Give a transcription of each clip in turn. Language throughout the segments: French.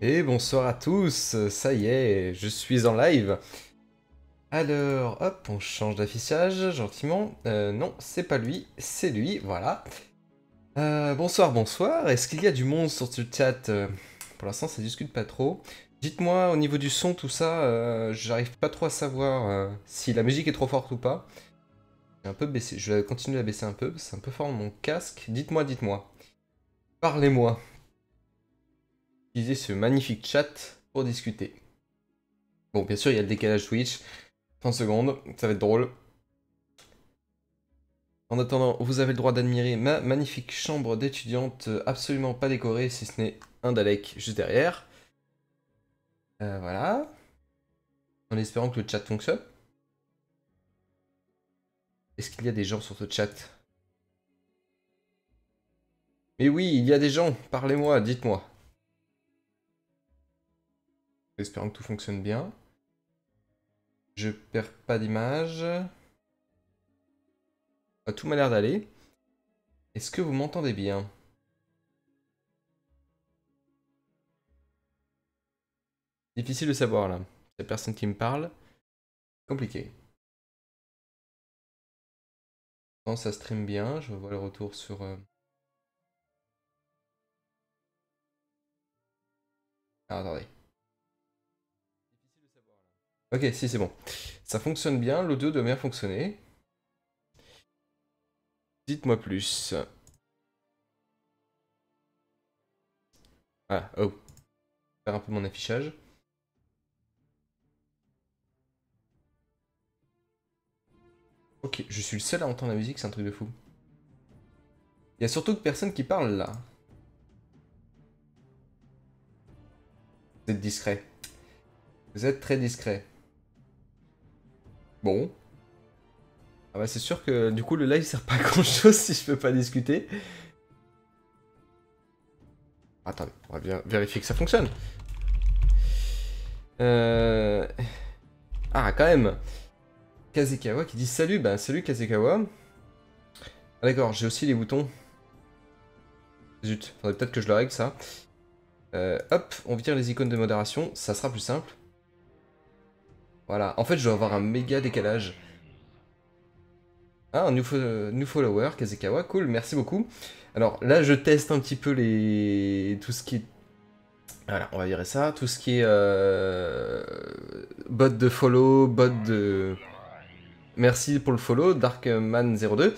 Et bonsoir à tous, ça y est, je suis en live. Alors, hop, on change d'affichage gentiment. Euh, non, c'est pas lui, c'est lui, voilà. Euh, bonsoir, bonsoir. Est-ce qu'il y a du monde sur ce chat euh, Pour l'instant, ça discute pas trop. Dites-moi au niveau du son, tout ça, j'arrive pas trop à savoir si la musique est trop forte ou pas. Un peu baissé, je vais continuer à baisser un peu, c'est un peu fort mon casque. Dites-moi, dites-moi. Parlez-moi, ce magnifique chat pour discuter. Bon, bien sûr, il y a le décalage Twitch. 30 secondes, ça va être drôle. En attendant, vous avez le droit d'admirer ma magnifique chambre d'étudiante absolument pas décorée, si ce n'est un Dalek juste derrière. Euh, voilà. En espérant que le chat fonctionne. Est-ce qu'il y a des gens sur ce chat Mais oui, il y a des gens. Parlez-moi, dites-moi espérant que tout fonctionne bien. Je perds pas d'image. Ah, tout m'a l'air d'aller. Est-ce que vous m'entendez bien Difficile de savoir là. La personne qui me parle. Compliqué. ça stream bien. Je vois le retour sur. Euh, ah, attendez. Ok, si c'est bon. Ça fonctionne bien, l'audio doit bien fonctionner. Dites-moi plus. Ah, oh. Faire un peu mon affichage. Ok, je suis le seul à entendre la musique, c'est un truc de fou. Il y a surtout que personne qui parle là. Vous êtes discret. Vous êtes très discret. Bon. Ah bah c'est sûr que du coup le live sert pas à grand chose si je peux pas discuter. Attendez, on va bien vérifier que ça fonctionne. Euh, ah quand même. Kazekawa qui dit salut, ben salut Kazekawa. Ah, D'accord, j'ai aussi les boutons. Zut, faudrait peut-être que je le règle ça. Euh, hop, on vire les icônes de modération, ça sera plus simple. Voilà, en fait je dois avoir un méga décalage. Ah, un new, follower, Kazekawa, cool, merci beaucoup. Alors là je teste un petit peu les... tout ce qui est... Voilà, on va virer ça, tout ce qui est... Euh, bot de follow, bot de... Merci pour le follow, Darkman02.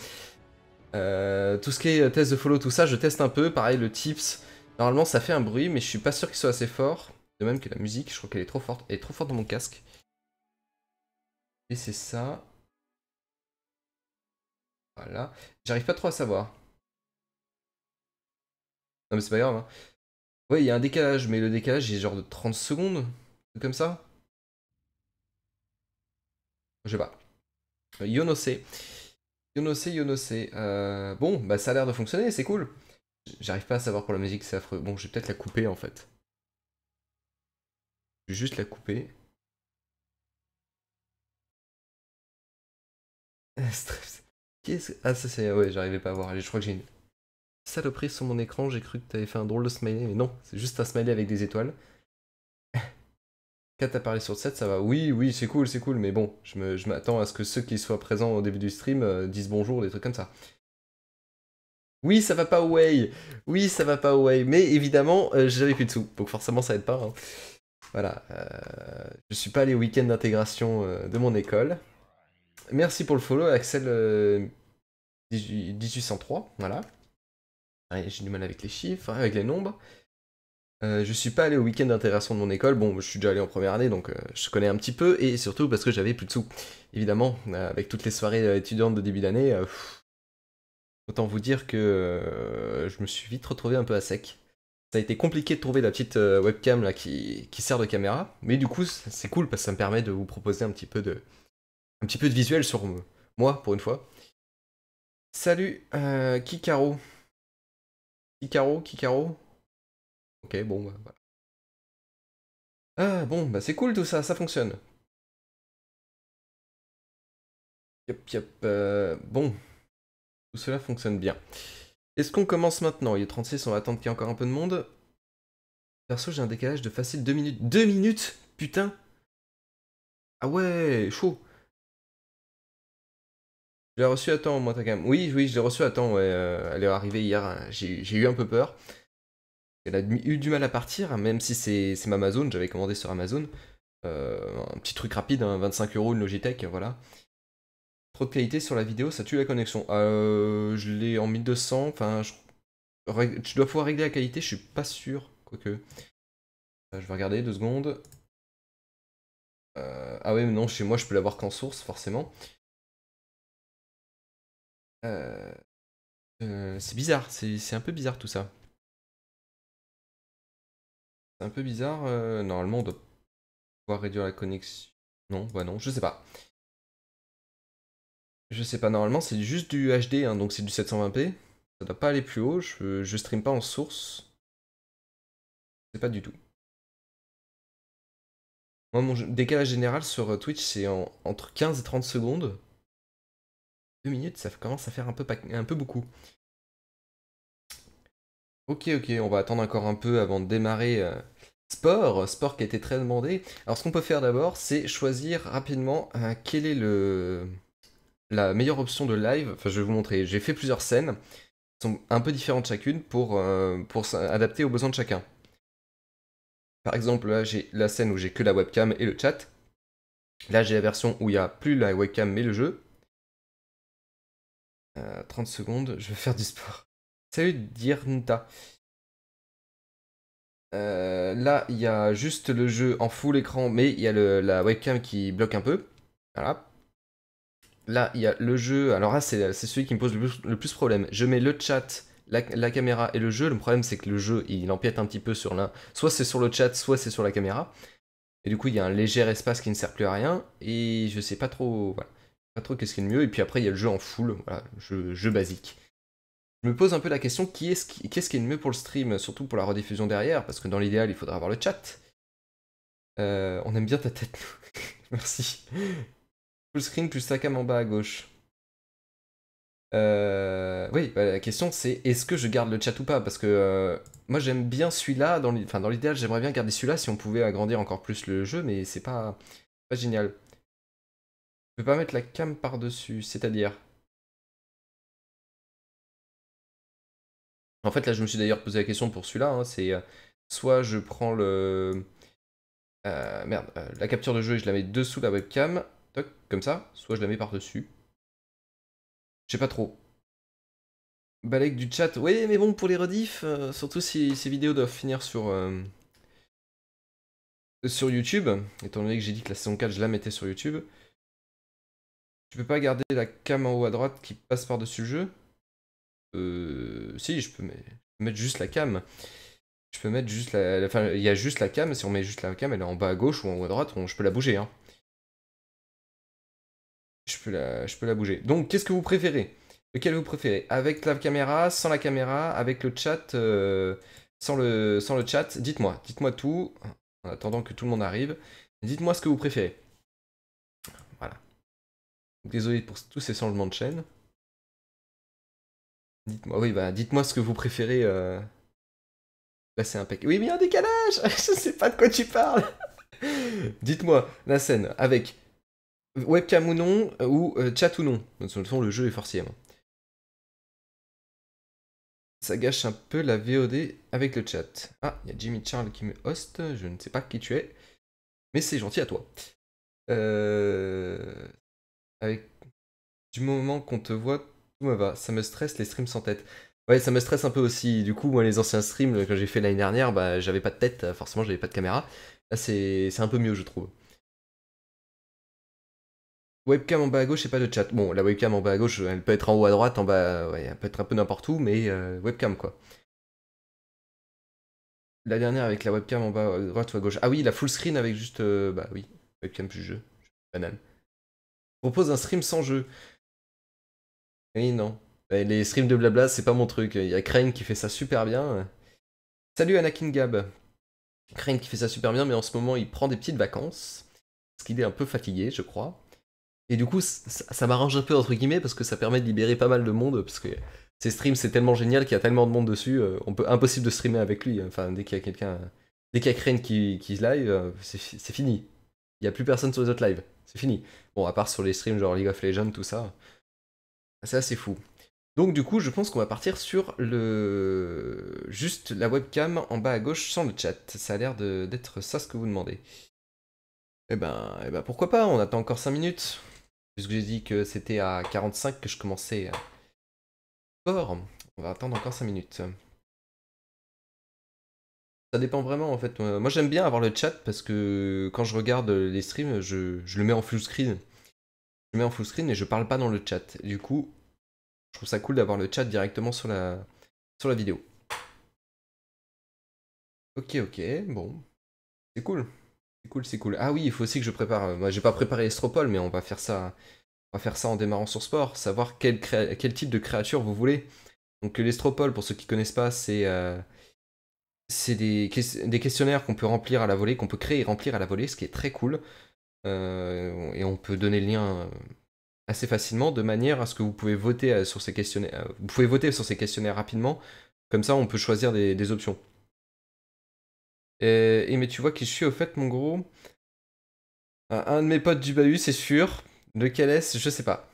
Euh, tout ce qui est test de follow, tout ça, je teste un peu. Pareil, le tips. Normalement, ça fait un bruit, mais je suis pas sûr qu'il soit assez fort. De même que la musique, je crois qu'elle est trop forte. Elle est trop forte dans mon casque. Et c'est ça. Voilà. J'arrive pas trop à savoir. Non mais c'est pas grave. Oui, hein. Ouais, il y a un décalage, mais le décalage est genre de 30 secondes. Comme ça. Je sais pas. Yonose. Yonose, Yonose. Euh, bon, bah ça a l'air de fonctionner, c'est cool. J'arrive pas à savoir pour la musique, c'est affreux. Bon, je vais peut-être la couper en fait. Je vais juste la couper. Ah, ça c'est. Ouais, j'arrivais pas à voir. Je crois que j'ai une saloperie sur mon écran. J'ai cru que t'avais fait un drôle de smiley, mais non, c'est juste un smiley avec des étoiles. 4 parlé sur 7, ça va. Oui, oui, c'est cool, c'est cool, mais bon, je m'attends à ce que ceux qui soient présents au début du stream euh, disent bonjour, des trucs comme ça. Oui, ça va pas way Oui, ça va pas away. Mais évidemment, euh, j'avais plus de sous. Donc forcément, ça aide pas. Hein. Voilà. Euh, je suis pas allé au week end d'intégration de mon école. Merci pour le follow, Axel 1803. Euh, voilà. J'ai du mal avec les chiffres, avec les nombres. Je euh, je suis pas allé au week-end d'intégration de mon école. Bon, je suis déjà allé en première année, donc euh, je connais un petit peu, et surtout parce que j'avais plus de sous. Évidemment, avec toutes les soirées étudiantes de début d'année, autant vous dire que je me suis vite retrouvé un peu à sec. Ça a été compliqué de trouver la petite webcam là, qui, qui, sert de caméra, mais du coup, c'est cool parce que ça me permet de vous proposer un petit peu de, un petit peu de visuel sur moi, pour une fois. Salut, euh, Kikaro. Kikaro, Kikaro. Ok, bon, bah, voilà. Ah, bon, bah c'est cool tout ça, ça fonctionne. Yep, yep, euh, bon. Tout cela fonctionne bien. Est-ce qu'on commence maintenant Il est 36, on va attendre qu'il y ait encore un peu de monde. Perso, j'ai un décalage de facile 2 minutes. 2 minutes Putain Ah ouais, chaud reçu à temps moi, ta Oui, oui, je l'ai reçu à temps, euh, elle est arrivée hier, hein. j'ai eu un peu peur. Elle a eu du mal à partir, même si c'est Amazon, j'avais commandé sur Amazon. Euh, un petit truc rapide, 25 hein, euros une Logitech, voilà. Trop de qualité sur la vidéo, ça tue la connexion. Euh, je l'ai en 1200, enfin, je... dois pouvoir régler la qualité, je suis pas sûr, quoique. Je vais regarder deux secondes. Ah ouais, mais non, chez moi, je peux l'avoir qu'en source, forcément. Euh, euh, c'est bizarre, c'est un peu bizarre tout ça. C'est un peu bizarre. Euh, normalement, on doit pouvoir réduire la connexion. Non, bah non, je sais pas. Je sais pas, normalement c'est juste du HD, hein, donc c'est du 720p. Ça doit pas aller plus haut, je, stream pas en source. C'est pas du tout. Moi, mon décalage général sur Twitch, c'est en, entre 15 et 30 secondes. 2 minutes, ça commence à faire un peu, un peu beaucoup. Ok, ok, on va attendre encore un peu avant de démarrer euh, sport, sport qui a été très demandé. Alors ce qu'on peut faire d'abord, c'est choisir rapidement euh, quelle est le... la meilleure option de live. Enfin, je vais vous montrer, j'ai fait plusieurs scènes, sont un peu différentes chacune pour, euh, pour s'adapter aux besoins de chacun. Par exemple, là j'ai la scène où j'ai que la webcam et le chat. Là j'ai la version où il n'y a plus la webcam mais le jeu. 30 euh, secondes, je vais faire du sport. Salut Dirnta. Euh, là, il y a juste le jeu en full écran, mais il y a le, la webcam qui bloque un peu. Voilà. Là, il y a le jeu. Alors là, c'est celui qui me pose le plus, le plus, problème. Je mets le chat, la, caméra et le jeu. Le problème, c'est que le jeu, il empiète un petit peu sur l'un. Soit c'est sur le chat, soit c'est sur la caméra. Et du coup, il y a un léger espace qui ne sert plus à rien. Et je sais pas trop. Voilà trop qu'est-ce qui est le mieux. Et puis après, il y a le jeu en full, voilà, jeu, jeu basique. Je me pose un peu la question qui est-ce qui, qu'est-ce qui est le mieux pour le stream, surtout pour la rediffusion derrière, parce que dans l'idéal, il faudrait avoir le chat. Euh, on aime bien ta tête. Merci. Full screen plus cam en bas à gauche. Euh, oui, bah, la question c'est est-ce que je garde le chat ou pas Parce que euh, moi j'aime bien celui-là, dans l'idéal j'aimerais bien garder celui-là si on pouvait agrandir encore plus le jeu, mais c'est pas, pas génial peux pas mettre la cam par-dessus, c'est-à-dire. En fait, là, je me suis d'ailleurs posé la question pour celui-là. Hein, c'est euh, soit je prends le. Euh, merde, euh, la capture de jeu et je la mets dessous la webcam, toc, comme ça, soit je la mets par-dessus. Je sais pas trop. Balek du chat, oui, mais bon, pour les rediffs, surtout si ces vidéos doivent finir sur. sur YouTube, étant donné que j'ai dit que la saison 4 je la mettais sur YouTube, je peux pas garder la cam en haut à droite qui passe par-dessus le jeu Euh. Si, je peux, mettre juste la cam. Je peux mettre juste la. Enfin, il y a juste la cam. Si on met juste la cam, elle est en bas à gauche ou en haut à droite, je peux la bouger. Hein. Je, peux la... bouger. Donc, qu'est-ce que vous préférez Lequel vous préférez Avec la caméra, sans la caméra, avec le chat, euh, sans le chat Dites-moi. Dites-moi tout. En attendant que tout le monde arrive. Dites-moi ce que vous préférez. Désolé pour tous ces changements de chaîne. Dites-moi, oui, bah, dites-moi ce que vous préférez. Euh. Là, c'est impeccable. Oui, mais un décalage Je sais pas de quoi tu parles Dites-moi, la scène avec webcam ou non, euh, ou euh, chat ou non. De toute façon, le jeu est forcément. Hein. Ça gâche un peu la VOD avec le chat. Ah, il y a Jimmy Charles qui me host, je ne sais pas qui tu es, mais c'est gentil à toi. Euh avec du moment qu'on te voit, tout me va. Ça me stresse les streams sans tête. Ouais, ça me stresse un peu aussi. Du coup, moi, les anciens streams que j'ai fait l'année dernière, bah, j'avais pas de tête, forcément, j'avais pas de caméra. Là, c'est un peu mieux, je trouve. Webcam en bas à gauche et pas de chat. Bon, la webcam en bas à gauche, elle peut être en haut à droite, en bas, ouais, elle peut être un peu n'importe où, mais euh, webcam quoi. La dernière avec la webcam en bas à droite ou à gauche. Ah oui, la full screen avec juste. Euh, bah oui, webcam plus jeu. Banane propose un stream sans jeu. Oui, non. Les streams de blabla, c'est pas mon truc. Il y a Crane qui fait ça super bien. Salut Anakin Gab. Crane qui fait ça super bien, mais en ce moment, il prend des petites vacances. Parce qu'il est un peu fatigué, je crois. Et du coup, ça, m'arrange un peu, entre guillemets, parce que ça permet de libérer pas mal de monde. Parce que ces streams, c'est tellement génial qu'il y a tellement de monde dessus. Euh, on peut, impossible de streamer avec lui. Enfin, dès qu'il y a quelqu'un. Dès qu'il y a Crane qui, qui live, euh, c'est fini. Il n'y a plus personne sur les autres lives c'est fini. Bon, à part sur les streams genre League of Legends, tout ça. C'est assez fou. Donc du coup, je pense qu'on va partir sur le juste la webcam en bas à gauche sans le chat. Ça a l'air d'être ça ce que vous demandez. Eh ben, eh ben pourquoi pas, on attend encore 5 minutes. Puisque j'ai dit que c'était à 45 que je commençais fort. On va attendre encore 5 minutes. Ça dépend vraiment en fait. Euh, moi j'aime bien avoir le chat parce que quand je regarde les streams, je, le mets en full screen. Je le mets en full screen et je parle pas dans le chat. du coup, je trouve ça cool d'avoir le chat directement sur la, sur la vidéo. Ok, ok, bon. C'est cool. C'est cool, c'est cool. Ah oui, il faut aussi que je prépare. Euh, moi j'ai pas préparé l'estropole, mais on va faire ça. On va faire ça en démarrant sur sport, savoir quel, type de créature vous voulez. Donc l'estropole, pour ceux qui connaissent pas, c'est euh, c'est des, des, questionnaires qu'on peut remplir à la volée, qu'on peut créer et remplir à la volée, ce qui est très cool. Euh, et on peut donner le lien euh, assez facilement, de manière à ce que vous pouvez voter euh, sur ces questionnaires. Vous pouvez voter sur ces questionnaires rapidement, comme ça on peut choisir des, options. Et, mais tu vois qui je suis au fait, mon gros Un de mes potes du bahut, c'est sûr. Lequel est-ce Je sais pas.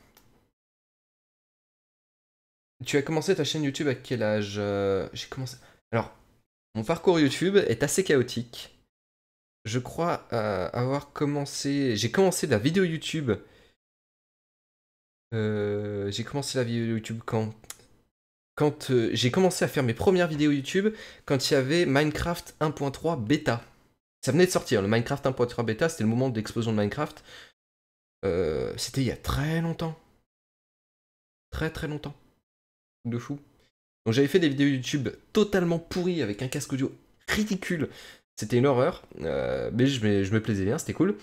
Tu as commencé ta chaîne YouTube à quel âge J'ai commencé. Alors, mon parcours YouTube est assez chaotique. Je crois euh, avoir commencé. J'ai commencé la vidéo YouTube. Euh, j'ai commencé la vidéo YouTube quand. Quand euh, j'ai commencé à faire mes premières vidéos YouTube, quand il y avait Minecraft 1.3 bêta. Ça venait de sortir, le Minecraft 1.3 bêta, c'était le moment d'explosion de Minecraft. c'était il y a très longtemps. Très très longtemps. De fou. Donc j'avais fait des vidéos YouTube totalement pourries avec un casque audio ridicule. C'était une horreur, euh, mais je me, plaisais bien, c'était cool.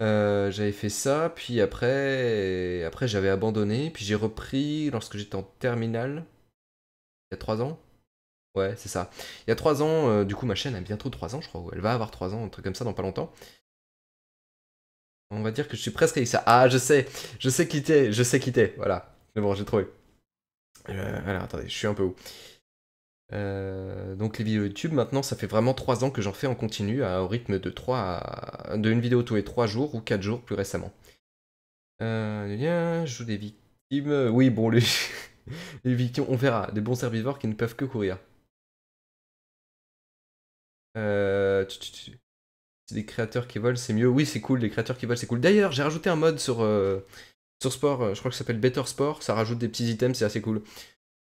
Euh, j'avais fait ça, puis après, après j'avais abandonné, puis j'ai repris lorsque j'étais en terminale, il y a 3 ans. Ouais, c'est ça. Il y a 3 ans, euh, du coup ma chaîne a bientôt 3 ans, je crois, elle va avoir 3 ans, un truc comme ça dans pas longtemps. On va dire que je suis presque avec ça. Ah, je sais, je sais quitter, je sais quitter, voilà. Mais bon, j'ai trouvé. Euh, alors attendez, je suis un peu haut. Euh, donc les vidéos YouTube, maintenant, ça fait vraiment 3 ans que j'en fais en continu, à, au rythme de 3 de une vidéo tous les 3 jours ou 4 jours plus récemment. Euh, je joue des victimes. Oui, bon, les... les victimes, on verra. Des bons serviteurs qui ne peuvent que courir. Euh... Des créateurs qui volent, c'est mieux. Oui, c'est cool, les créateurs qui volent, c'est cool. D'ailleurs, j'ai rajouté un mode sur, euh, Sport, euh, je crois que ça s'appelle Better Sport, ça rajoute des petits items, c'est assez cool.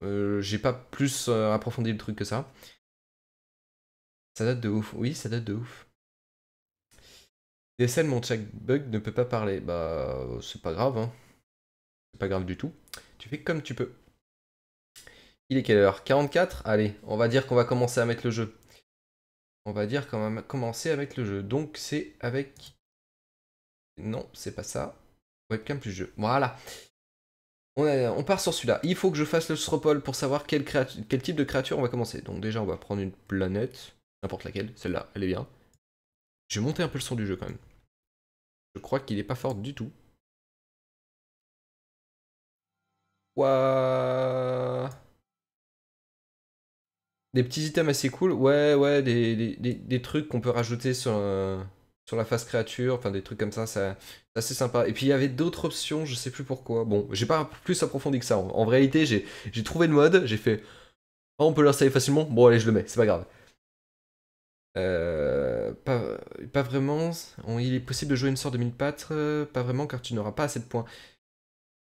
Euh, j'ai pas plus euh, approfondi le truc que ça. Ça date de ouf, oui, ça date de ouf. DSL, mon check bug ne peut pas parler. Bah, c'est pas grave, hein. C'est pas grave du tout. Tu fais comme tu peux. Il est quelle heure 44 Allez, on va dire qu'on va commencer à mettre le jeu. On va dire qu'on va commencer avec le jeu. Donc c'est avec... Non, c'est pas ça. Webcam plus jeu. Voilà. On, on part sur celui-là. Il faut que je fasse le stropole pour savoir quel, type de créature on va commencer. Donc déjà, on va prendre une planète. N'importe laquelle. Celle-là, elle est bien. Je vais monter un peu le son du jeu quand même. Je crois qu'il n'est pas fort du tout. Ouah. Des petits items assez cool. Ouais, ouais, des, des, des trucs qu'on peut rajouter sur... Euh, sur la face créature, enfin des trucs comme ça, c'est assez sympa. Et puis il y avait d'autres options, je sais plus pourquoi. Bon, j'ai pas plus approfondi que ça. En, réalité, j'ai trouvé le mode, j'ai fait Ah, on peut l'installer facilement, bon allez je le mets, c'est pas grave. Euh, pas, vraiment, il est possible de jouer une sorte de mille pattes, euh, pas vraiment car tu n'auras pas assez de points.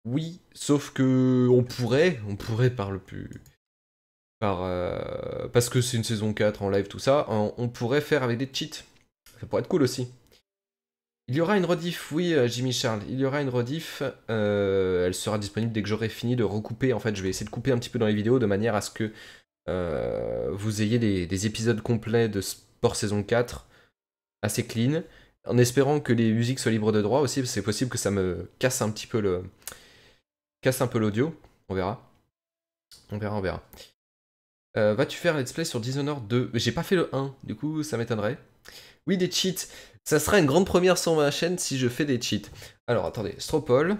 Oui, sauf que on pourrait, on pourrait par le plus. Par, euh, parce que c'est une saison 4 en live, tout ça, on pourrait faire avec des cheats ça pourrait être cool aussi. Il y aura une rediff, oui, euh, Jimmy Charles. Il y aura une rediff. Euh, elle sera disponible dès que j'aurai fini de recouper. En fait, je vais essayer de couper un petit peu dans les vidéos de manière à ce que euh, vous ayez des, épisodes complets de Sport saison 4 assez clean. En espérant que les musiques soient libres de droit aussi, c'est possible que ça me casse un petit peu le. casse un peu l'audio. On verra. On verra, on verra. Vas-tu faire un let's play sur Dishonored 2 J'ai pas fait le 1, du coup ça m'étonnerait. Oui, des cheats. Ça sera une grande première sur ma chaîne si je fais des cheats. Alors, attendez, Stropol.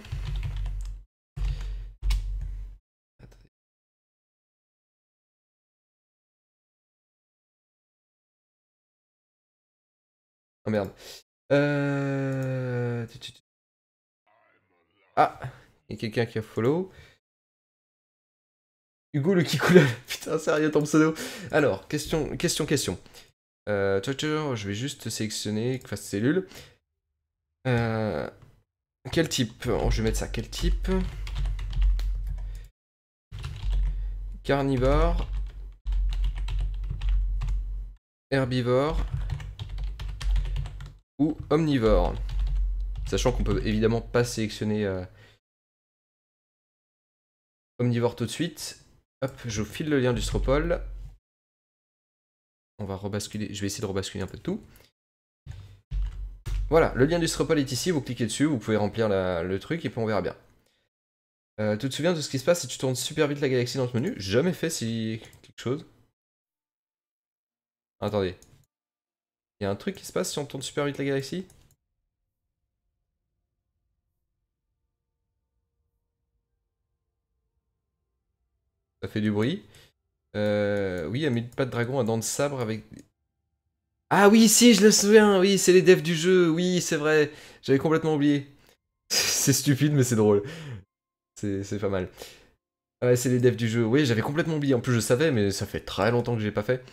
Oh merde. Euh... Ah, il y a quelqu'un qui a follow. Hugo le Kikoula, putain sérieux ton pseudo. Alors, question, question, question. Euh, je vais juste sélectionner face cellule. Euh, quel type oh, Je vais mettre ça. Quel type Carnivore. Herbivore. Ou omnivore. Sachant qu'on peut évidemment pas sélectionner euh, omnivore tout de suite. Hop, je file le lien du Stropole on va rebasculer, je vais essayer de rebasculer un peu de tout. Voilà, le lien du Stropol est ici, vous cliquez dessus, vous pouvez remplir le truc et puis on verra bien. Euh, tu te souviens de ce qui se passe si tu tournes super vite la galaxie dans ce menu jamais fait si quelque chose. Attendez. Il y a un truc qui se passe si on tourne super vite la galaxie Ça fait du bruit. Euh, oui, pas de dragon à dents de sabre avec... Ah oui, si, je le souviens, oui, c'est les devs du jeu, oui, c'est vrai, j'avais complètement oublié. c'est stupide, mais c'est drôle. C'est pas mal. Ah ouais, c'est les devs du jeu, oui, j'avais complètement oublié, en plus je savais, mais ça fait très longtemps que j'ai pas fait.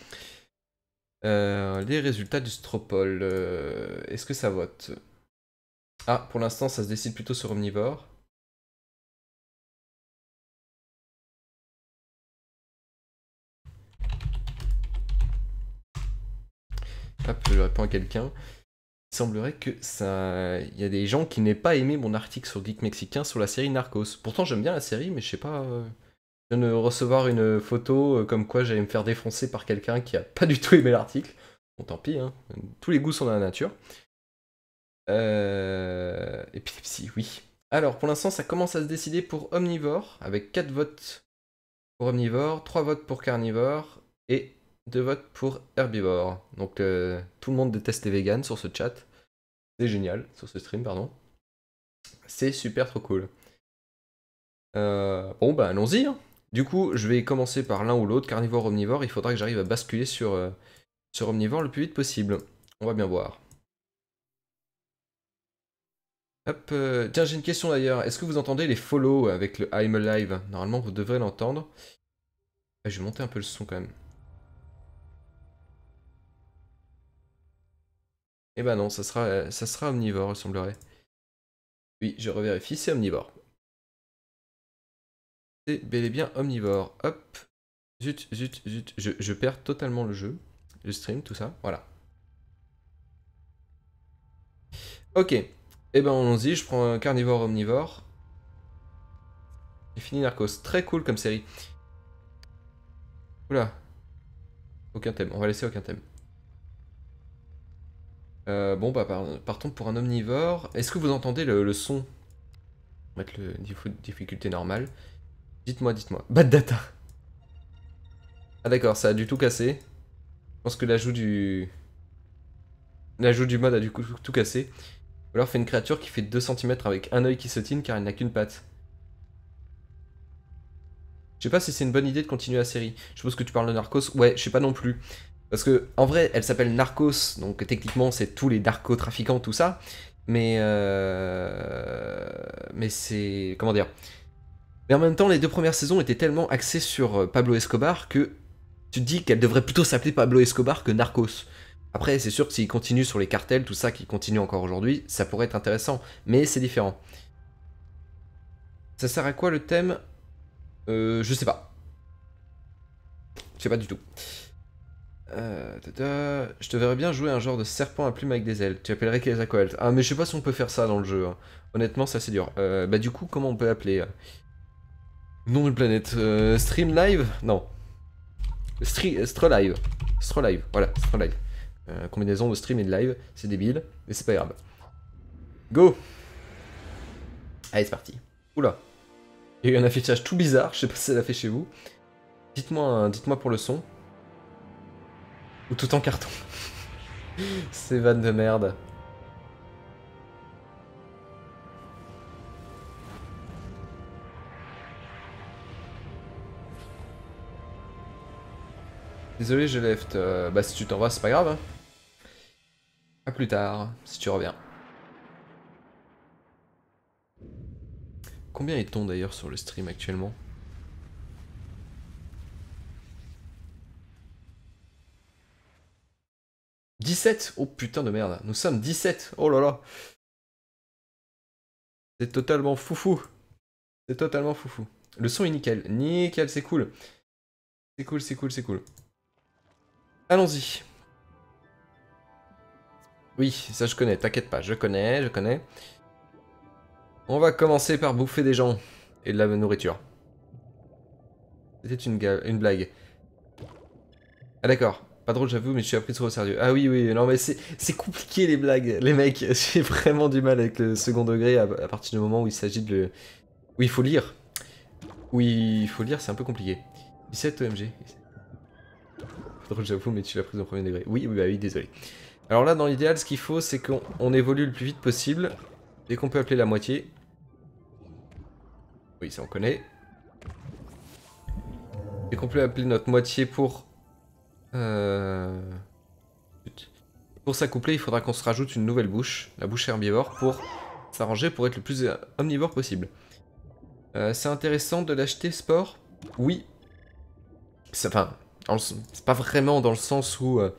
Euh, les résultats du Stropole. Euh, est-ce que ça vote Ah, pour l'instant, ça se décide plutôt sur Omnivore. je réponds à quelqu'un. Il semblerait que ça. Il y a des gens qui n'aient pas aimé mon article sur Geek Mexicain sur la série Narcos. Pourtant, j'aime bien la série, mais je sais pas. Je euh, viens de recevoir une photo euh, comme quoi j'allais me faire défoncer par quelqu'un qui a pas du tout aimé l'article. Bon, tant pis, hein. tous les goûts sont dans la nature. Euh... Épilepsie, oui. Alors, pour l'instant, ça commence à se décider pour Omnivore, avec 4 votes pour Omnivore, 3 votes pour Carnivore et de vote pour herbivore. Donc euh, tout le monde déteste les vegans sur ce chat. C'est génial, sur ce stream, pardon. C'est super trop cool. Euh, bon bah allons-y. Hein. Du coup, je vais commencer par l'un ou l'autre, carnivore, omnivore. Il faudra que j'arrive à basculer sur, euh, sur omnivore le plus vite possible. On va bien voir. Hop, tiens, j'ai une question d'ailleurs. Est-ce que vous entendez les follow avec le I'm Alive Normalement, vous devrez l'entendre. Ah, je vais monter un peu le son quand même. Eh ben non, ça sera, euh, ça sera omnivore, il semblerait. Oui, je revérifie, c'est omnivore. C'est bel et bien omnivore. Hop. Zut, zut, zut. Je, je perds totalement le jeu. Le stream, tout ça. Voilà. Ok. Eh ben allons-y, je prends un carnivore omnivore. J'ai fini Narcos. Très cool comme série. Oula. Aucun thème. On va laisser aucun thème. Euh, bon, bah, partons pour un omnivore. Est-ce que vous entendez le, son On va mettre le difficulté normale. Dites-moi, dites-moi. Bad data Ah d'accord, ça a du tout cassé. Je pense que l'ajout du... L'ajout du mode a du coup tout cassé. Ou alors fait une créature qui fait 2 cm avec un œil qui se tine car elle n'a qu'une patte. Je sais pas si c'est une bonne idée de continuer la série. Je suppose que tu parles de Narcos. Ouais, je sais pas non plus. Parce que en vrai, elle s'appelle Narcos, donc techniquement c'est tous les narco-trafiquants, tout ça. Mais euh, mais c'est comment dire Mais en même temps, les deux premières saisons étaient tellement axées sur euh, Pablo Escobar que tu te dis qu'elle devrait plutôt s'appeler Pablo Escobar que Narcos. Après, c'est sûr que s'il continue sur les cartels, tout ça qui continue encore aujourd'hui, ça pourrait être intéressant, mais c'est différent. Ça sert à quoi le thème euh, Je sais pas. Je sais pas du tout. Euh, je te verrais bien jouer un genre de serpent à plumes avec des ailes. Tu appellerais Quetzalcoatl. Ah, mais je sais pas si on peut faire ça dans le jeu. Hein. Honnêtement, ça c'est dur. Euh, bah, du coup, comment on peut appeler euh, Nom d'une planète. Euh, stream live Non. live. Strelive. live. voilà, live. combinaison de stream et de live, c'est débile, mais c'est pas grave. Go Allez, c'est parti. Oula. Il y a eu un affichage tout bizarre, je sais pas si ça l'a fait chez vous. Dites-moi dites pour le son. Ou tout en carton. Ces vannes de merde. Désolé, je left. bah si tu t'en vas, c'est pas grave. A hein. plus tard, si tu reviens. Combien est-on d'ailleurs sur le stream actuellement 17 Oh putain de merde, nous sommes 17 Oh là là C'est totalement foufou C'est totalement foufou. Le son est nickel, nickel, c'est cool. C'est cool, c'est cool, c'est cool. Allons-y. Oui, ça je connais, t'inquiète pas, je connais, je connais. On va commencer par bouffer des gens et de la nourriture. C'était une, une blague. Ah d'accord, drôle, j'avoue, mais je suis appris trop au sérieux. Ah oui, oui, non, mais c'est compliqué les blagues, les mecs. J'ai vraiment du mal avec le second degré à, partir du moment où il s'agit de Où il faut lire. oui il faut lire, c'est un peu compliqué. 17 OMG. E drôle, j'avoue, mais tu l'as pris au premier degré. Oui, oui, bah oui, désolé. Alors là, dans l'idéal, ce qu'il faut, c'est qu'on évolue le plus vite possible. et qu'on peut appeler la moitié. Oui, ça on connaît. et qu'on peut appeler notre moitié pour euh, pour s'accoupler, il faudra qu'on se rajoute une nouvelle bouche, la bouche herbivore, pour s'arranger pour être le plus omnivore possible. Euh, c'est intéressant de l'acheter sport Oui. Enfin, c'est pas vraiment dans le sens où euh,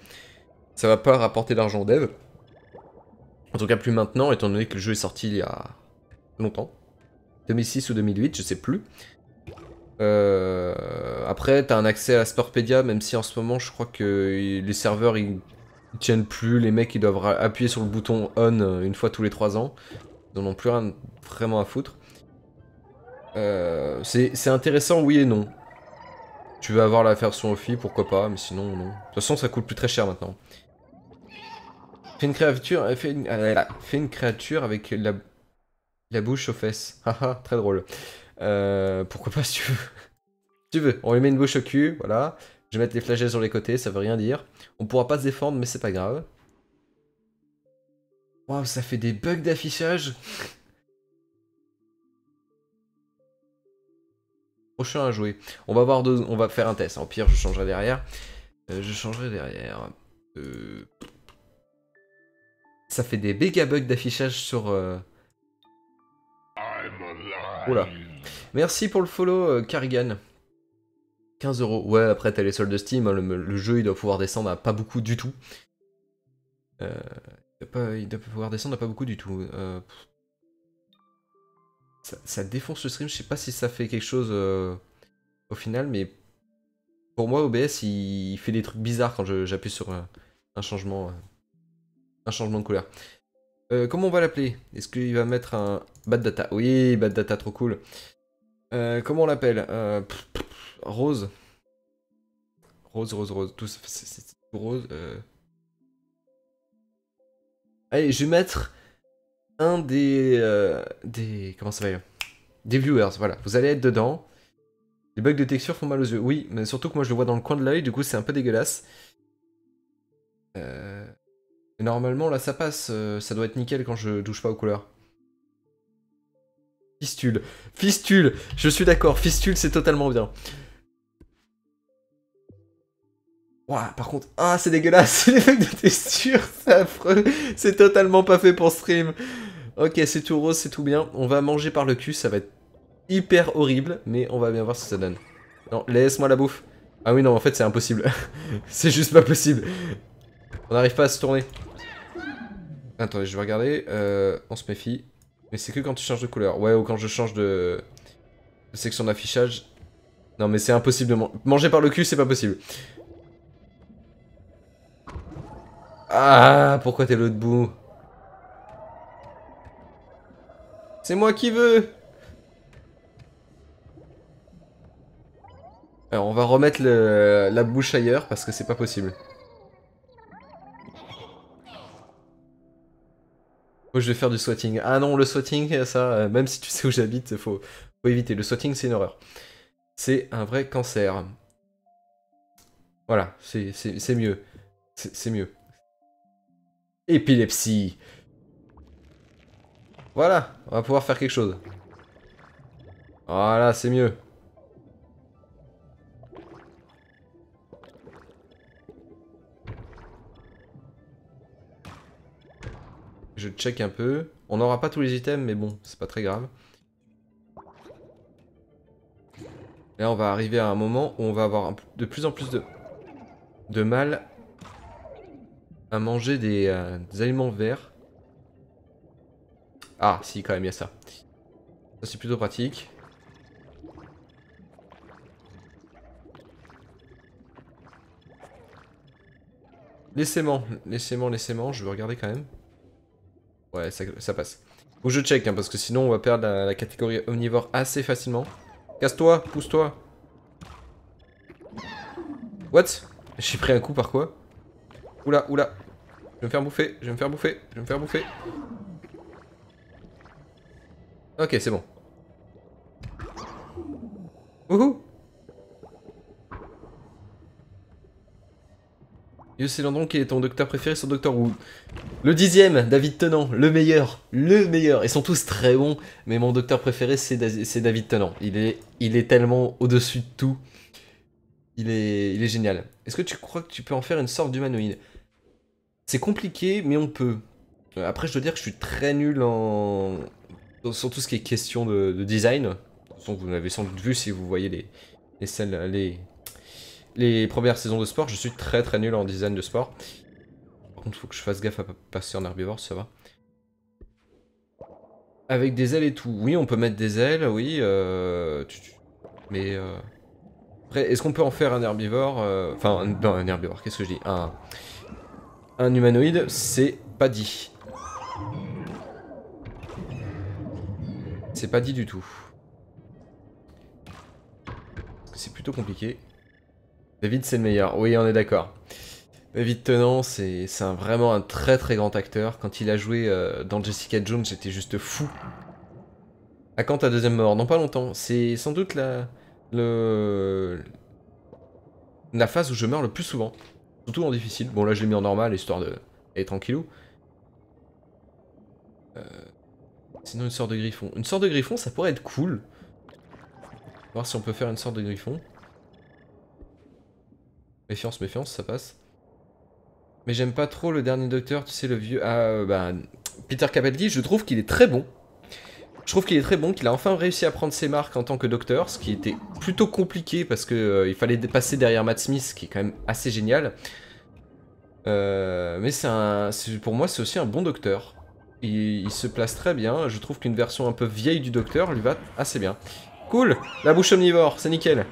ça va pas rapporter d'argent dev. En tout cas, plus maintenant, étant donné que le jeu est sorti il y a longtemps. 2006 ou 2008, je sais plus. Euh, après, t'as un accès à Sportpedia, même si en ce moment, je crois que les serveurs ils tiennent plus, les mecs ils doivent appuyer sur le bouton on euh, une fois tous les 3 ans. Ils non ont plus rien vraiment à foutre. Euh, c'est intéressant, oui et non. Tu veux avoir la version offi pourquoi pas, mais sinon, non. De toute façon, ça coûte plus très cher maintenant. Fais une créature, ah fais une créature avec la, la bouche aux fesses. Haha, très drôle. Euh, pourquoi pas si tu veux. tu veux, on lui met une bouche au cul, voilà. Je vais mettre les flagelles sur les côtés, ça veut rien dire. On pourra pas se défendre, mais c'est pas grave. Waouh, ça fait des bugs d'affichage Prochain à jouer. On va voir on va faire un test. En pire, je changerai derrière. Euh, je changerai derrière. Euh, ça fait des méga bugs d'affichage sur... Oula. Merci pour le follow, euh, Carrigan. 15 euros. Ouais, après, t'as les soldes de Steam. Hein, le, jeu, il doit pouvoir descendre à pas beaucoup du tout. Euh, il, doit pouvoir descendre à pas beaucoup du tout. Euh, ça, défonce le stream. Je sais pas si ça fait quelque chose au final, mais pour moi, OBS, il, fait des trucs bizarres quand j'appuie sur un changement, un changement de couleur. comment on va l'appeler Est-ce qu'il va mettre un bad data Oui, bad data, trop cool. Euh, comment on l'appelle euh, Rose. Rose, rose, rose. Tout c'est rose. Euh. Allez, je vais mettre un des des comment ça va Des viewers. Voilà. Vous allez être dedans. Les bugs de texture font mal aux yeux. Oui, mais surtout que moi je le vois dans le coin de l'œil. Du coup, c'est un peu dégueulasse. Normalement, là, ça passe. ça doit être nickel quand je douche pas aux couleurs. Fistule. Fistule. Je suis d'accord. Fistule, c'est totalement bien. Ouah, par contre, ah, c'est dégueulasse, c'est l'effet de texture, c'est affreux, c'est totalement pas fait pour stream. Ok, c'est tout rose, c'est tout bien, on va manger par le cul, ça va être hyper horrible, mais on va bien voir ce que ça donne. Non, laisse-moi la bouffe. Ah oui, non, en fait, c'est impossible. c'est juste pas possible. On n'arrive pas à se tourner. Attendez, je vais regarder, euh, on se méfie. Mais c'est que quand tu changes de couleur. Ouais, ou quand je change de, section d'affichage. Non, mais c'est impossible de manger par le cul, c'est pas possible. Ah, pourquoi t'es l'autre bout C'est moi qui veux Alors, on va remettre la bouche ailleurs parce que c'est pas possible. Moi, je vais faire du sweating. Ah non, le sweating ça, euh, même si tu sais où j'habite, faut, faut éviter. Le sweating c'est une horreur. C'est un vrai cancer. Voilà, c'est mieux. C'est mieux. Épilepsie. Voilà, on va pouvoir faire quelque chose. Voilà, c'est mieux. Je check un peu. On n'aura pas tous les items, mais bon, c'est pas très grave. Là, on va arriver à un moment où on va avoir de plus en plus de, de mal à manger euh, des, aliments verts. Ah, si, quand même, il y a ça. Ça, c'est plutôt pratique. Les moi les moi les moi je veux regarder quand même. Ouais, ça, passe. Faut que je check, hein, parce que sinon on va perdre la, la catégorie omnivore assez facilement. Casse-toi, pousse-toi. What J'ai pris un coup par quoi Oula, oula. Je vais me faire bouffer, je vais me faire bouffer, je vais me faire bouffer. Ok, c'est bon. Wouhou Yossi donc qui est ton docteur préféré sur Doctor Who Le dixième, David Tennant, le meilleur, le meilleur. Ils sont tous très bons, mais mon docteur préféré, c'est David Tennant. Il est, il est tellement au-dessus de tout. Il est, il est génial. Est-ce que tu crois que tu peux en faire une sorte d'humanoïde C'est compliqué, mais on peut. Après, je dois dire que je suis très nul en... sur tout ce qui est question de, design. De toute façon, vous l'avez sans doute vu si vous voyez les, les, les, les premières saisons de sport, je suis très très nul en design de sport. Par contre, faut que je fasse gaffe à passer en herbivore, ça va. Avec des ailes et tout. Oui, on peut mettre des ailes, oui. Euh, mais... Euh, est-ce qu'on peut en faire un herbivore euh, Enfin, un herbivore, qu'est-ce que je dis un... un humanoïde, c'est pas dit. C'est pas dit du tout. C'est plutôt compliqué. David, c'est le meilleur. Oui, on est d'accord. David Tennant, c'est vraiment un très très grand acteur. Quand il a joué euh, dans Jessica Jones, j'étais juste fou. À ah, quand ta deuxième mort Non, pas longtemps. C'est sans doute la, le, la phase où je meurs le plus souvent. Surtout en difficile. Bon, là, je l'ai mis en normal, histoire de... Être tranquillou. Euh, sinon, une sorte de griffon. Une sorte de griffon, ça pourrait être cool. Voir si on peut faire une sorte de griffon. Méfiance, méfiance, ça passe. Mais j'aime pas trop le dernier docteur, tu sais, le vieux... Ah, euh, bah, Peter Capaldi, je trouve qu'il est très bon. Je trouve qu'il est très bon, qu'il a enfin réussi à prendre ses marques en tant que docteur, ce qui était plutôt compliqué parce qu'il euh, fallait passer derrière Matt Smith, ce qui est quand même assez génial. Euh, mais un, pour moi, c'est aussi un bon docteur. il, se place très bien. Je trouve qu'une version un peu vieille du docteur lui va assez bien. Cool La bouche omnivore, c'est nickel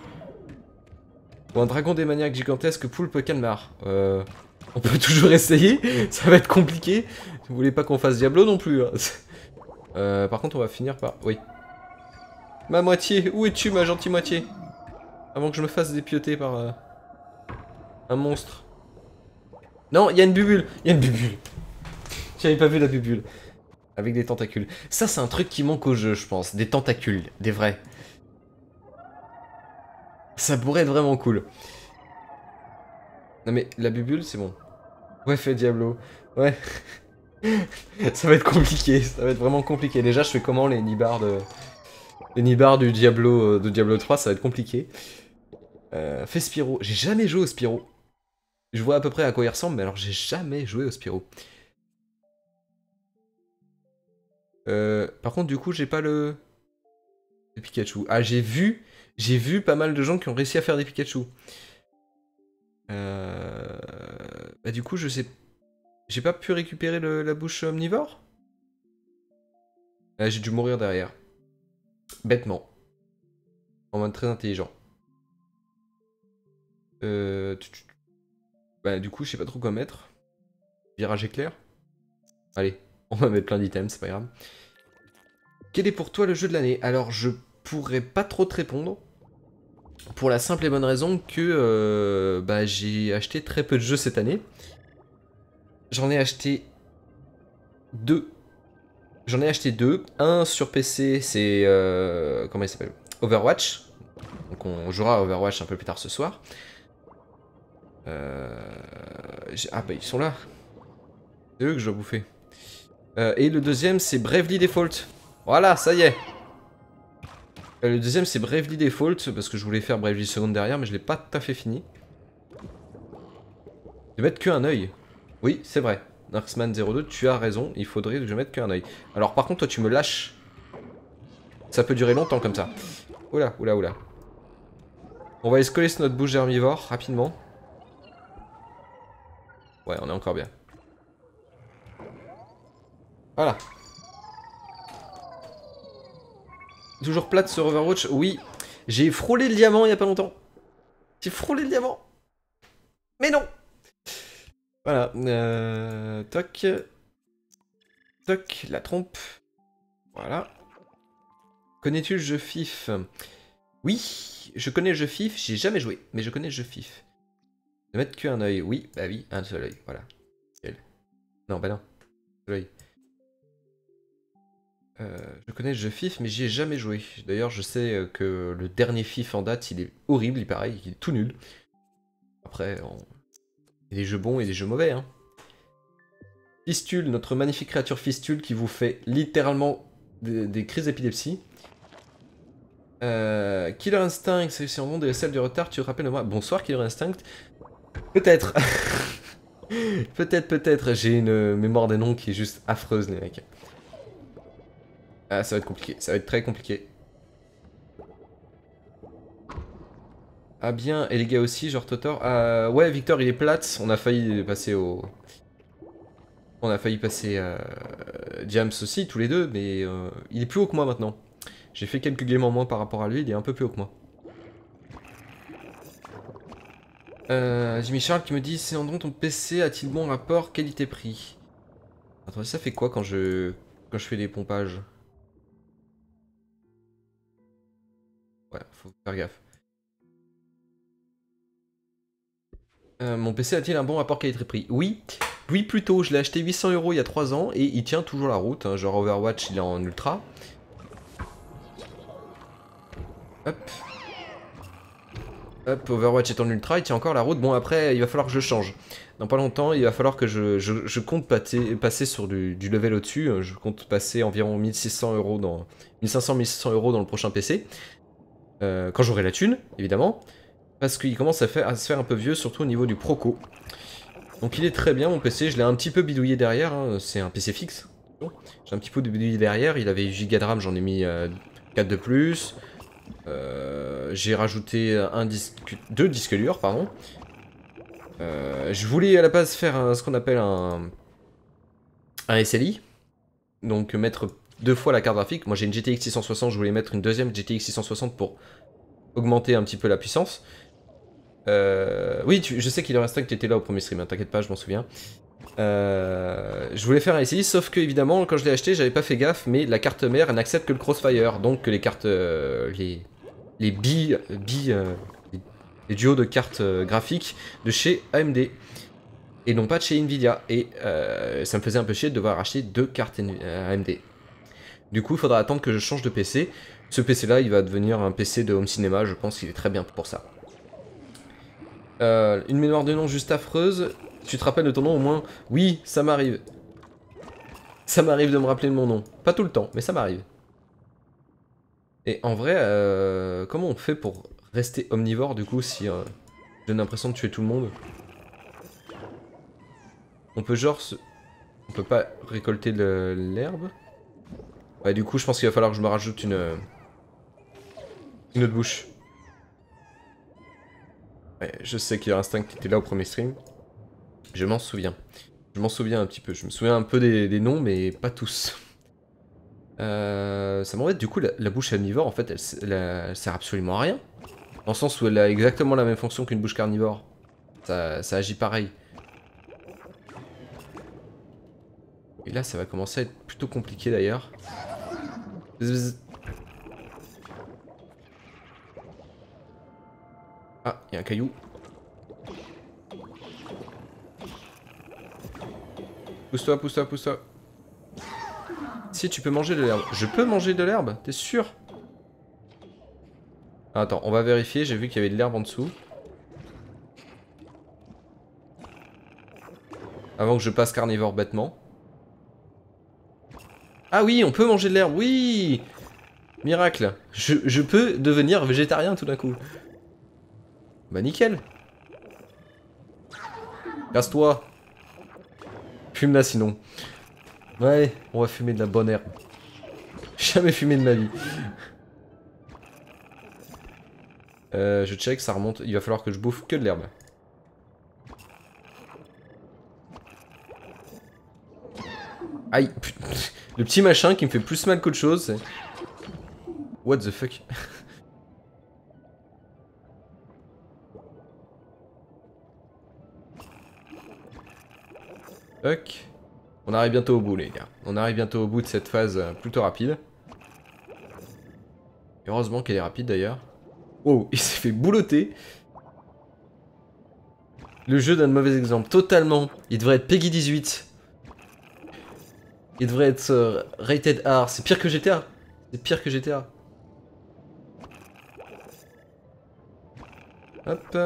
ou un dragon démoniaque gigantesque, poulpe, calmar. Euh, on peut toujours essayer, ça va être compliqué. Vous voulez pas qu'on fasse Diablo non plus. Hein. Euh, par contre, on va finir par... Oui. Ma moitié, où es-tu ma gentille moitié Avant que je me fasse dépioter par... Euh, un monstre. Non, il y a une bubule Il y a une bubule J'avais pas vu la bubule. Avec des tentacules. Ça, c'est un truc qui manque au jeu, je pense. Des tentacules, des vrais. Ça pourrait être vraiment cool. Non mais la bubule, c'est bon. Ouais, fait Diablo. Ouais. ça va être compliqué, ça va être vraiment compliqué. Déjà, je fais comment les nibards de... Les nibards du Diablo, euh, de Diablo 3, ça va être compliqué. Euh, fais Spyro. J'ai jamais joué au Spiro. Je vois à peu près à quoi il ressemble, mais alors j'ai jamais joué au Spiro. Euh, par contre, du coup, j'ai pas le... le Pikachu. Ah, j'ai vu j'ai vu pas mal de gens qui ont réussi à faire des Pikachu. Euh, bah, du coup, je sais. J'ai pas pu récupérer la bouche omnivore euh, J'ai dû mourir derrière. Bêtement. En mode très intelligent. Euh, bah, du coup, je sais pas trop quoi mettre. Virage éclair Allez, on va mettre plein d'items, c'est pas grave. Quel est pour toi le jeu de l'année Alors, je pourrais pas trop te répondre pour la simple et bonne raison que euh, bah, j'ai acheté très peu de jeux cette année. J'en ai acheté deux. J'en ai acheté deux. Un sur PC, c'est euh, comment il s'appelle Overwatch. Donc on jouera à Overwatch un peu plus tard ce soir. Euh, ah bah ils sont là. C'est eux que je dois bouffer. et le deuxième, c'est Bravely Default. Voilà, ça y est. Euh, le deuxième c'est Bravely Default, parce que je voulais faire Bravely Second derrière, mais je l'ai pas tout à fait fini. Je vais mettre qu'un œil. Oui, c'est vrai. Narxman02, tu as raison, il faudrait que je mette qu'un œil. Alors par contre, toi tu me lâches. Ça peut durer longtemps comme ça. Oula, oula, oula. On va aller se coller sur notre bouche d'hermivore rapidement. Ouais, on est encore bien. Voilà. Toujours plate sur Overwatch, oui. J'ai frôlé le diamant il y a pas longtemps. J'ai frôlé le diamant. Mais non Voilà. Euh, toc. Toc, la trompe. Voilà. Connais-tu le jeu FIF Oui, je connais le jeu FIF. J'ai jamais joué, mais je connais le jeu FIF. Ne mettre qu'un œil. Oui, bah oui, un seul œil. Voilà. Non, bah non. Un seul euh, je connais le jeu FIF, mais j'y ai jamais joué. D'ailleurs, je sais euh, que le dernier FIF en date, il est horrible, il pareil, il est tout nul. Après, il y a des jeux bons et des jeux mauvais. Hein. Fistule, notre magnifique créature Fistule qui vous fait littéralement des, crises d'épilepsie. Euh, Killer Instinct, c'est monde des celle de retard, tu te rappelles de moi Bonsoir Killer Instinct. Peut-être. peut-être, peut-être. J'ai une mémoire des noms qui est juste affreuse, les mecs. Ah, ça va être compliqué. Ça va être très compliqué. Ah bien, et les gars aussi, genre Totor. Ah, ouais, Victor, il est plate. On a failli passer au... On a failli passer à euh, James aussi, tous les deux, mais euh, il est plus haut que moi maintenant. J'ai fait quelques games en moins par rapport à lui, il est un peu plus haut que moi. Euh, Jimmy Charles qui me dit, c'est ton PC a-t-il bon rapport qualité-prix Attends, ça fait quoi quand je quand je fais des pompages Ouais, faut faire gaffe. Euh, mon PC a-t-il un bon rapport qualité-prix Oui, oui plutôt. Je l'ai acheté 800 euros il y a 3 ans et il tient toujours la route. Hein. Genre Overwatch, il est en ultra. Hop. Hop, Overwatch est en ultra, il tient encore la route. Bon, après, il va falloir que je change. Dans pas longtemps, il va falloir que je, compte passer, sur du, du level au-dessus. Je compte passer environ 1600 euros dans 1500-1600 euros dans le prochain PC. Euh, quand j'aurai la thune, évidemment. Parce qu'il commence à, se faire un peu vieux, surtout au niveau du Proco. Donc il est très bien mon PC, je l'ai un petit peu bidouillé derrière, hein. c'est un PC fixe. J'ai un petit peu bidouillé derrière, il avait 8 go de RAM, j'en ai mis 4 euh, de plus. Euh, j'ai rajouté un disque, deux disques durs, pardon. je voulais à la base faire ce qu'on appelle un, un SLI, donc mettre deux fois la carte graphique. Moi j'ai une GTX 660, je voulais mettre une deuxième GTX 660 pour augmenter un petit peu la puissance. Euh, oui, je sais qu'il est resté que tu étais là au premier stream, hein, t'inquiète pas, je m'en souviens. Euh, je voulais faire un SI, sauf que évidemment, quand je l'ai acheté, j'avais pas fait gaffe, mais la carte mère n'accepte que le Crossfire, donc que les cartes. Euh, les, les billes. Euh, les, les duos de cartes graphiques de chez AMD. Et non pas de chez Nvidia. Et ça me faisait un peu chier de devoir acheter deux cartes AMD. Du coup, il faudra attendre que je change de PC. Ce PC-là, il va devenir un PC de home cinéma, je pense qu'il est très bien pour ça. Euh, une mémoire de nom juste affreuse. Tu te rappelles de ton nom au moins Oui, ça m'arrive. Ça m'arrive de me rappeler de mon nom. Pas tout le temps, mais ça m'arrive. Et en vrai, euh, comment on fait pour rester omnivore du coup si euh, j'ai l'impression de tuer tout le monde On peut genre se... On peut pas récolter de l'herbe Ouais, du coup, je pense qu'il va falloir que je me rajoute une... Euh, une autre bouche. je sais qu'il y a Instinct qui était là au premier stream. Je m'en souviens. Je m'en souviens un petit peu. Je me souviens un peu des, noms, mais pas tous. Euh, ça m'embête, du coup, la, bouche omnivore, en fait, elle, sert absolument à rien. Dans le sens où elle a exactement la même fonction qu'une bouche carnivore. ça agit pareil. Et là, ça va commencer à être plutôt compliqué d'ailleurs. Ah, il y a un caillou. Pousse-toi, pousse-toi, pousse-toi. Si tu peux manger de l'herbe. Je peux manger de l'herbe T'es sûr ah, Attends, on va vérifier. J'ai vu qu'il y avait de l'herbe en dessous. Avant que je passe carnivore bêtement. Ah oui, on peut manger de l'herbe, oui Miracle je, peux devenir végétarien tout d'un coup. Bah nickel Casse-toi Fume-la sinon. Ouais, on va fumer de la bonne herbe. Jamais fumé de ma vie. Euh, je check, ça remonte. Il va falloir que je bouffe que de l'herbe. Aïe, putain. Le petit machin qui me fait plus mal qu'autre chose, c'est... What the fuck Fuck. On arrive bientôt au bout, les gars. On arrive bientôt au bout de cette phase euh, plutôt rapide. heureusement qu'elle est rapide, d'ailleurs. Oh, il s'est fait boulotter Le jeu donne mauvais exemple, totalement. Il devrait être Peggy 18. Il devrait être euh, rated R. C'est pire que GTA. C'est pire que GTA. Hop.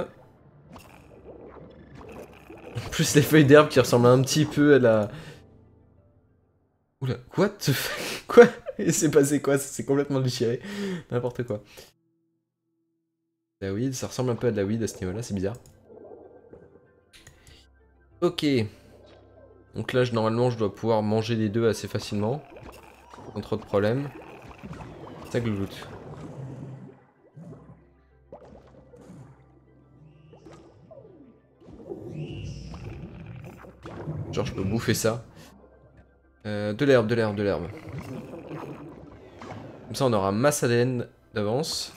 En plus les feuilles d'herbe qui ressemblent un petit peu à la... Oula, what the fuck Quoi Il s'est passé quoi C'est complètement déchiré. N'importe quoi. La weed, ça ressemble un peu à de la weed à ce niveau-là, c'est bizarre. Ok. Donc là, normalement, je dois pouvoir manger les deux assez facilement. Sans trop de problèmes. Ça gloute. Genre, je peux bouffer ça. Euh, de l'herbe, de l'herbe, de l'herbe. Comme ça, on aura masse ADN d'avance.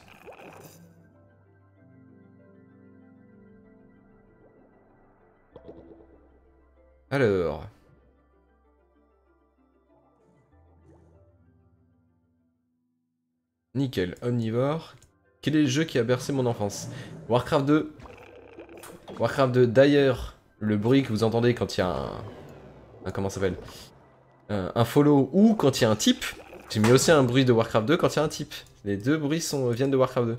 Alors. Nickel, omnivore. Quel est le jeu qui a bercé mon enfance Warcraft 2. Warcraft 2, d'ailleurs, le bruit que vous entendez quand il y a un... comment ça s'appelle Un follow ou quand il y a un type. J'ai mis aussi un bruit de Warcraft 2 quand il y a un type. Les deux bruits sont, viennent de Warcraft 2.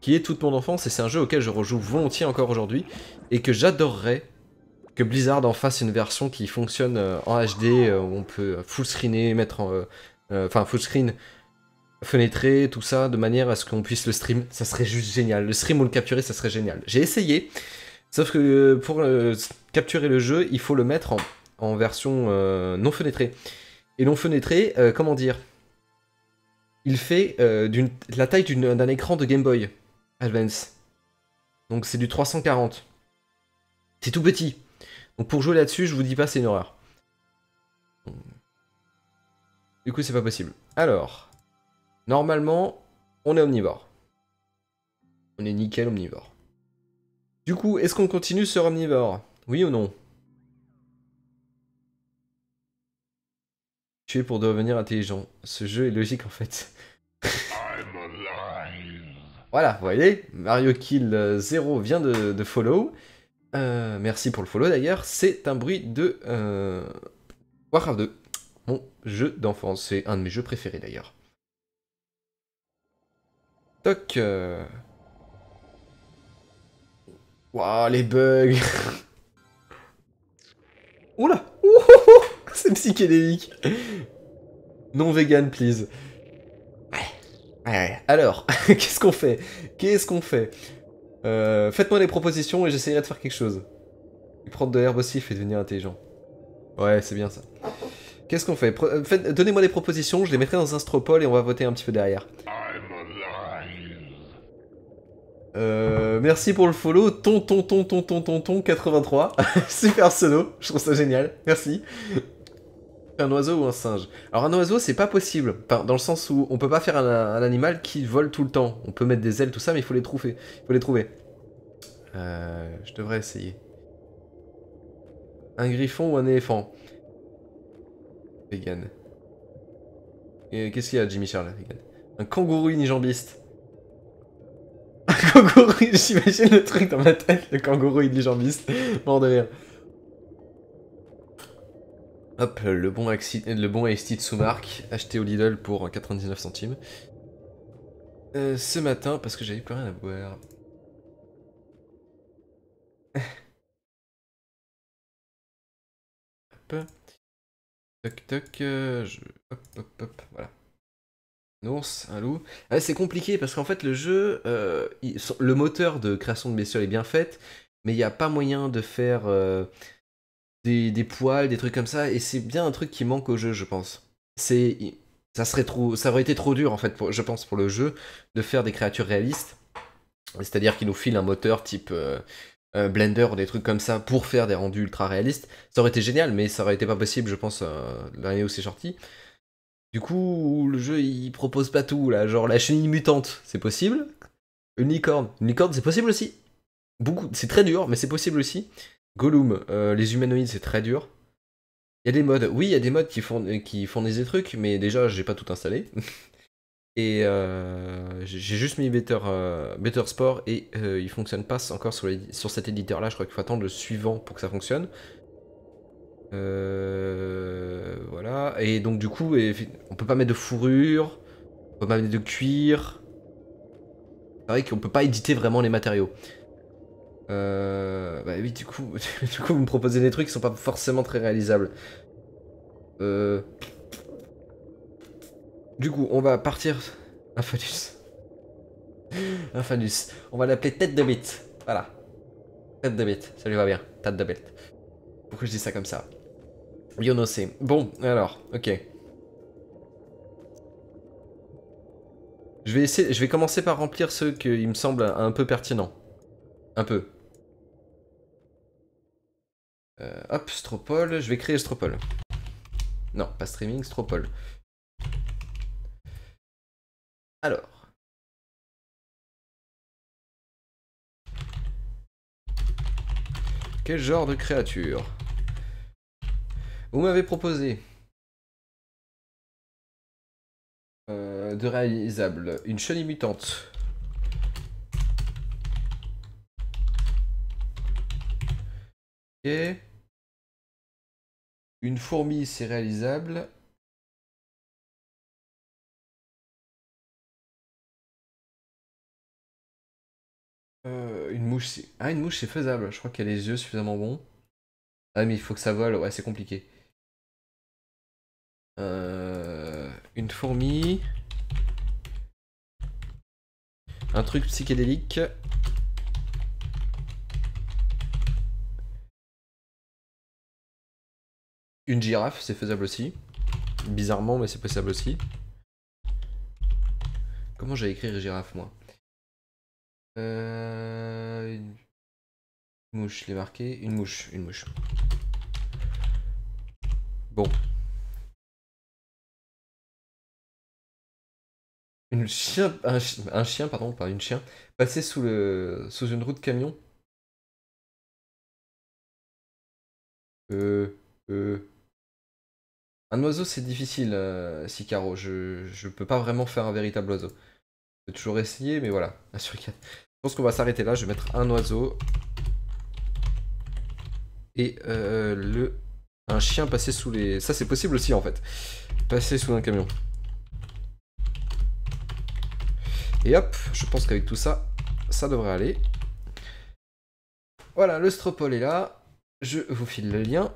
Qui est toute mon enfance et c'est un jeu auquel je rejoue volontiers encore aujourd'hui et que j'adorerais que Blizzard en fasse une version qui fonctionne euh, en HD, euh, où on peut full screener, mettre en. Euh, enfin, full screen, fenêtrer, tout ça, de manière à ce qu'on puisse le stream. Ça serait juste génial. Le stream ou le capturer, ça serait génial. J'ai essayé, sauf que pour capturer le jeu, il faut le mettre en, version non fenêtrée. Et non fenêtrée, comment dire Il fait la taille d'un écran de Game Boy Advance. Donc c'est du 340. C'est tout petit. Donc pour jouer là-dessus, je vous dis pas, c'est une horreur. Du coup, c'est pas possible. Alors, normalement, on est omnivore. On est nickel omnivore. Du coup, est-ce qu'on continue sur omnivore Oui ou non Tu es pour devenir intelligent. Ce jeu est logique en fait. voilà, vous voyez, Mario Kill 0 vient de, de follow. Euh, merci pour le follow d'ailleurs. C'est un bruit de euh, Warcraft 2. Mon jeu d'enfance. C'est un de mes jeux préférés d'ailleurs. Toc. Euh... Waouh, les bugs. Oula. C'est psychédélique. Non vegan, please. Ouais, ouais. Alors, qu'est-ce qu'on fait Qu'est-ce qu'on fait euh, faites-moi des propositions et j'essaierai de faire quelque chose. prendre de l'herbe aussi fait devenir intelligent. Ouais, c'est bien ça. Qu'est-ce qu'on fait, euh, Faites, Donnez-moi des propositions, je les mettrai dans stropole et on va voter un petit peu derrière. Euh, merci pour le follow, ton ton ton ton ton ton ton 83. Super solo, je trouve ça génial. Merci un oiseau ou un singe Alors un oiseau, c'est pas possible, dans le sens où on peut pas faire un, animal qui vole tout le temps. On peut mettre des ailes, tout ça, mais il faut les trouver. Il faut les trouver. Euh, je devrais essayer. Un griffon ou un éléphant Vegan. qu'est-ce qu'il y a, Jimmy Charles Un kangourou unijambiste. Un kangourou, j'imagine le truc dans ma tête, le kangourou unijambiste. Mort de rire. Hop, le bon, axi, le bon sous marque, acheté au Lidl pour 99 centimes. Euh, ce matin, parce que j'avais plus rien à boire. hop. Toc toc, euh, hop hop hop, voilà. Un ours, un loup. Ah, c'est compliqué parce qu'en fait le jeu, euh, le moteur de création de bestiole est bien fait, mais il n'y a pas moyen de faire des, poils, des trucs comme ça, et c'est bien un truc qui manque au jeu, je pense. C'est ça serait trop, ça aurait été trop dur en fait, pour, je pense, pour le jeu de faire des créatures réalistes, c'est-à-dire qu'il nous file un moteur type euh, Blender ou des trucs comme ça pour faire des rendus ultra réalistes. Ça aurait été génial, mais ça aurait été pas possible, je pense, euh, l'année où c'est sorti. Du coup, le jeu il propose pas tout là, genre la chenille mutante, c'est possible. Unicorne, unicorn, c'est possible aussi. Beaucoup, c'est très dur, mais c'est possible aussi. Gollum, euh, les humanoïdes, c'est très dur. Il y a des modes, oui, il y a des modes qui, font qui fournissent des trucs, mais déjà, j'ai pas tout installé. et euh, j'ai juste mis Better, euh, Better Sport et il fonctionne pas encore sur, sur cet éditeur-là. Je crois qu'il faut attendre le suivant pour que ça fonctionne. voilà. Et donc, du coup, on peut pas mettre de fourrure, on peut pas mettre de cuir. C'est vrai qu'on peut pas éditer vraiment les matériaux. Euh, bah oui, du coup, du coup, vous me proposez des trucs qui sont pas forcément très réalisables. Euh... Du coup, on va partir... Un phallus. Un On va l'appeler tête de bête. Voilà. Tête de bête. Ça lui va bien. Tête de bête. Pourquoi je dis ça comme ça You c'est. Bon, alors, ok. Je vais, essayer, je vais commencer par remplir ceux qui me semble un peu pertinent. Un peu. Euh, hop, Stropole, je vais créer Stropole. Non, pas streaming, Stropole. Alors. Quel genre de créature Vous m'avez proposé euh, de réalisable une chenille mutante, Une fourmi, c'est réalisable. Euh, une mouche, c'est... Ah, une mouche, c'est faisable. Je crois qu'elle a les yeux suffisamment bons. Ah, mais il faut que ça vole. Ouais, c'est compliqué. Euh, une fourmi. Un truc psychédélique. Une girafe, c'est faisable aussi. Bizarrement, mais c'est possible aussi. Comment j'ai écrit girafe, moi euh, Une mouche, je l'ai marqué. Une mouche, une mouche. Bon. chien, un, chien, pardon, pas une chien, passé sous, le, sous une route camion. Euh, euh, un oiseau, c'est difficile, euh, Sicaro. Je, je peux pas vraiment faire un véritable oiseau. Je peux toujours essayer, mais voilà. Je pense qu'on va s'arrêter là. Je vais mettre un oiseau. Et euh, le... Un chien passer sous les... Ça, c'est possible aussi, en fait. Passer sous un camion. Et hop, je pense qu'avec tout ça, ça devrait aller. Voilà, le stropole est là. Je vous file le lien.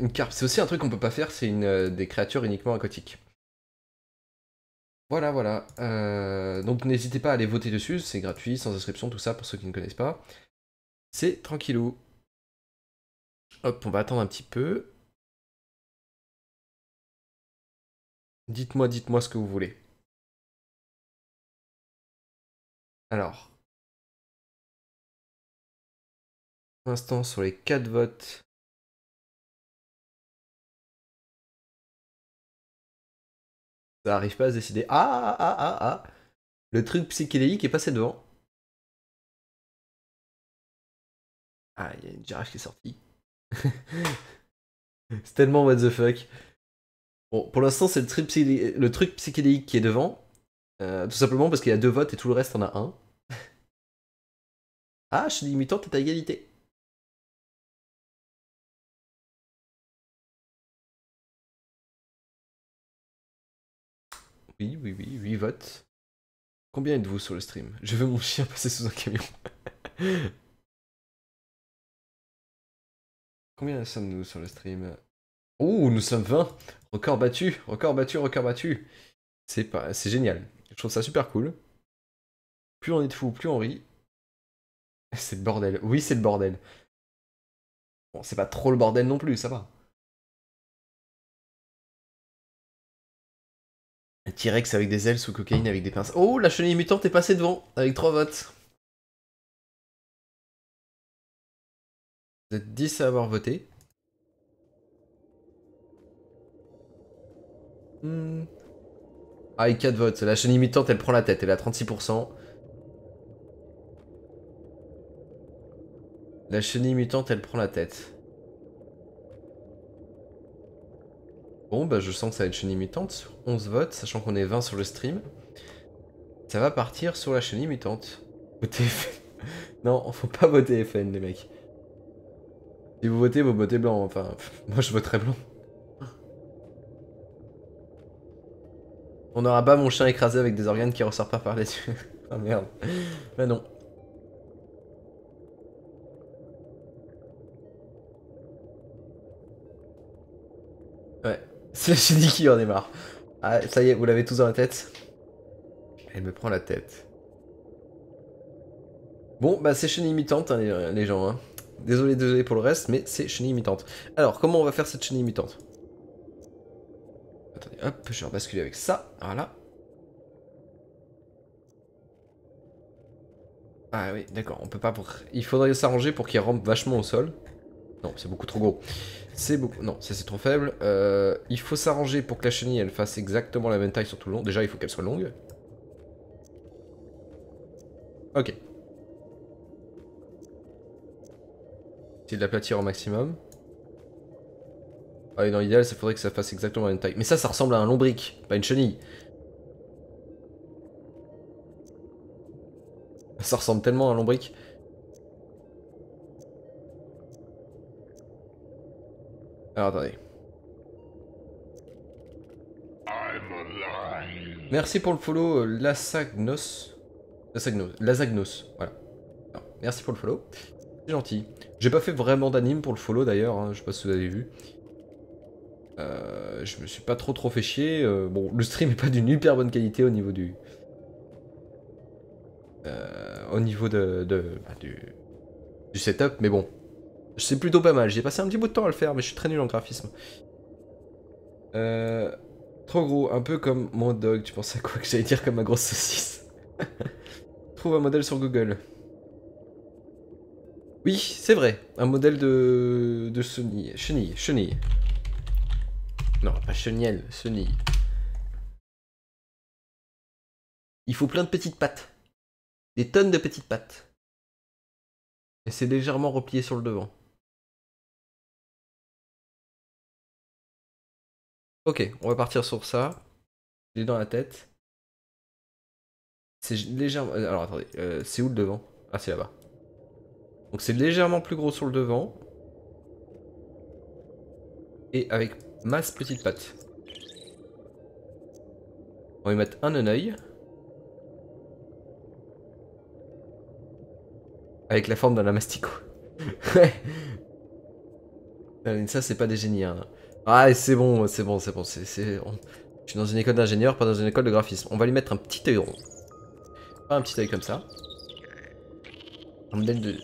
une carpe. C'est aussi un truc qu'on peut pas faire, c'est une euh, des créatures uniquement aquatiques. Voilà, voilà. Euh, donc n'hésitez pas à aller voter dessus, c'est gratuit, sans inscription, tout ça pour ceux qui ne connaissent pas. C'est tranquillou. Hop, on va attendre un petit peu. Dites-moi, dites-moi ce que vous voulez. Alors. Pour l'instant, sur les quatre votes, Ça arrive pas à se décider. Ah, ah, ah, ah, ah. Le truc psychédélique est passé devant. Ah, il y a une girafe qui est sortie. c'est tellement what the fuck. Bon, pour l'instant, c'est le, truc psychédélique qui est devant. Euh, tout simplement parce qu'il y a deux votes et tout le reste en a un. ah, je suis limitante, t'es à égalité. Oui, oui, oui, 8 votes. Combien êtes-vous sur le stream Je veux mon chien passer sous un camion. Combien sommes-nous sur le stream Oh, nous sommes 20 Record battu, record battu, record battu C'est pas... c'est génial. Je trouve ça super cool. Plus on est de fous, plus on rit. C'est le bordel. Oui, c'est le bordel. Bon, c'est pas trop le bordel non plus, ça va. T-Rex avec des ailes sous cocaïne avec des pinces. Oh, la chenille mutante est passée devant avec 3 votes. Vous êtes 10 à avoir voté. Hmm. Ah, et 4 votes. La chenille mutante, elle prend la tête. Elle a 36%. La chenille mutante, elle prend la tête. Bon, bah je sens que ça va être chenille mutante, 11 votes, sachant qu'on est 20 sur le stream. Ça va partir sur la chenille mutante Voter FN. non, faut pas voter FN, les mecs. Si vous votez, vous votez blanc. Enfin, moi je voterai blanc. On n'aura pas mon chien écrasé avec des organes qui ressortent pas par les yeux. ah merde. Bah non. C'est qui en est marre. Ah, ça y est, vous l'avez tous dans la tête. Elle me prend la tête. Bon, bah c'est chenille imitante, hein, les, gens. Hein. Désolé, désolé pour le reste, mais c'est chenille imitante. Alors, comment on va faire cette chenille imitante Attendez, hop, je vais rebasculer avec ça. Voilà. Ah oui, d'accord, on peut pas... Pour... Il faudrait s'arranger pour qu'il rampe vachement au sol. Non, c'est beaucoup trop gros. C'est beaucoup. Non, ça c'est trop faible. Euh, il faut s'arranger pour que la chenille elle fasse exactement la même taille sur tout le long. Déjà, il faut qu'elle soit longue. Ok. C'est de l'aplatir au maximum. Ah, dans l'idéal, ça faudrait que ça fasse exactement la même taille. Mais ça, ça ressemble à un lombric, pas une chenille. Ça ressemble tellement à un lombric. Alors attendez. Merci pour le follow euh, Lasagnos. Lasagnos. Lasagnos, voilà. merci pour le follow. C'est gentil. J'ai pas fait vraiment d'anime pour le follow d'ailleurs, hein, je sais pas si vous avez vu. Euh, je me suis pas trop trop fait chier. Euh, bon, le stream est pas d'une hyper bonne qualité au niveau du... au niveau de, bah, du, du setup, mais bon, c'est plutôt pas mal. J'ai passé un petit bout de temps à le faire, mais je suis très nul en graphisme. Euh, trop gros, un peu comme mon dog. Tu penses à quoi que j'allais dire comme ma grosse saucisse Trouve un modèle sur Google. Oui, c'est vrai. Un modèle de... de chenille. Chenille, chenille. Non, pas chenille, chenille. Il faut plein de petites pattes. Des tonnes de petites pattes. Et c'est légèrement replié sur le devant. Ok, on va partir sur ça. J'ai dans la tête. C'est légèrement. Euh, alors attendez, euh, c'est où le devant Ah, c'est là-bas. Donc c'est légèrement plus gros sur le devant. Et avec masse petite patte. On va lui mettre un œil. Avec la forme d'un amastico. ça, c'est pas des génies. Hein. Ah, c'est bon, c'est bon, c'est bon. c'est c'est Je suis dans une école d'ingénieur, pas dans une école de graphisme. On va lui mettre un petit œil rond. Pas un petit œil comme ça. Un modèle de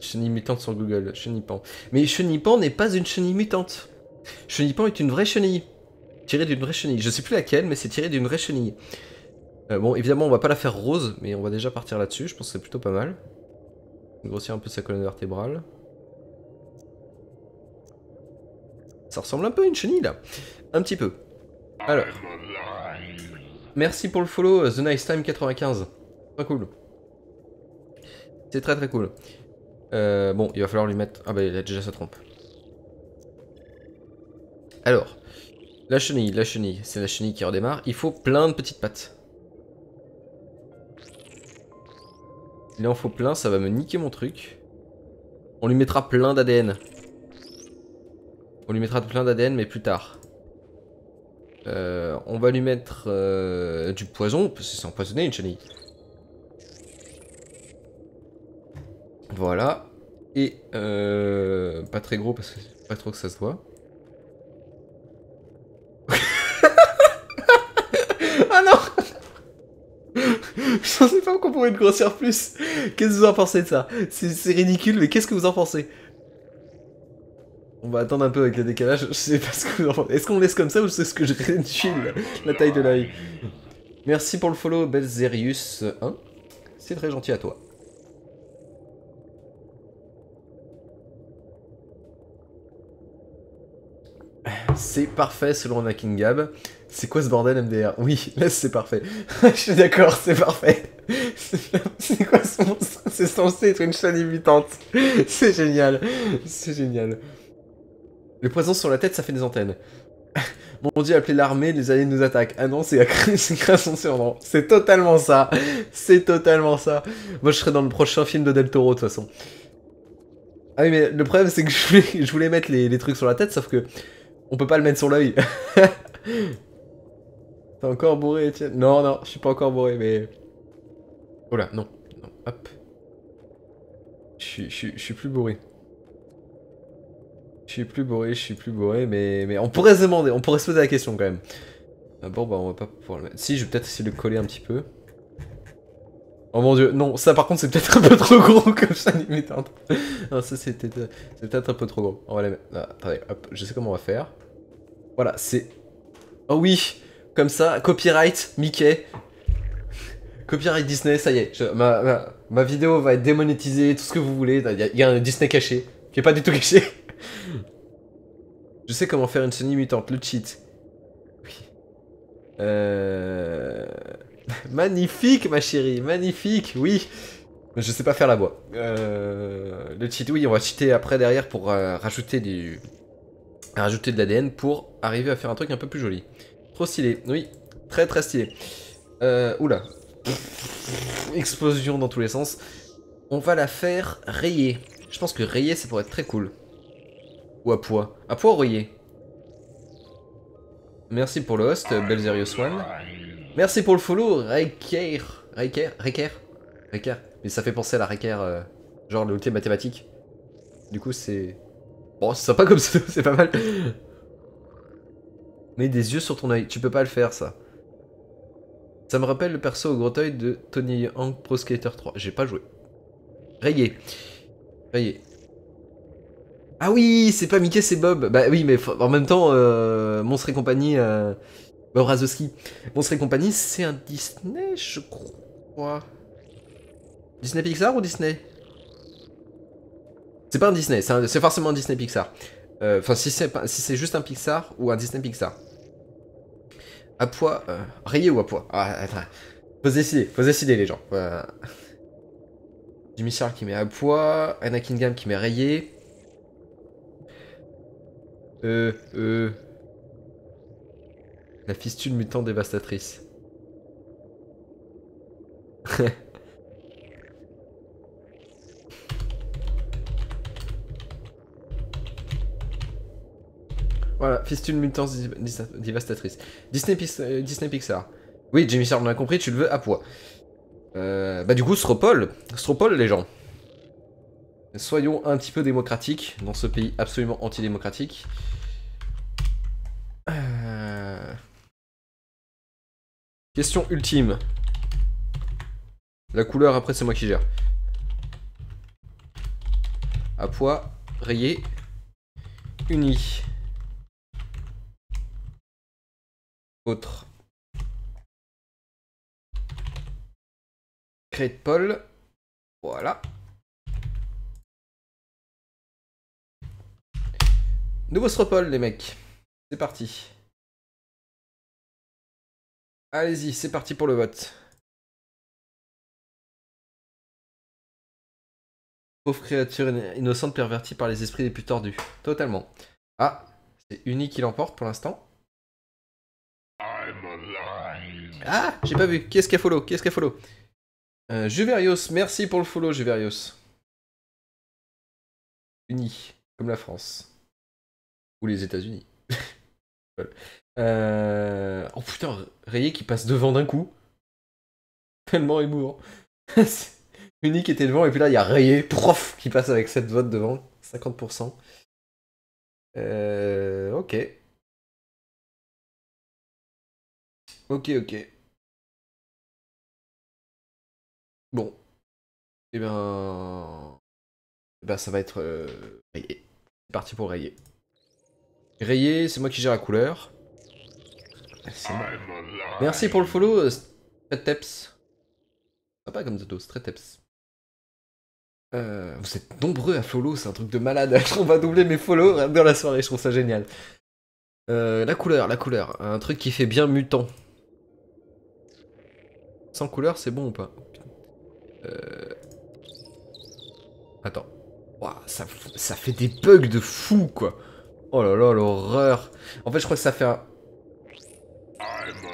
chenille mutante sur Google. Chenipan. Mais Chenipan n'est pas une chenille mutante. Chenipan est une vraie chenille. Tirée d'une vraie chenille. Je sais plus laquelle, mais c'est tiré d'une vraie chenille. Euh, bon, évidemment, on va pas la faire rose, mais on va déjà partir là-dessus. Je pense que c'est plutôt pas mal. Grossir un peu sa colonne vertébrale. Ça ressemble un peu à une chenille, là. Un petit peu. Alors. Merci pour le follow, The Nice Time 95. Très cool. C'est très très cool. Euh, bon, il va falloir lui mettre... Ah bah il a déjà sa trompe. Alors, la chenille, la chenille, c'est la chenille qui redémarre. Il faut plein de petites pattes. Il en faut plein, ça va me niquer mon truc. On lui mettra plein d'ADN. On lui mettra plein d'ADN, mais plus tard. Euh, on va lui mettre euh, du poison, parce que c'est empoisonné une chenille. Voilà. Et euh, pas très gros parce que pas trop que ça se voit. ah non Je pensais pas qu'on pouvait le grossir plus. Qu'est-ce que vous en pensez de ça C'est ridicule, mais qu'est-ce que vous en pensez on va attendre un peu avec le décalage, je sais pas ce que vous en Est-ce qu'on laisse comme ça ou c'est ce que je réduis la, taille de l'œil Merci pour le follow, Belzerius1. c'est très gentil à toi. C'est parfait selon Anakin Gab. C'est quoi ce bordel MDR Oui, là c'est parfait. je suis d'accord, c'est parfait. C'est quoi ce monstre C'est censé être une chaîne imitante. C'est génial. C'est génial. Le poison sur la tête, ça fait des antennes. Mon dieu, appeler l'armée, les alliés nous attaquent. Ah non, c'est son non. C'est totalement ça. C'est totalement ça. Moi, je serai dans le prochain film de Del Toro, de toute façon. Ah oui, mais le problème, c'est que je voulais, mettre les, trucs sur la tête, sauf que on peut pas le mettre sur l'œil. T'es encore bourré, Etienne Non, non, je suis pas encore bourré, mais... Voilà, oh non. non. Hop. Je suis plus bourré. Je suis plus bourré, je suis plus bourré, mais, mais on pourrait se demander, on pourrait se poser la question quand même. bon, bah on va pas pouvoir le mettre. Si, je vais peut-être essayer de le coller un petit peu. Oh mon dieu, non, ça par contre c'est peut-être un peu trop gros comme ça limite. Non, ça c'est peut-être un peu trop gros. On va les mettre. attendez, hop, je sais comment on va faire. Voilà, c'est. Oh oui Comme ça, copyright, Mickey. Copyright Disney, ça y est. Ma, vidéo va être démonétisée, tout ce que vous voulez. Il y, un Disney caché, qui est pas du tout caché. Je sais comment faire une Sony mutante le cheat. Oui. Euh, magnifique, ma chérie, magnifique, oui. je sais pas faire la voix. Euh, le cheat, oui, on va cheater après derrière pour euh, rajouter du... Rajouter de l'ADN pour arriver à faire un truc un peu plus joli. Trop stylé, oui. Très très stylé. oula. Explosion dans tous les sens. On va la faire rayer. Je pense que rayer, ça pourrait être très cool à poids À poids Merci pour le host, Belzerius One. Merci pour le follow, Reiker. Reiker Reiker Mais ça fait penser à la Reiker, euh, genre le mathématique. Du coup, c'est... Bon, c'est sympa comme ça, c'est pas mal. Mets des yeux sur ton oeil, tu peux pas le faire, ça. Ça me rappelle le perso au gros oeil de Tony Hank Pro Skater 3. J'ai pas joué. Rayé. Rayé. Ah oui, c'est pas Mickey, c'est Bob. Bah oui, mais en même temps, euh, Monstre et compagnie, euh, Bob Razowski. Monstre et compagnie, c'est un Disney, je crois. Disney Pixar ou Disney C'est pas un Disney, c'est forcément un Disney Pixar. Euh, enfin, si c'est si juste un Pixar ou un Disney Pixar. À poids, rayé ou à poids ah, attends. Faut se décider, faut décider les gens. Voilà. qui met à poids, Anakin Gam qui met rayé. Euh, euh... La fistule mutant dévastatrice. voilà, fistule mutant dévastatrice. Disney, euh, Disney, Pixar. Oui, Jimmy Sharp on a compris, tu le veux à poids. Euh, bah du coup, Stropol, Stropol, les gens. Soyons un petit peu démocratiques dans ce pays absolument antidémocratique. Euh. Question ultime. La couleur, après, c'est moi qui gère. À poids, rayé, uni. Autre. Créer de Paul. Voilà. Nouveau Stropol les mecs. C'est parti. Allez-y, c'est parti pour le vote. Pauvre créature innocente pervertie par les esprits les plus tordus. Totalement. Ah, c'est Uni qui l'emporte pour l'instant. Ah, j'ai pas vu. quest ce qui follow quest ce qu'il follow euh, merci pour le follow, Juverios. Uni, comme la France ou les États-Unis. Euh, oh putain, Rayé qui passe devant d'un coup. Tellement émouvant. Unique était devant, et puis là, il y a Rayé, prof, qui passe avec cette vote devant, 50%. Euh... Ok. Ok, ok. Bon. Eh, eh ben... Eh bien, ça va être... Euh... C'est parti pour Rayé. Rayé, c'est moi qui gère la couleur. Merci pour le follow, Streteps. Ah, pas comme Zato, Streteps. Euh, vous êtes nombreux à follow, c'est un truc de malade. On va doubler mes follow dans la soirée, je trouve ça génial. Euh, la couleur, la couleur. Un truc qui fait bien mutant. Sans couleur, c'est bon ou pas euh, Attends. ça, ça fait des bugs de fou, quoi. Oh là là, l'horreur. En fait, je crois que ça fait un...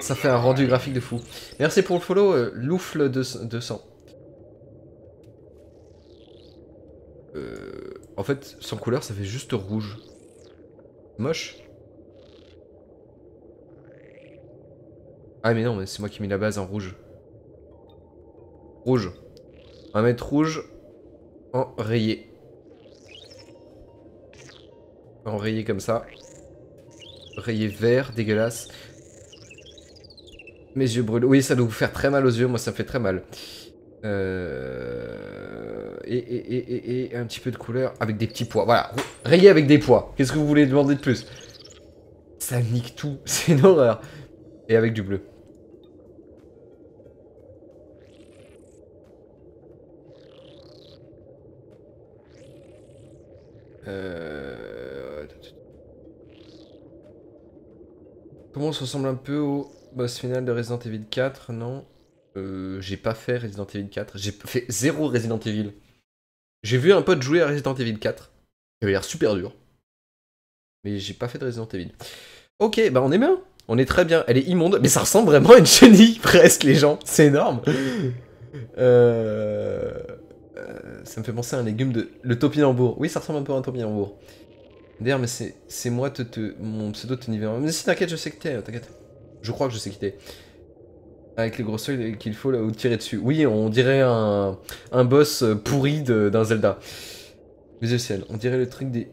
Ça fait un rendu graphique de fou. Merci pour le follow, euh, Loufle 200. Euh, en fait, sans couleur, ça fait juste rouge. Moche. Ah mais non, mais c'est moi qui ai mis la base en rouge. Rouge. On va mettre rouge en rayé. Enrayé comme ça. Rayé vert, dégueulasse. Mes yeux brûlent. Oui, ça doit vous faire très mal aux yeux. Moi, ça me fait très mal. Euh, et, un petit peu de couleur avec des petits pois. Voilà, rayé avec des pois. Qu'est-ce que vous voulez demander de plus Ça nique tout, c'est une horreur. Et avec du bleu. Euh... Comment on ça ressemble un peu au boss final de Resident Evil 4, non euh, J'ai pas fait Resident Evil 4. J'ai fait zéro Resident Evil. J'ai vu un pote jouer à Resident Evil 4. Il avait l'air super dur. Mais j'ai pas fait de Resident Evil. Ok, bah on est bien. On est très bien. Elle est immonde. Mais ça ressemble vraiment à une chenille, presque, les gens. C'est énorme. Euh, euh... ça me fait penser à un légume de... Le topinambour. Oui, ça ressemble un peu à un topinambour. D'ailleurs, mais c'est moi, te, te, mon pseudo univers Mais si, t'inquiète, je sais que t'es, Je crois que je sais qui t'es. Avec les gros seuils qu'il faut là, ou tirer dessus. Oui, on dirait un, un boss euh, pourri d'un Zelda. les ciel, on dirait le truc des,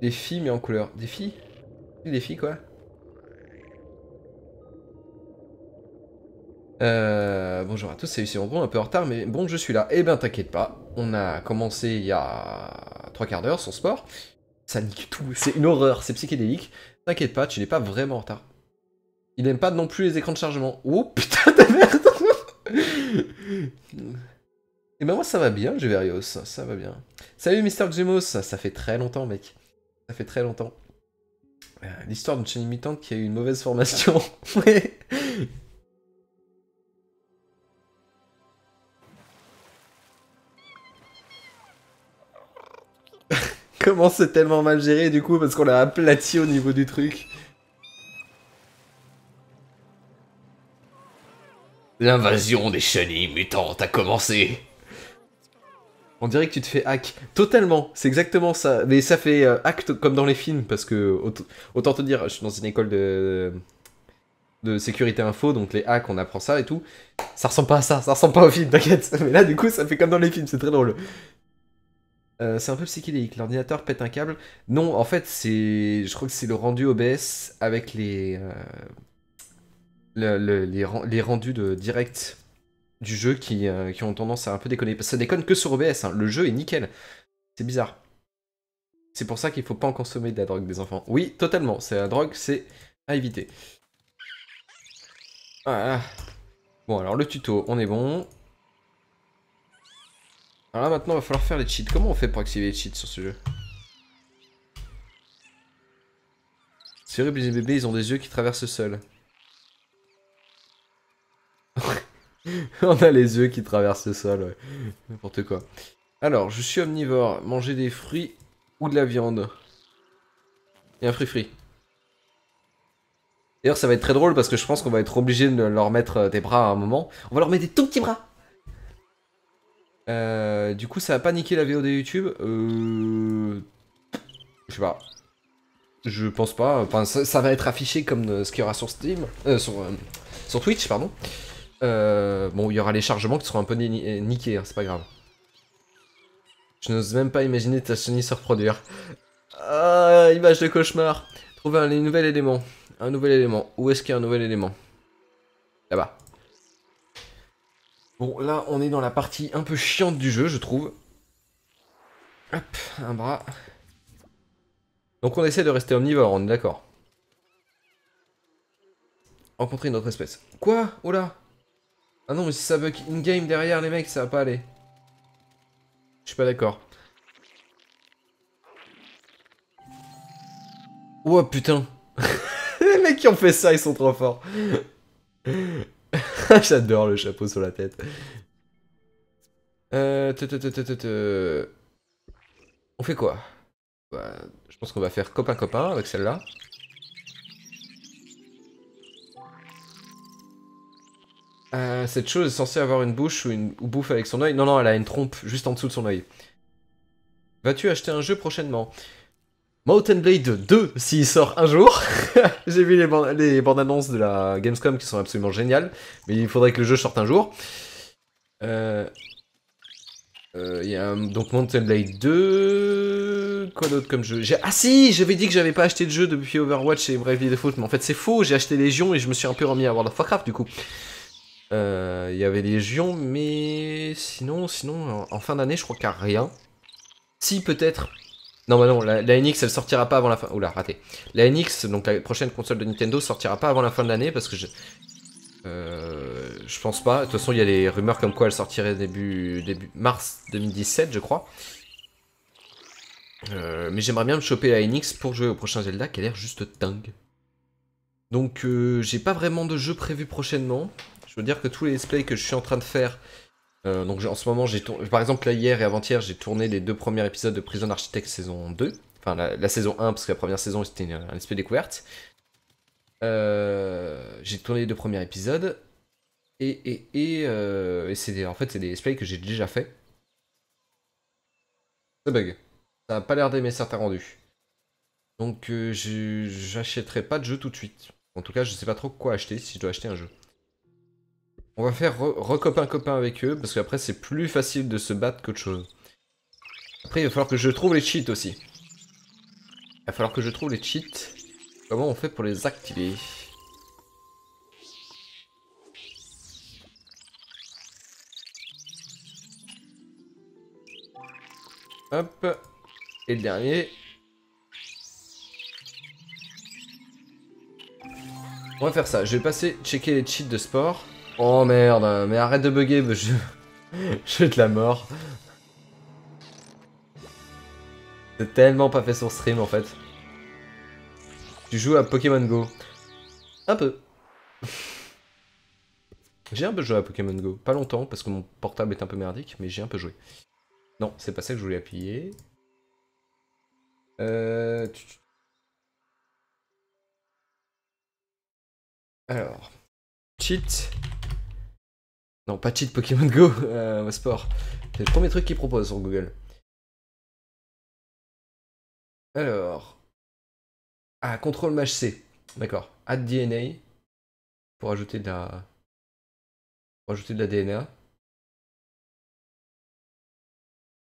des filles mais en couleur. Des filles Des filles quoi euh, bonjour à tous, c'est Lucien Bon, un peu en retard, mais bon, je suis là. Eh ben, t'inquiète pas, on a commencé il y a trois quarts d'heure son sport. Ça nique tout. C'est une horreur, c'est psychédélique. T'inquiète pas, tu n'es pas vraiment en retard. Il n'aime pas non plus les écrans de chargement. Oh putain de merde Et eh ben moi ça va bien, Juverios, ça va bien. Salut Mister Gemos, ça, fait très longtemps mec. Ça fait très longtemps. Euh, l'histoire d'une chaîne imitante qui a eu une mauvaise formation. Comment c'est tellement mal géré du coup parce qu'on l'a aplati au niveau du truc. L'invasion des chenilles mutantes a commencé. On dirait que tu te fais hack. Totalement, c'est exactement ça. Mais ça fait hack euh, comme dans les films, parce que autant te dire, je suis dans une école de, de sécurité info, donc les hacks, on apprend ça et tout. Ça ressemble pas à ça, ça ressemble pas au film, t'inquiète. Mais là, du coup, ça fait comme dans les films, c'est très drôle. Euh, c'est un peu psychédélique. L'ordinateur pète un câble. Non, en fait, c'est, je crois que c'est le rendu OBS avec les, euh, les, rendus de direct du jeu qui, euh, qui, ont tendance à un peu déconner. Parce que ça déconne que sur OBS. Hein. Le jeu est nickel. C'est bizarre. C'est pour ça qu'il faut pas en consommer de la drogue des enfants. Oui, totalement. C'est la drogue, c'est à éviter. Bon, alors le tuto, on est bon. Alors là maintenant il va falloir faire les cheats. Comment on fait pour activer les cheats sur ce jeu C'est horrible les bébés, ils ont des yeux qui traversent le sol on a les yeux qui traversent le sol, ouais. N'importe quoi. Alors, je suis omnivore. Manger des fruits ou de la viande. Et un fruit frit. D'ailleurs, ça va être très drôle parce que je pense qu'on va être obligé de leur mettre euh, des bras à un moment. On va leur mettre des tout petits bras. Euh, du coup, ça a pas niqué la VOD YouTube euh, Je sais pas. Je pense pas. Enfin, ça, va être affiché comme euh, ce qu'il y aura sur Steam. sur, Twitch, pardon. bon, il y aura les chargements qui seront un peu niqués, hein, c'est pas grave. Je n'ose même pas imaginer ta chenille se reproduire. Ah, image de cauchemar. Trouver un nouvel élément. Un nouvel élément. Où est-ce qu'il y a un nouvel élément Là-bas. Bon, là, on est dans la partie un peu chiante du jeu, je trouve. Hop, un bras. Donc on essaie de rester omnivore, on est d'accord. Rencontrer une autre espèce. Quoi Oh là Ah non, mais si ça bug in-game derrière, les mecs, ça va pas aller. Je suis pas d'accord. Oh putain Les mecs qui ont fait ça, ils sont trop forts J'adore le chapeau sur la tête. Euh, On fait quoi bah, Je pense qu'on va faire copain-copain avec celle-là. Euh, cette chose est censée avoir une bouche ou, une... bouffe avec son oeil. Non, non, elle a une trompe juste en dessous de son oeil. Vas-tu acheter un jeu prochainement Mountain Blade 2 s'il sort un jour. J'ai vu les, bandes annonces de la Gamescom qui sont absolument géniales, mais il faudrait que le jeu sorte un jour. Euh, euh, y a, donc Mountain Blade 2. Quoi d'autre comme jeu Ah si J'avais dit que j'avais pas acheté de jeu depuis Overwatch et Bravely Default, mais en fait c'est faux, j'ai acheté Légion et je me suis un peu remis à World of Warcraft du coup. Euh, il y avait Légion, mais sinon, sinon en, fin d'année je crois qu'il n'y a rien. Si peut-être non, mais non, la, NX elle sortira pas avant la fin. Oula, raté. La NX, donc la prochaine console de Nintendo, sortira pas avant la fin de l'année parce que je. Euh, je pense pas. De toute façon, il y a les rumeurs comme quoi elle sortirait début, début mars 2017, je crois. Euh, mais j'aimerais bien me choper la NX pour jouer au prochain Zelda qui a l'air juste dingue. Donc, euh, j'ai pas vraiment de jeu prévu prochainement. Je veux dire que tous les displays que je suis en train de faire, euh, donc en ce moment, j'ai par exemple là hier et avant-hier, j'ai tourné les deux premiers épisodes de Prison Architect saison 2. Enfin la, saison 1 parce que la première saison c'était un espèce découverte. Euh, j'ai tourné les deux premiers épisodes et euh, et, c'est des... en fait c'est des displays que j'ai déjà fait. Ça bug. Ça a pas l'air d'aimer certains rendus. Donc j'achèterai pas de jeu tout de suite. En tout cas, je sais pas trop quoi acheter si je dois acheter un jeu. On va faire recopain-copain avec eux, parce qu'après c'est plus facile de se battre qu'autre chose. Après il va falloir que je trouve les cheats aussi. Il va falloir que je trouve les cheats. Comment on fait pour les activer Hop. Et le dernier. On va faire ça. Je vais passer checker les cheats de sport. Oh merde, mais arrête de bugger, je... suis de la mort. C'est tellement pas fait sur stream en fait. Tu joues à Pokémon Go. Un peu. j'ai un peu joué à Pokémon Go. Pas longtemps parce que mon portable est un peu merdique, mais j'ai un peu joué. Non, c'est pas ça que je voulais appuyer. Euh... Alors. Cheat non, pas cheat Pokémon Go, euh, sport. C'est le premier truc qu'ils propose sur Google. Alors. Ah, contrôle C. D'accord. Add DNA. Pour ajouter de la. Pour ajouter de la DNA.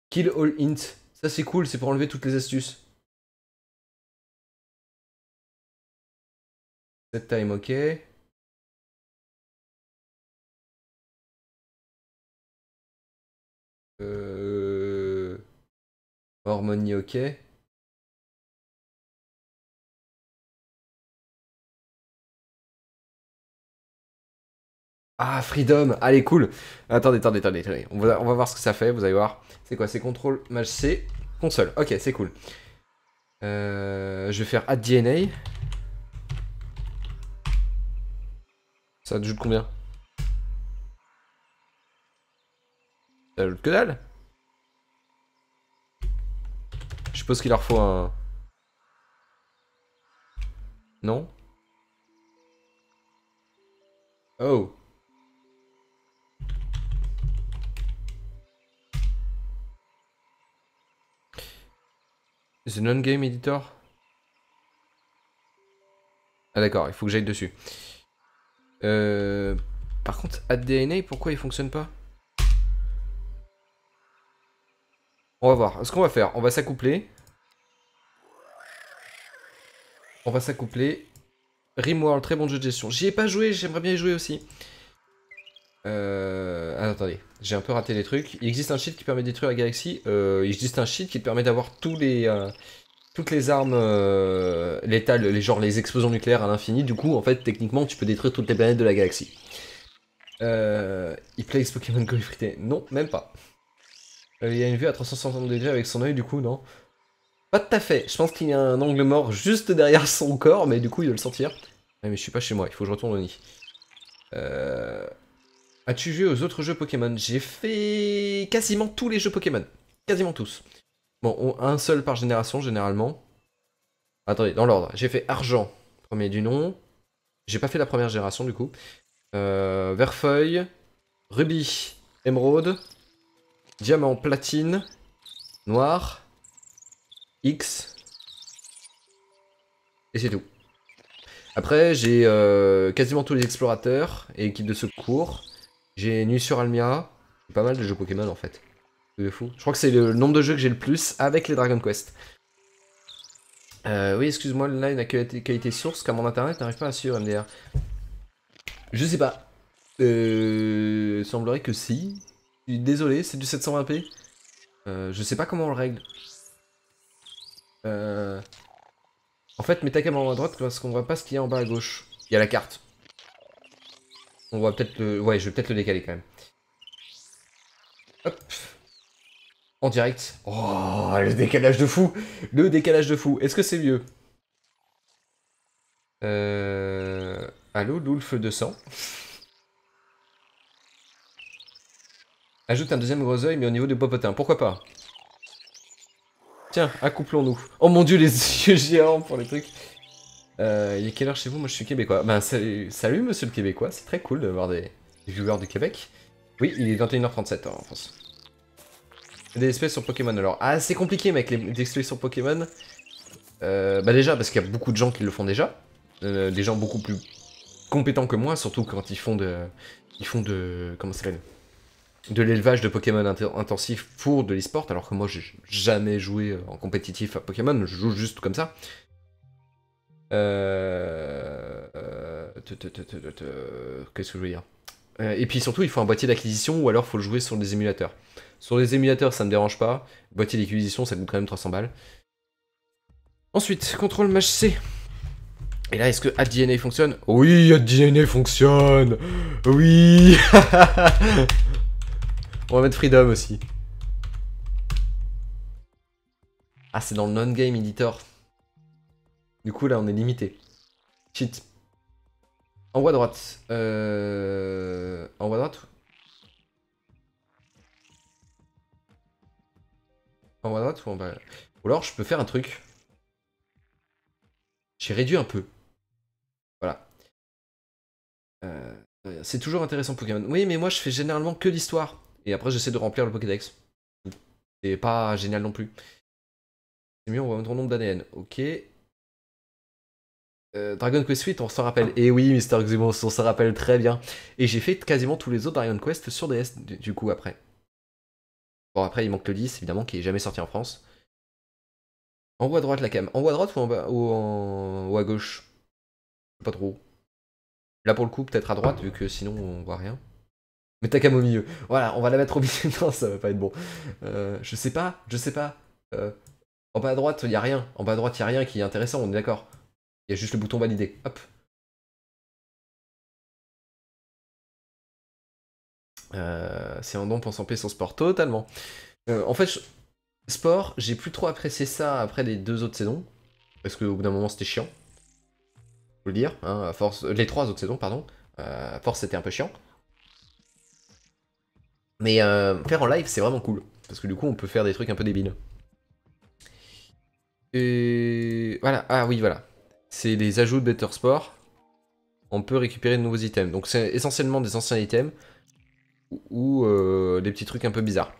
Kill all int. Ça c'est cool, c'est pour enlever toutes les astuces. Set time ok. Euh... Hormony, ok. Ah, Freedom Allez, cool Attendez, attendez, attendez, On, va, voir ce que ça fait, vous allez voir. C'est quoi C'est contrôle Maj C, console. Ok, c'est cool. Euh, je vais faire add DNA. Ça te joue combien Euh, que dalle. Je suppose qu'il leur faut un... Non Oh The non-game editor Ah d'accord, il faut que j'aille dessus. Euh, par contre, DNA, pourquoi il fonctionne pas On va voir. Ce qu'on va faire, on va s'accoupler. On va s'accoupler. Rimworld, très bon jeu de gestion. J'y ai pas joué, j'aimerais bien y jouer aussi. Euh, ah, attendez, j'ai un peu raté les trucs. Il existe un cheat qui permet de détruire la galaxie. Euh, il existe un cheat qui permet d'avoir tous les... Euh, toutes les armes l'état, les, genre les explosions nucléaires à l'infini, du coup, en fait, techniquement, tu peux détruire toutes les planètes de la galaxie. il plaît Pokémon Go Non, même pas. Euh, il y a une vue à 360 degrés avec son œil, du coup, non Pas tout à fait. Je pense qu'il y a un angle mort juste derrière son corps, mais du coup, il doit le sentir. mais je suis pas chez moi, il faut que je retourne au nid. Euh, as-tu joué aux autres jeux Pokémon J'ai fait quasiment tous les jeux Pokémon. Quasiment tous. Bon, un seul par génération, généralement. Attendez, dans l'ordre. J'ai fait Argent, premier du nom. J'ai pas fait la première génération, du coup. Euh, Verfeuille, Ruby, Emeraude... Diamant, platine, noir, X. Et c'est tout. Après, j'ai euh, quasiment tous les explorateurs et équipes de secours. J'ai Nuit sur Almia. Pas mal de jeux Pokémon en fait. fou. Je crois que c'est le nombre de jeux que j'ai le plus avec les Dragon Quest. Euh, oui, excuse-moi, le line à qualité, qualité source, car mon internet n'arrive pas à suivre MDR. Je sais pas. Euh, semblerait que si désolé, c'est du 720p. Euh, je sais pas comment on le règle. Euh, en fait, mets ta caméra en haut à droite parce qu'on voit pas ce qu'il y a en bas à gauche. Il y a la carte. On voit peut-être le... Ouais, je vais peut-être le décaler quand même. Hop. En direct. Oh, le décalage de fou Le décalage de fou. Est-ce que c'est mieux Euh... Allô, de 200 Ajoute un deuxième gros œil, mais au niveau du popotin. Pourquoi pas Tiens, accouplons-nous. Oh mon dieu, les yeux géants pour les trucs. Euh, il est quelle heure chez vous Moi, je suis québécois. Ben, salut, monsieur le québécois. C'est très cool de voir des, viewers du Québec. Oui, il est 21h37 en France. Des espèces sur Pokémon alors. Ah, c'est compliqué, mec, les sur Pokémon. Euh, bah, déjà, parce qu'il y a beaucoup de gens qui le font déjà. Euh, des gens beaucoup plus compétents que moi, surtout quand ils font de. Ils font de. Comment ça s'appelle de l'élevage de Pokémon intensif pour de l'esport, alors que moi j'ai jamais joué euh, en compétitif à Pokémon, je joue juste comme ça. Euh... euh qu'est-ce que je veux dire euh, Et puis surtout, il faut un boîtier d'acquisition ou alors il faut le jouer sur des émulateurs. Sur les émulateurs, ça me dérange pas. Boîtier d'acquisition, ça coûte quand même 300 balles. Ensuite, contrôle match C. Et là, est-ce que AdDNA fonctionne Oui, AdDNA fonctionne Oui On va mettre Freedom aussi. Ah, c'est dans le non-game editor. Du coup, là, on est limité. Cheat. En haut à droite. Euh... En haut à droite En haut à droite ou en bas Ou alors, je peux faire un truc. J'ai réduit un peu. Voilà. Euh, c'est toujours intéressant Pokémon. Oui, mais moi, je fais généralement que l'histoire. Et après, j'essaie de remplir le Pokédex. C'est pas génial non plus. C'est mieux, on va mettre ton nombre d'ADN. Ok. Euh, Dragon Quest Suite on s'en rappelle. Et eh oui, Mister Xumos, on s'en rappelle très bien. Et j'ai fait quasiment tous les autres Dragon Quest sur DS, du coup, après. Bon, après, il manque le 10, évidemment, qui est jamais sorti en France. En haut à droite, la cam. En haut à droite ou en, bas, ou à gauche Je sais pas trop. Là, pour le coup, peut-être à droite, vu que sinon, on voit rien. Mais qu'à au milieu. Voilà, on va la mettre au milieu. non, ça va pas être bon. Euh, je sais pas, je sais pas. Euh, en bas à droite, il y a rien. En bas à droite, il y a rien qui est intéressant, on est d'accord. Il y a juste le bouton valider. Hop. Euh, c'est un don pour s'en sans sport, totalement. en fait, sport, j'ai plus trop apprécié ça après les deux autres saisons. Parce qu'au bout d'un moment, c'était chiant. Faut le dire, hein, force. Les trois autres saisons, pardon. à force, c'était un peu chiant. Mais euh, faire en live, c'est vraiment cool. Parce que du coup, on peut faire des trucs un peu débiles. Et voilà, ah oui, voilà. C'est les ajouts de Better Sport. On peut récupérer de nouveaux items. Donc c'est essentiellement des anciens items ou euh, des petits trucs un peu bizarres.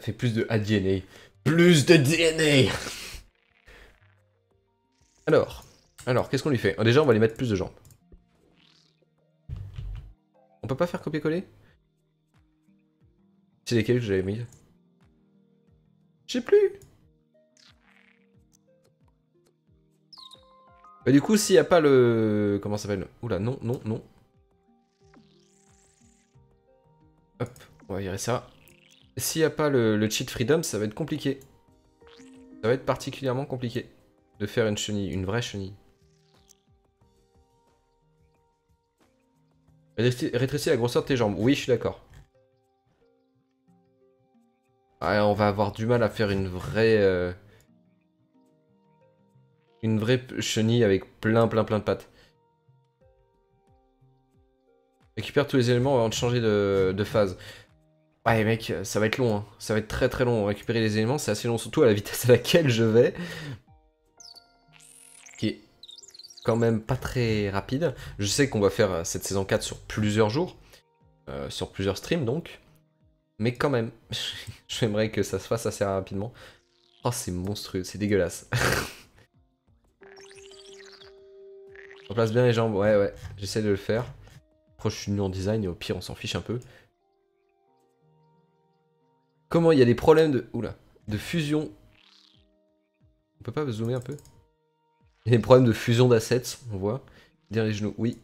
fait plus de ADNA. Plus de DNA Alors, alors qu'est-ce qu'on lui fait Déjà, on va lui mettre plus de jambes. On peut pas faire copier-coller C'est lesquels que j'avais mis J'ai plus Bah du coup, s'il n'y a pas le... Comment ça s'appelle Oula, non, non, non. Hop, on va virer ça. S'il n'y a pas le, le, cheat freedom, ça va être compliqué. Ça va être particulièrement compliqué de faire une chenille, une vraie chenille. Rétrécis la grosseur de tes jambes. Oui, je suis d'accord. Ah, on va avoir du mal à faire une vraie... Euh, une vraie chenille avec plein plein plein de pattes. Récupère tous les éléments avant de changer de, phase. Ouais mec, ça va être long, hein. ça va être très très long. Récupérer les éléments, c'est assez long, surtout à la vitesse à laquelle je vais quand même pas très rapide. Je sais qu'on va faire euh, cette saison 4 sur plusieurs jours, euh, sur plusieurs streams donc. Mais quand même, j'aimerais que ça se fasse assez rapidement. Oh, c'est monstrueux, c'est dégueulasse. on place bien les jambes, ouais, ouais, j'essaie de le faire. Proche je en design et au pire, on s'en fiche un peu. Comment il y a des problèmes de. Oula, de fusion. On peut pas zoomer un peu il y a des problèmes de fusion d'assets, on voit. dirige nous oui.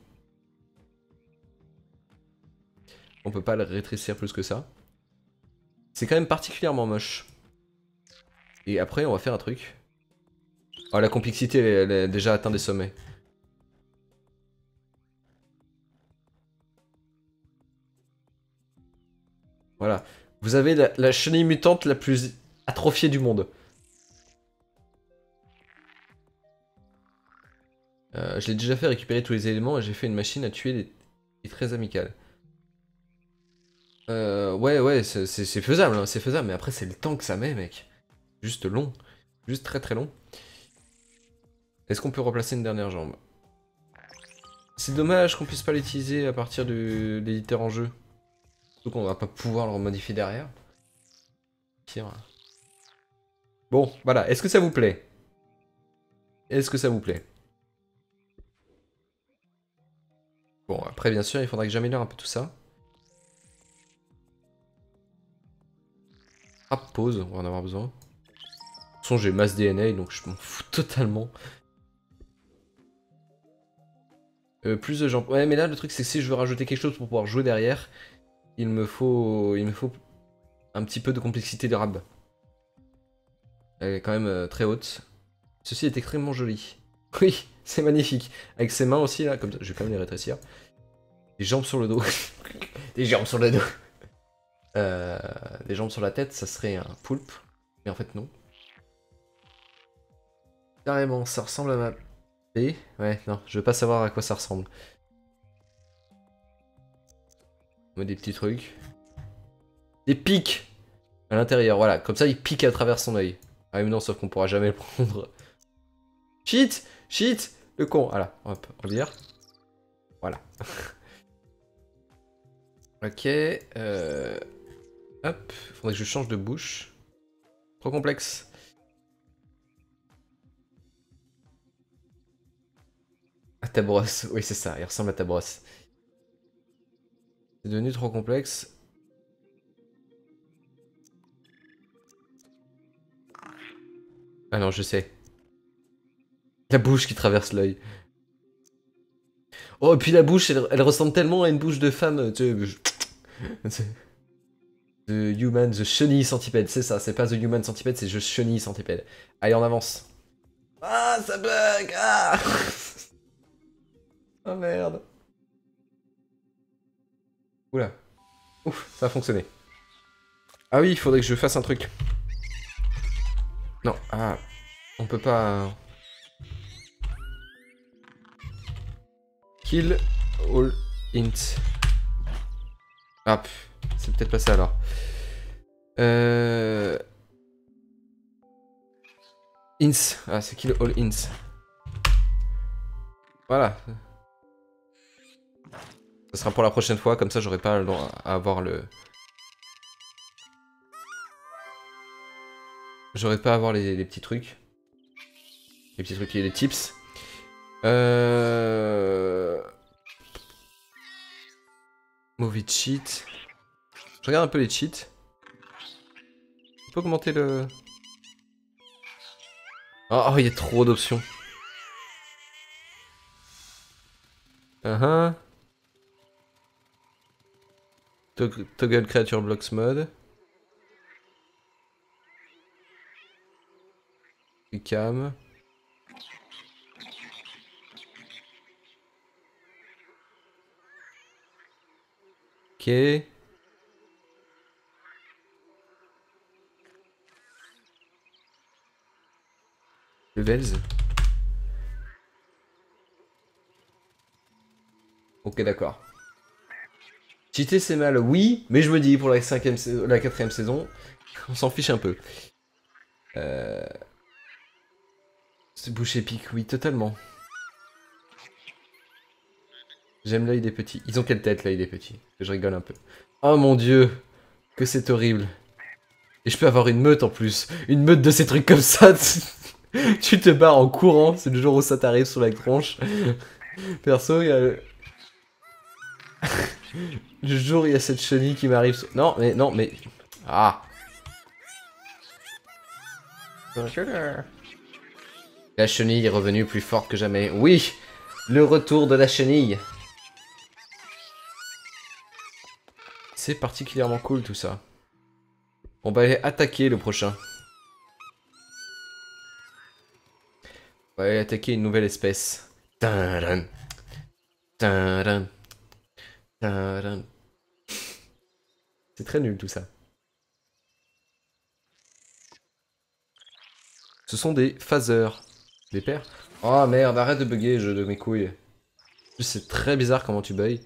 On peut pas le rétrécir plus que ça. C'est quand même particulièrement moche. Et après, on va faire un truc. Oh, la complexité, elle, a déjà atteint des sommets. Voilà. Vous avez la chenille mutante la plus atrophiée du monde. Euh, je l'ai déjà fait récupérer tous les éléments et j'ai fait une machine à tuer des... très amicale. Euh, ouais, ouais, c'est faisable, hein, c'est faisable, mais après c'est le temps que ça met, mec. Juste long, juste très très long. Est-ce qu'on peut remplacer une dernière jambe C'est dommage qu'on puisse pas l'utiliser à partir de l'éditeur en jeu. Surtout qu'on va pas pouvoir le remodifier derrière. Bon, voilà, est-ce que ça vous plaît Est-ce que ça vous plaît Bon, après, bien sûr, il faudrait que j'améliore un peu tout ça. Ah, pause, on va en avoir besoin. De toute façon, j'ai masse DNA, donc je m'en fous totalement. Euh, plus de gens... Ouais, mais là, le truc, c'est que si je veux rajouter quelque chose pour pouvoir jouer derrière, il me faut, il me faut un petit peu de complexité de rab. Elle est quand même euh, très haute. Ceci est extrêmement joli. Oui, c'est magnifique. Avec ses mains aussi, là, comme ça. Je vais quand même les rétrécir. Des jambes sur le dos. des jambes sur le dos. Euh, des jambes sur la tête, ça serait un poulpe. Mais en fait, non. Carrément, ça ressemble à ma et Ouais, non, je veux pas savoir à quoi ça ressemble. On des petits trucs. Des pics à l'intérieur, voilà. Comme ça, il pique à travers son oeil. Ah mais non, sauf qu'on pourra jamais le prendre. Shit Shit Le con Voilà, hop, revire. Voilà. ok. Euh... Hop, faudrait que je change de bouche. Trop complexe. À ta brosse, oui c'est ça, il ressemble à ta brosse. C'est devenu trop complexe. Ah non, je sais. La bouche qui traverse l'œil. Oh, et puis la bouche, elle, ressemble tellement à une bouche de femme. Tu euh, The Human, The Chenille centipède, c'est ça, c'est pas The Human Centipede, c'est je Chenille centipède. Allez, on avance. Ah, ça bug Ah Oh merde Oula. Ouf, ça a fonctionné. Ah oui, il faudrait que je fasse un truc. Non, ah, on peut pas... Kill all ints Ah, c'est peut-être pas alors. Euh... Ints. Ah, c'est kill all ints. Voilà. Ça sera pour la prochaine fois, comme ça j'aurai pas le droit à avoir le... J'aurai pas à avoir les, petits trucs. Les petits trucs les tips. Euh... Movie cheat. Je regarde un peu les cheats. On peut augmenter le... Ah, oh, il y a trop d'options. Uh -huh. toggle creature blocks mode. Cam. Ok. Levels. Ok, d'accord. Cheater c'est mal, oui, mais je me dis pour la, cinquième la quatrième saison, on s'en fiche un peu. Se euh, boucher pique, oui, totalement. J'aime l'œil des petits. Ils ont quelle tête, l'œil des petits Je rigole un peu. Oh mon dieu Que c'est horrible Et je peux avoir une meute en plus Une meute de ces trucs comme ça Tu te barres en courant, c'est le jour où ça t'arrive sur la tronche. Perso, il y a le... le jour il y a cette chenille qui m'arrive... Sur... Non, mais, non, mais... Ah La chenille est revenue plus forte que jamais. Oui Le retour de la chenille C'est particulièrement cool tout ça. On va aller attaquer le prochain. On va aller attaquer une nouvelle espèce. C'est très nul tout ça. Ce sont des phaseurs. Des paires Oh merde, arrête de bugger, jeu de mes couilles. C'est très bizarre comment tu bugs.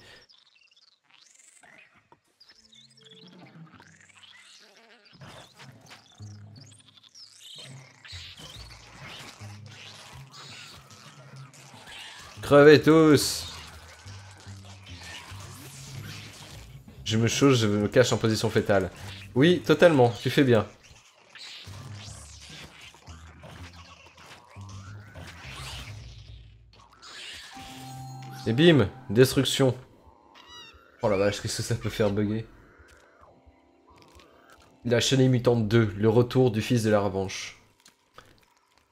Crevez tous Je me chauffe, je me cache en position fétale. Oui, totalement, tu fais bien. Et bim Destruction. Oh la vache, qu'est-ce que ça peut faire bugger La chenille mutante 2, le retour du fils de la revanche.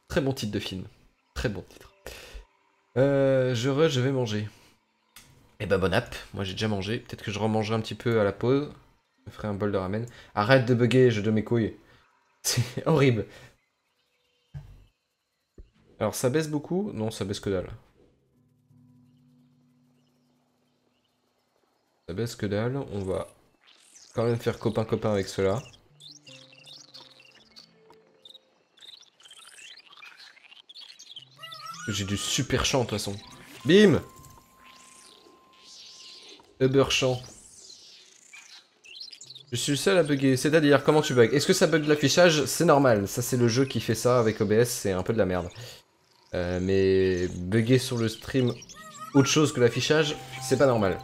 Très bon titre de film. Très bon titre. Euh, je je vais manger. Eh ben, bon app. Moi, j'ai déjà mangé. Peut-être que je remangerai un petit peu à la pause. Je ferai un bol de ramen. Arrête de bugger, je de mes couilles. C'est horrible. Alors, ça baisse beaucoup Non, ça baisse que dalle. Ça baisse que dalle. On va quand même faire copain-copain avec cela. J'ai du super champ de toute façon. Bim Uber champ. Je suis le seul à bugger, c'est-à-dire comment tu bugs Est-ce que ça bug l'affichage C'est normal, ça c'est le jeu qui fait ça avec OBS, c'est un peu de la merde. Euh, mais bugger sur le stream autre chose que l'affichage, c'est pas normal.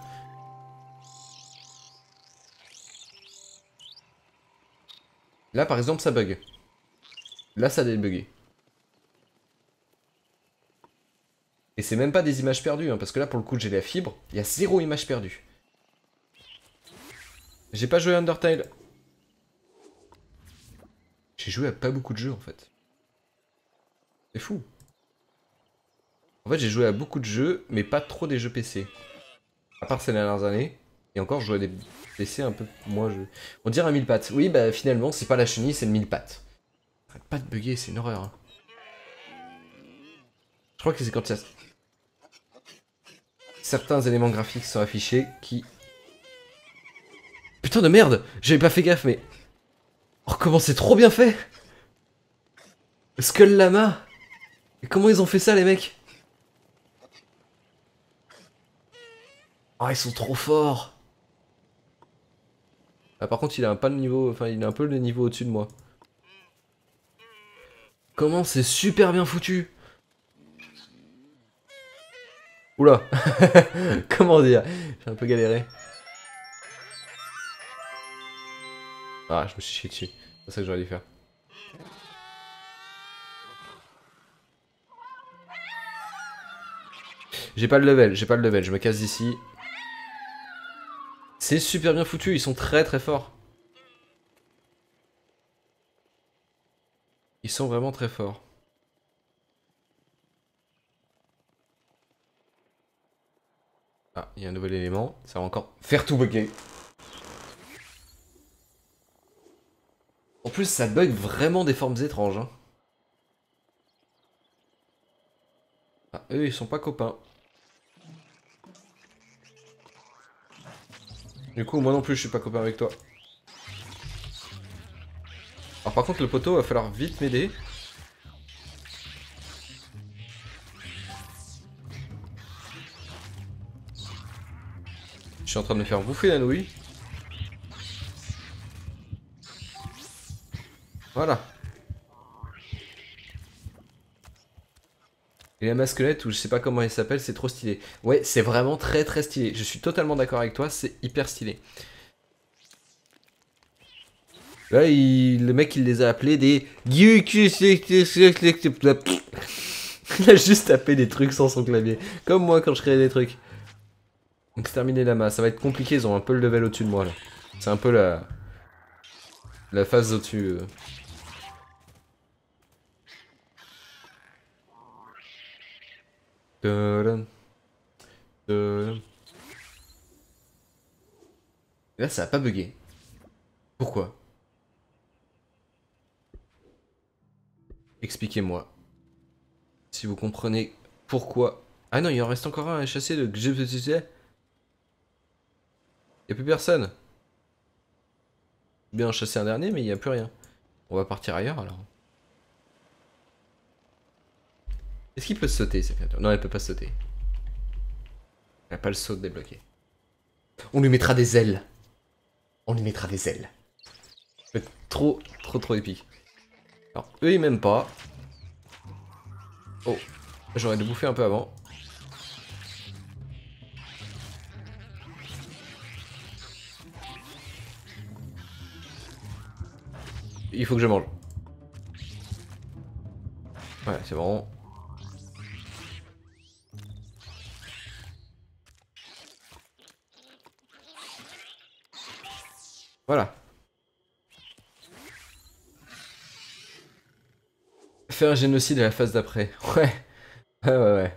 Là par exemple ça bug. Là ça a bugs. Et c'est même pas des images perdues, hein, parce que là, pour le coup, j'ai la fibre. Il y a zéro image perdue. J'ai pas joué à Undertale. J'ai joué à pas beaucoup de jeux, en fait. C'est fou. En fait, j'ai joué à beaucoup de jeux, mais pas trop des jeux PC. À part ces dernières années. Et encore, je jouais à des PC un peu moins jeux. On dirait un mille pattes. Oui, bah finalement, c'est pas la chenille, c'est le mille pattes. Arrête pas de bugger, c'est une horreur. Hein. Je crois que c'est quand il y certains éléments graphiques sont affichés qui... Putain de merde J'avais pas fait gaffe, mais... Oh, comment c'est trop bien fait Skull Lama comment ils ont fait ça, les mecs Oh, ils sont trop forts ah, par contre, il a un pas de niveau, enfin, il a un peu le niveau au-dessus de moi. Comment c'est super bien foutu Oula Comment dire J'ai un peu galéré. Ah, je me suis chié dessus. C'est ça que j'aurais dû faire. J'ai pas le level, j'ai pas le level, je me casse d'ici. C'est super bien foutu, ils sont très très forts. Ils sont vraiment très forts. il y a un nouvel élément, ça va encore faire tout bugger. En plus, ça bug vraiment des formes étranges. Hein. Ah, eux, ils sont pas copains. Du coup, moi non plus, je suis pas copain avec toi. Alors par contre, le poteau, va falloir vite m'aider. Je suis en train de me faire bouffer la nouille. Voilà. Et la masquelette, ou je sais pas comment elle s'appelle, c'est trop stylé. Ouais, c'est vraiment très très stylé. Je suis totalement d'accord avec toi, c'est hyper stylé. Là, le mec, il les a appelés des... Il a juste tapé des trucs sans son clavier. Comme moi quand je créais des trucs. Exterminer la masse, ça va être compliqué, ils ont un peu le level au-dessus de moi là. C'est un peu la... La phase au-dessus. Euh. Là, ça a pas bugué. Pourquoi Expliquez-moi. Si vous comprenez pourquoi. Ah non, il en reste encore un à chasser de y a plus personne. Bien chasser un dernier, mais il n'y a plus rien. On va partir ailleurs alors. Est-ce qu'il peut sauter cette créature Non, elle peut pas sauter. Elle a pas le saut de débloqué. On lui mettra des ailes. On lui mettra des ailes. Trop, trop, trop épique. Alors, eux, ils m'aiment pas. Oh, j'aurais dû bouffer un peu avant. Il faut que je mange. Ouais, c'est bon. Voilà. Faire un génocide à la phase d'après. Ouais. Ouais, ouais, ouais.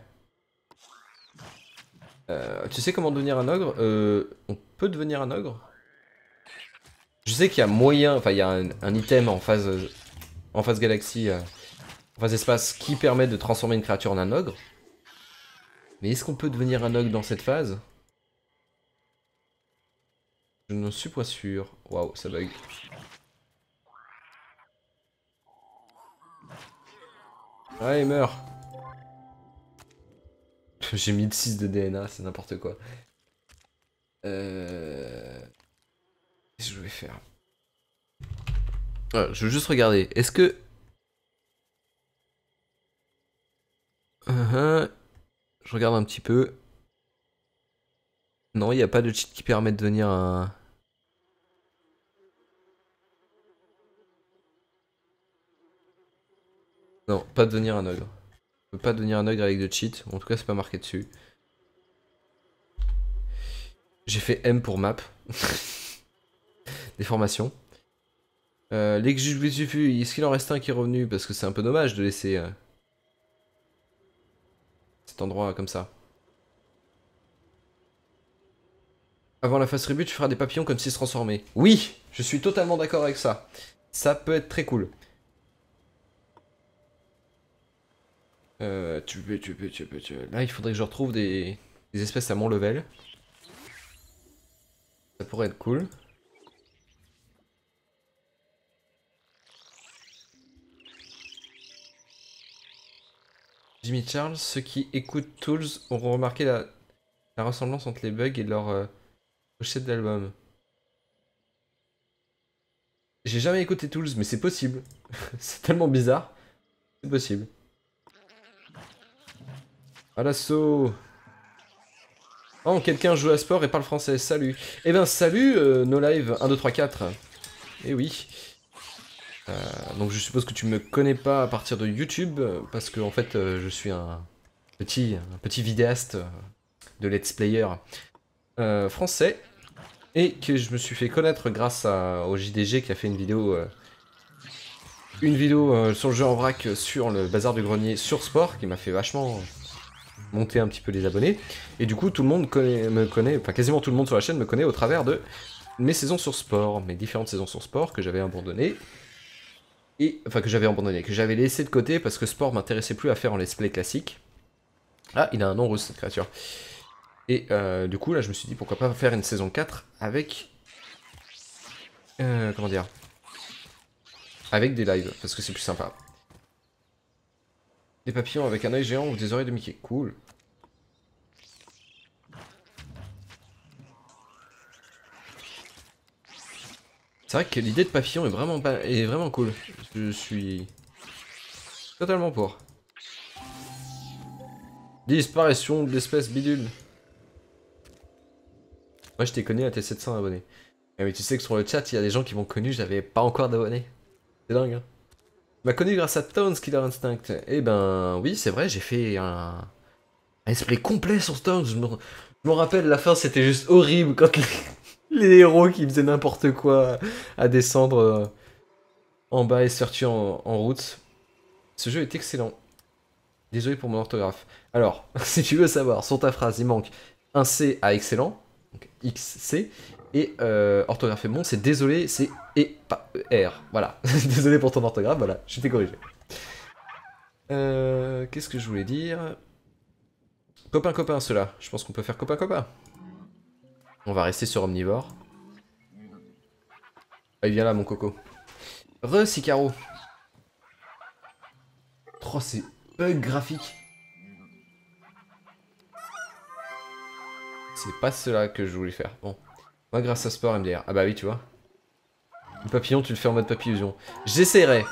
Euh, tu sais comment devenir un ogre euh, On peut devenir un ogre je sais qu'il y a moyen, enfin il y a un, item en phase, en phase galaxie, euh, en phase espace qui permet de transformer une créature en un ogre. Mais est-ce qu'on peut devenir un ogre dans cette phase Je ne suis pas sûr. Waouh, ça bug. Ah, il meurt. J'ai mis 6 de DNA, c'est n'importe quoi. Euh... Qu'est-ce que je vais faire Je veux juste regarder. Est-ce que... Uh-huh. Je regarde un petit peu. Non, il n'y a pas de cheat qui permet de devenir un... Non, pas devenir un ogre. On peut pas devenir un ogre avec de cheat. En tout cas, c'est pas marqué dessus. J'ai fait M pour map. des formations. Euh, est-ce qu'il en reste un qui est revenu Parce que c'est un peu dommage de laisser euh, cet endroit comme ça. Avant la phase tribu tu feras des papillons comme s'ils se transformaient. Oui Je suis totalement d'accord avec ça. Ça peut être très cool. Euh, tu peux, tu peux, tu peux, Là, il faudrait que je retrouve des, des espèces à mon level. Ça pourrait être cool. Jimmy Charles, ceux qui écoutent Tools auront remarqué la, ressemblance entre les bugs et leur euh, pochette d'album. J'ai jamais écouté Tools, mais c'est possible. c'est tellement bizarre. C'est possible. À l'assaut Oh, quelqu'un joue à sport et parle français, salut Eh ben salut, nos lives 1, 2, 3, 4 Eh oui euh, donc je suppose que tu me connais pas à partir de YouTube, parce que fait euh, je suis un petit, vidéaste euh, de let's player français, et que je me suis fait connaître grâce au JDG qui a fait une vidéo, une vidéo sur le jeu en vrac sur le bazar du grenier sur sport, qui m'a fait vachement monter un petit peu les abonnés, et du coup tout le monde me connaît, enfin quasiment tout le monde sur la chaîne me connaît au travers de mes saisons sur sport, mes différentes saisons sur sport que j'avais abandonnées, et, enfin, que j'avais abandonné, que j'avais laissé de côté parce que sport m'intéressait plus à faire en let's play classique. Ah, il a un nom russe, cette créature. Et euh, du coup, là, je me suis dit pourquoi pas faire une saison 4 avec. Euh, comment dire Avec des lives, parce que c'est plus sympa. Des papillons avec un œil géant ou des oreilles de Mickey. Cool. C'est vrai que l'idée de papillon est vraiment, pas, est vraiment cool. Je suis totalement pour. Disparition de l'espèce bidule. Moi, je t'ai connu à tes 700 abonnés. Mais eh tu sais que sur le chat, il y a des gens qui m'ont connu, j'avais pas encore d'abonnés. C'est dingue, hein m'a connu grâce à Towns Killer Instinct. Eh ben, oui, c'est vrai, j'ai fait un... un... esprit complet sur Stones. Je me, rappelle, la fin, c'était juste horrible quand les héros qui faisaient n'importe quoi à descendre euh, en bas et se en, route. Ce jeu est excellent. Désolé pour mon orthographe. Alors, si tu veux savoir, sur ta phrase, il manque un C à excellent, donc XC, et euh, orthographe et bon, c'est désolé, c'est E, pas e, R. Voilà, désolé pour ton orthographe, voilà, je t'ai corrigé. Euh, qu'est-ce que je voulais dire Copain, copain, cela. Je pense qu'on peut faire copain, copain. On va rester sur omnivore. Ah, il vient là, mon coco. Re, Sicaro. Oh, c'est bug graphique. C'est pas cela que je voulais faire. Bon. Moi, grâce à Sport MDR. Ah bah oui, tu vois. Le papillon, tu le fais en mode papillon. J'essaierai.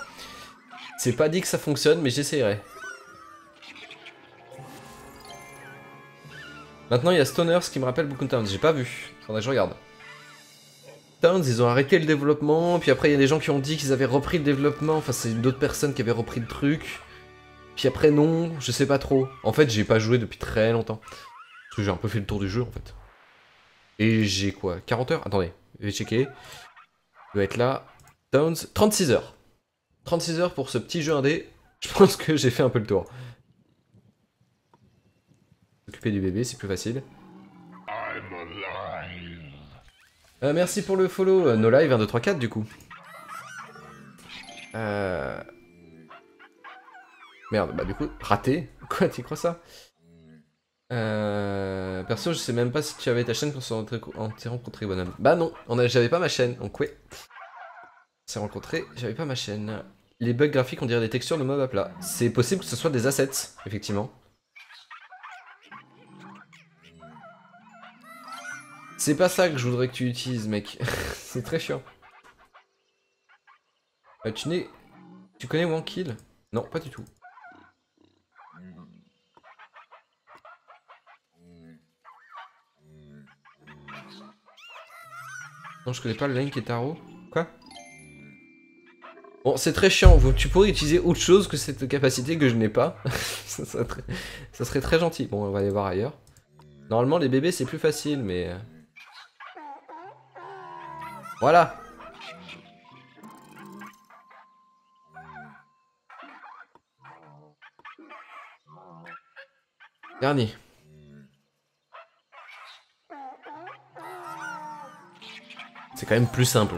C'est pas dit que ça fonctionne, mais j'essaierai. Maintenant, il y a Stoners qui me rappelle beaucoup de Towns. J'ai pas vu. Faudrait je regarde. Towns, ils ont arrêté le développement. Puis après, il y a des gens qui ont dit qu'ils avaient repris le développement. Enfin, c'est d'autres personnes qui avaient repris le truc. Puis après, non, je sais pas trop. En fait, j'ai pas joué depuis très longtemps. Parce que j'ai un peu fait le tour du jeu, en fait. Et j'ai quoi 40 heures Attendez, je vais checker. Il doit être là. Towns, 36 heures. 36 heures pour ce petit jeu indé. Je pense que j'ai fait un peu le tour du bébé, c'est plus facile. Euh, merci pour le follow, No Live 1, 2, 3, 4 du coup. Euh. Merde, bah du coup, raté Quoi, tu crois ça euh... Perso, je sais même pas si tu avais ta chaîne pour se rencontrer, bonhomme. Bah non, j'avais pas ma chaîne, donc ouais. s'est rencontré, j'avais pas ma chaîne. Les bugs graphiques, on dirait des textures le mob à plat. C'est possible que ce soit des assets, effectivement. C'est pas ça que je voudrais que tu utilises, mec. c'est très chiant. Euh, tu Tu connais One Kill Non, pas du tout. Non, je connais pas le Link et Taro. Quoi Bon, c'est très chiant. Tu pourrais utiliser autre chose que cette capacité que je n'ai pas. ça serait très gentil. Bon, on va aller voir ailleurs. Normalement, les bébés, c'est plus facile, mais... Euh, voilà. Dernier. C'est quand même plus simple.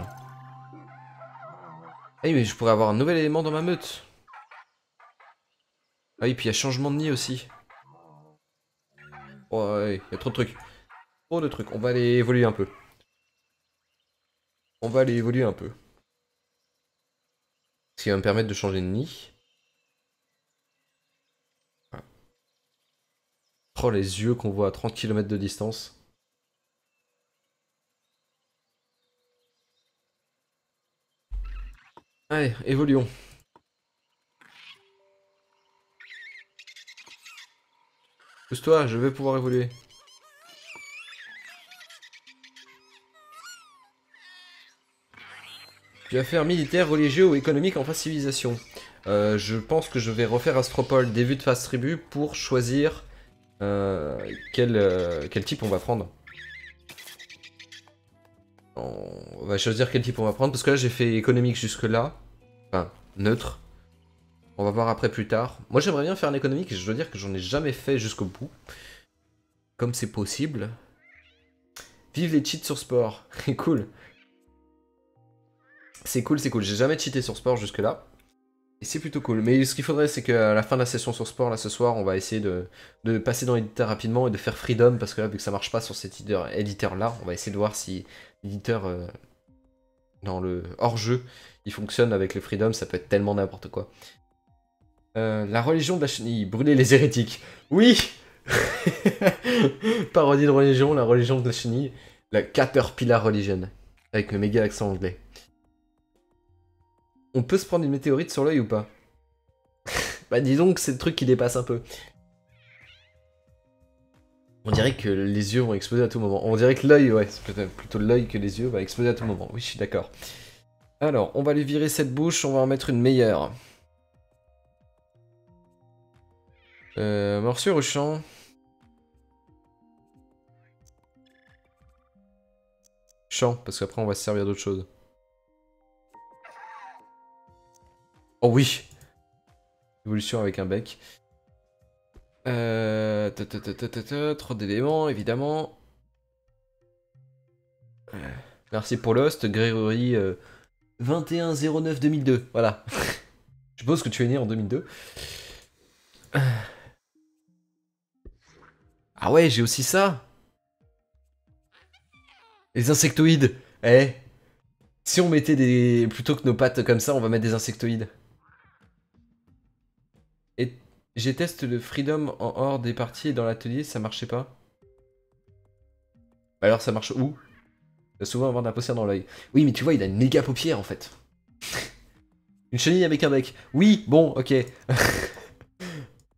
Ah oui, mais je pourrais avoir un nouvel élément dans ma meute. Ah oui, puis il y a changement de nid aussi. Oh, ouais, il y a trop de trucs. Trop de trucs. On va aller évoluer un peu. On va aller évoluer un peu. Ce qui va me permettre de changer de nid. Ah. Oh, les yeux qu'on voit à 30 km de distance. Allez, évoluons. Pousse-toi, je vais pouvoir évoluer. vas faire militaire, religieux ou économique en face civilisation. Euh, je pense que je vais refaire Astropole début de face tribu pour choisir euh, quel, euh, quel, type on va prendre. On va choisir quel type on va prendre parce que là j'ai fait économique jusque là. Enfin, neutre. On va voir après plus tard. Moi j'aimerais bien faire un économique et je dois dire que j'en ai jamais fait jusqu'au bout. Comme c'est possible. Vive les cheats sur sport. cool. C'est cool, c'est cool. J'ai jamais cheaté sur sport jusque-là. Et c'est plutôt cool. Mais ce qu'il faudrait, c'est qu'à la fin de la session sur sport, là ce soir, on va essayer de, passer dans l'éditeur rapidement et de faire freedom, parce que là, vu que ça marche pas sur cet éditeur-là, on va essayer de voir si l'éditeur euh, dans le hors-jeu, il fonctionne avec le freedom, ça peut être tellement n'importe quoi. Euh, la religion de la chenille, brûler les hérétiques. Oui Parodie de religion, la religion de la chenille, la caterpillar religion, avec le méga accent anglais on peut se prendre une météorite sur l'œil ou pas Bah dis donc, c'est le truc qui dépasse un peu. On dirait que les yeux vont exploser à tout moment. On dirait que l'œil, ouais, c'est plutôt l'œil que les yeux va exploser à tout moment. Oui, je suis d'accord. Alors, on va lui virer cette bouche, on va en mettre une meilleure. Euh, morsure au champ. Champ, parce qu'après on va se servir d'autre chose. Oh oui Évolution avec un bec. Euh, trop d'éléments, évidemment. Euh, merci pour l'host, Grégory 2109-2002. Euh, voilà. Je suppose que tu es né en 2002. Euh. Ah ouais, j'ai aussi ça. Les insectoïdes. Eh. Si on mettait des... Plutôt que nos pattes comme ça, on va mettre des insectoïdes. J'ai testé le Freedom en hors des parties et dans l'atelier, ça marchait pas. Bah alors ça marche où Souvent avoir de la poussière dans l'œil. Oui, mais tu vois, il a une méga paupière en fait. une chenille avec un bec. Oui, bon, ok.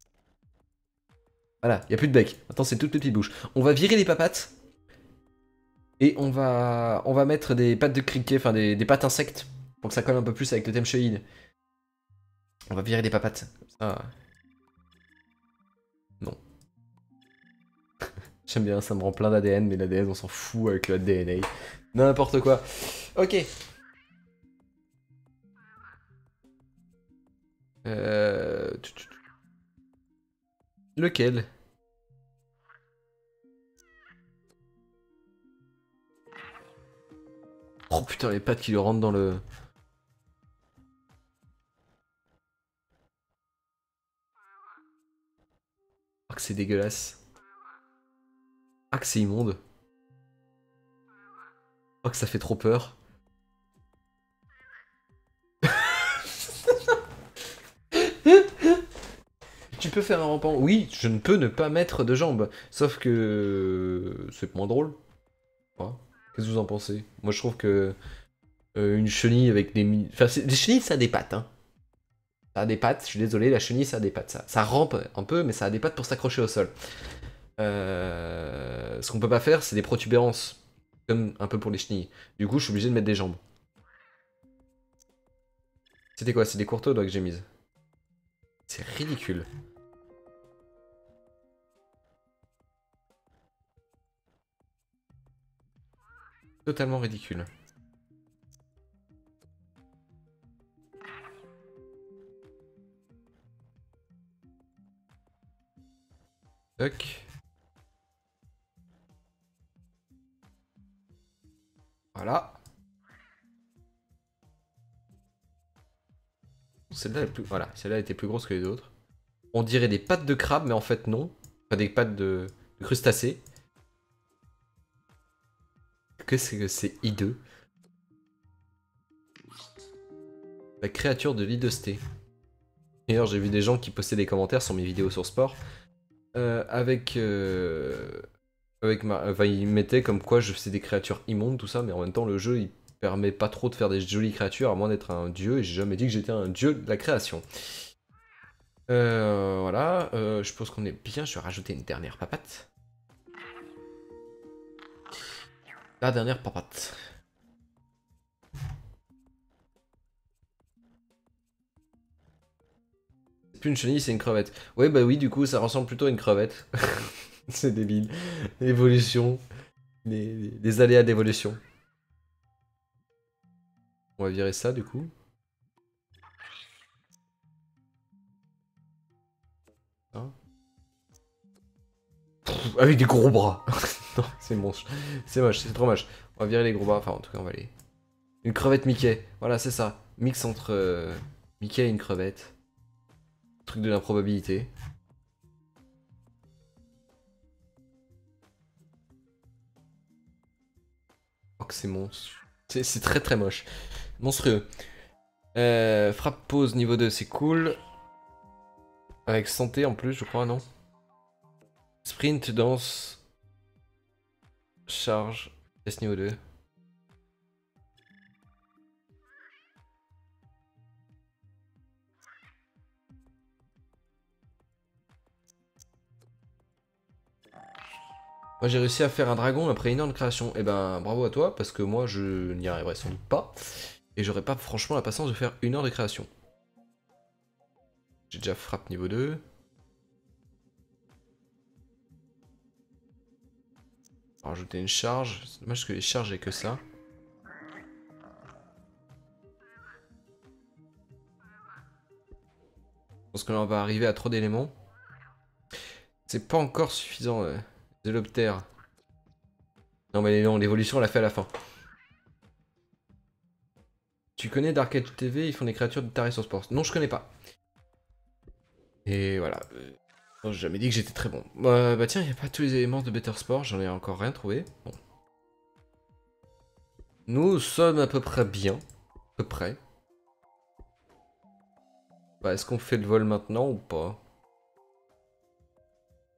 voilà, il n'y a plus de bec. Maintenant, c'est toute petite bouche. On va virer les papates. Et on va, on va mettre des pattes de criquet, enfin des, des pattes insectes, pour que ça colle un peu plus avec le thème chenille. On va virer les papates. Comme ça. J'aime bien, ça me rend plein d'ADN, mais l'ADN, on s'en fout avec le DNA. N'importe quoi. Ok. Euh... Lequel Oh putain, les pattes qui le rentrent dans le... Je oh, crois que c'est dégueulasse. Ah, que c'est immonde. crois oh, que ça fait trop peur. tu peux faire un rampant. Oui, je ne peux ne pas mettre de jambes. Sauf que c'est moins drôle. Qu'est-ce que vous en pensez Moi je trouve que euh, une chenille avec des... Enfin, des chenilles ça a des pattes. Hein. Ça a des pattes, je suis désolé, la chenille ça a des pattes. Ça, ça rampe un peu, mais ça a des pattes pour s'accrocher au sol. Euh, ce qu'on peut pas faire, c'est des protubérances. Comme un peu pour les chenilles. Du coup, je suis obligé de mettre des jambes. C'était quoi C'est des courteaux que j'ai mises. C'est ridicule. Totalement ridicule. Voilà. Celle-là plus... voilà, celle était plus grosse que les autres. On dirait des pattes de crabe, mais en fait non. Enfin des pattes de, crustacés. Que c'est que c'est I2 La créature de l'idosté. D'ailleurs, j'ai vu des gens qui postaient des commentaires sur mes vidéos sur sport. Euh, avec euh, avec ma... Enfin, il mettait comme quoi je faisais des créatures immondes, tout ça, mais en même temps, le jeu, il permet pas trop de faire des jolies créatures, à moins d'être un dieu, et j'ai jamais dit que j'étais un dieu de la création. Euh, voilà, euh, je pense qu'on est bien, je vais rajouter une dernière papate. La dernière papate. C'est plus une chenille, c'est une crevette. Oui bah oui, du coup, ça ressemble plutôt à une crevette. C'est débile. Évolution, Les, aléas d'évolution. On va virer ça du coup. Hein avec des gros bras. c'est moche. C'est moche, c'est trop moche. On va virer les gros bras. Enfin, en tout cas, on va aller Une crevette Mickey. Voilà, c'est ça. Mix entre euh, Mickey et une crevette. Truc de l'improbabilité. c'est C'est très très moche. Monstrueux. Euh, frappe pause niveau 2, c'est cool. Avec santé en plus, je crois, non Sprint, danse, charge, test niveau 2. Moi j'ai réussi à faire un dragon après une heure de création. Et eh ben bravo à toi parce que moi je n'y arriverai sans doute pas. Et j'aurais pas franchement la patience de faire une heure de création. J'ai déjà frappe niveau 2. Rajouter une charge. C'est dommage que les charges aient que ça. Je pense que là on va arriver à trop d'éléments. C'est pas encore suffisant. Zéloptère. Non mais non, l'évolution on l'a fait à la fin. Tu connais Darkage TV, ils font des créatures de tarés sur sport. Non, je connais pas. Et voilà. Euh, j'ai jamais dit que j'étais très bon. Euh, bah tiens, il n'y a pas tous les éléments de Better Sport, j'en ai encore rien trouvé. Nous sommes à peu près bien. À peu près. Bah, est-ce qu'on fait le vol maintenant ou pas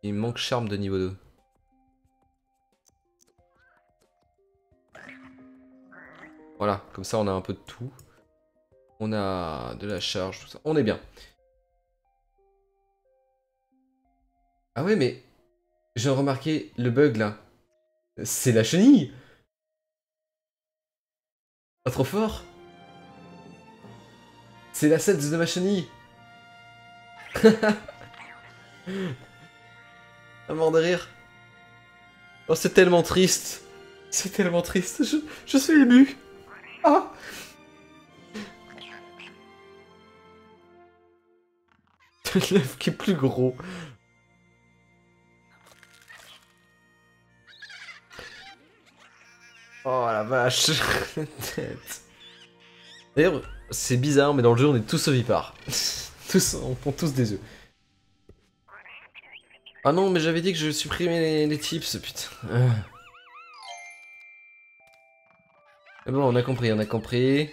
Il manque charme de niveau 2. Voilà, comme ça on a un peu de tout. On a de la charge, tout ça. On est bien. Ah ouais, mais j'ai remarqué le bug là. C'est la chenille Pas trop fort C'est la set de ma chenille Un de rire. Oh, c'est tellement triste. C'est tellement triste. Je, je suis ému. Le L'œuf qui est plus gros. Oh la vache, tête. D'ailleurs, c'est bizarre, mais dans le jeu, on est tous ovipares. tous, on prend tous des œufs. Ah non, mais j'avais dit que je supprimais les, les tips, putain. Euh. Ah bon, on a compris, on a compris.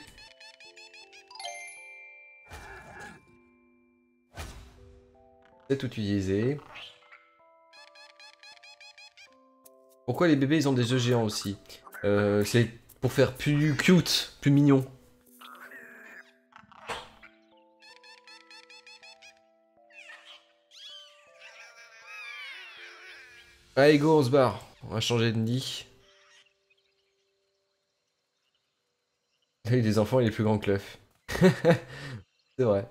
C'est tout utilisé. Pourquoi les bébés ils ont des yeux géants aussi euh, C'est pour faire plus cute, plus mignon. Allez go on se barre, on va changer de nid. eu des enfants, il est plus grand que l'œuf. C'est vrai.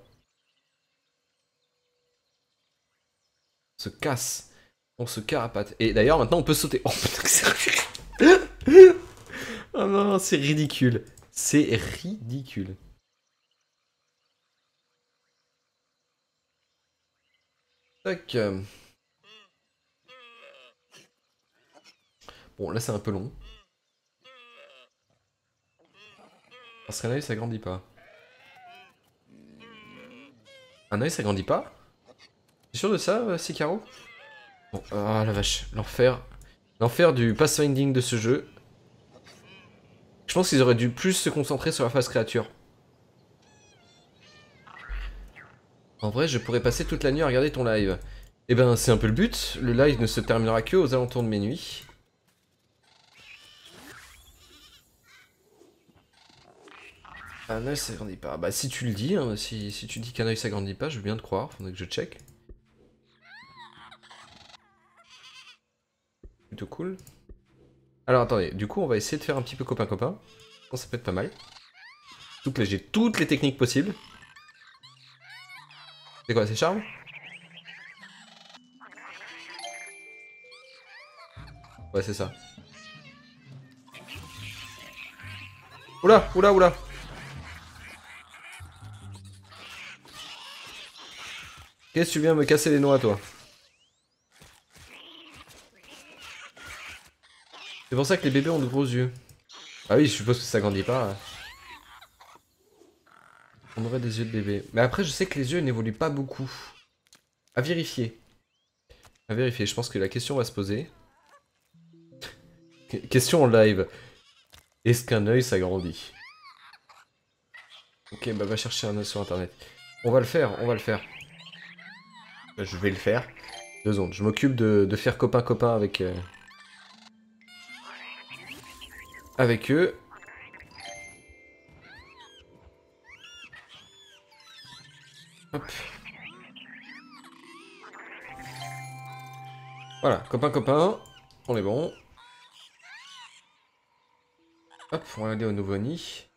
On se casse. On se carapate. Et d'ailleurs, maintenant, on peut sauter. Oh putain, que c'est... oh non, c'est ridicule. C'est ridicule. Tac. Bon, là, c'est un peu long. Parce qu'un œil ça grandit pas. Un œil ça grandit pas T'es sûr de ça, euh, Sicaro Bon, ah la vache, l'enfer. L'enfer du pathfinding de ce jeu. Je pense qu'ils auraient dû plus se concentrer sur la phase créature. En vrai, je pourrais passer toute la nuit à regarder ton live. Eh ben, c'est un peu le but. Le live ne se terminera que aux alentours de minuit. Un œil s'agrandit pas. Bah si tu le dis, hein, si, tu dis qu'un œil s'agrandit pas, je veux bien te croire, faudrait que je check. Plutôt cool. Alors attendez, du coup on va essayer de faire un petit peu copain-copain. Ça peut être pas mal. Donc j'ai toutes les techniques possibles. C'est quoi, c'est charme Ouais c'est ça. Oula, oula, oula Qu'est-ce que tu viens me casser les noix, toi C'est pour ça que les bébés ont de gros yeux. Ah oui, je suppose que ça grandit pas. Hein. On aurait des yeux de bébé. Mais après, je sais que les yeux n'évoluent pas beaucoup. À vérifier. À vérifier, je pense que la question va se poser. question en live. Est-ce qu'un œil s'agrandit Ok, bah va chercher un œil sur internet. On va le faire, on va le faire. Bah, je vais le faire. Deux secondes. Je m'occupe de, faire copain-copain avec... Euh, avec eux. Voilà, copain-copain. On est bon. Hop, on va aller au nouveau nid.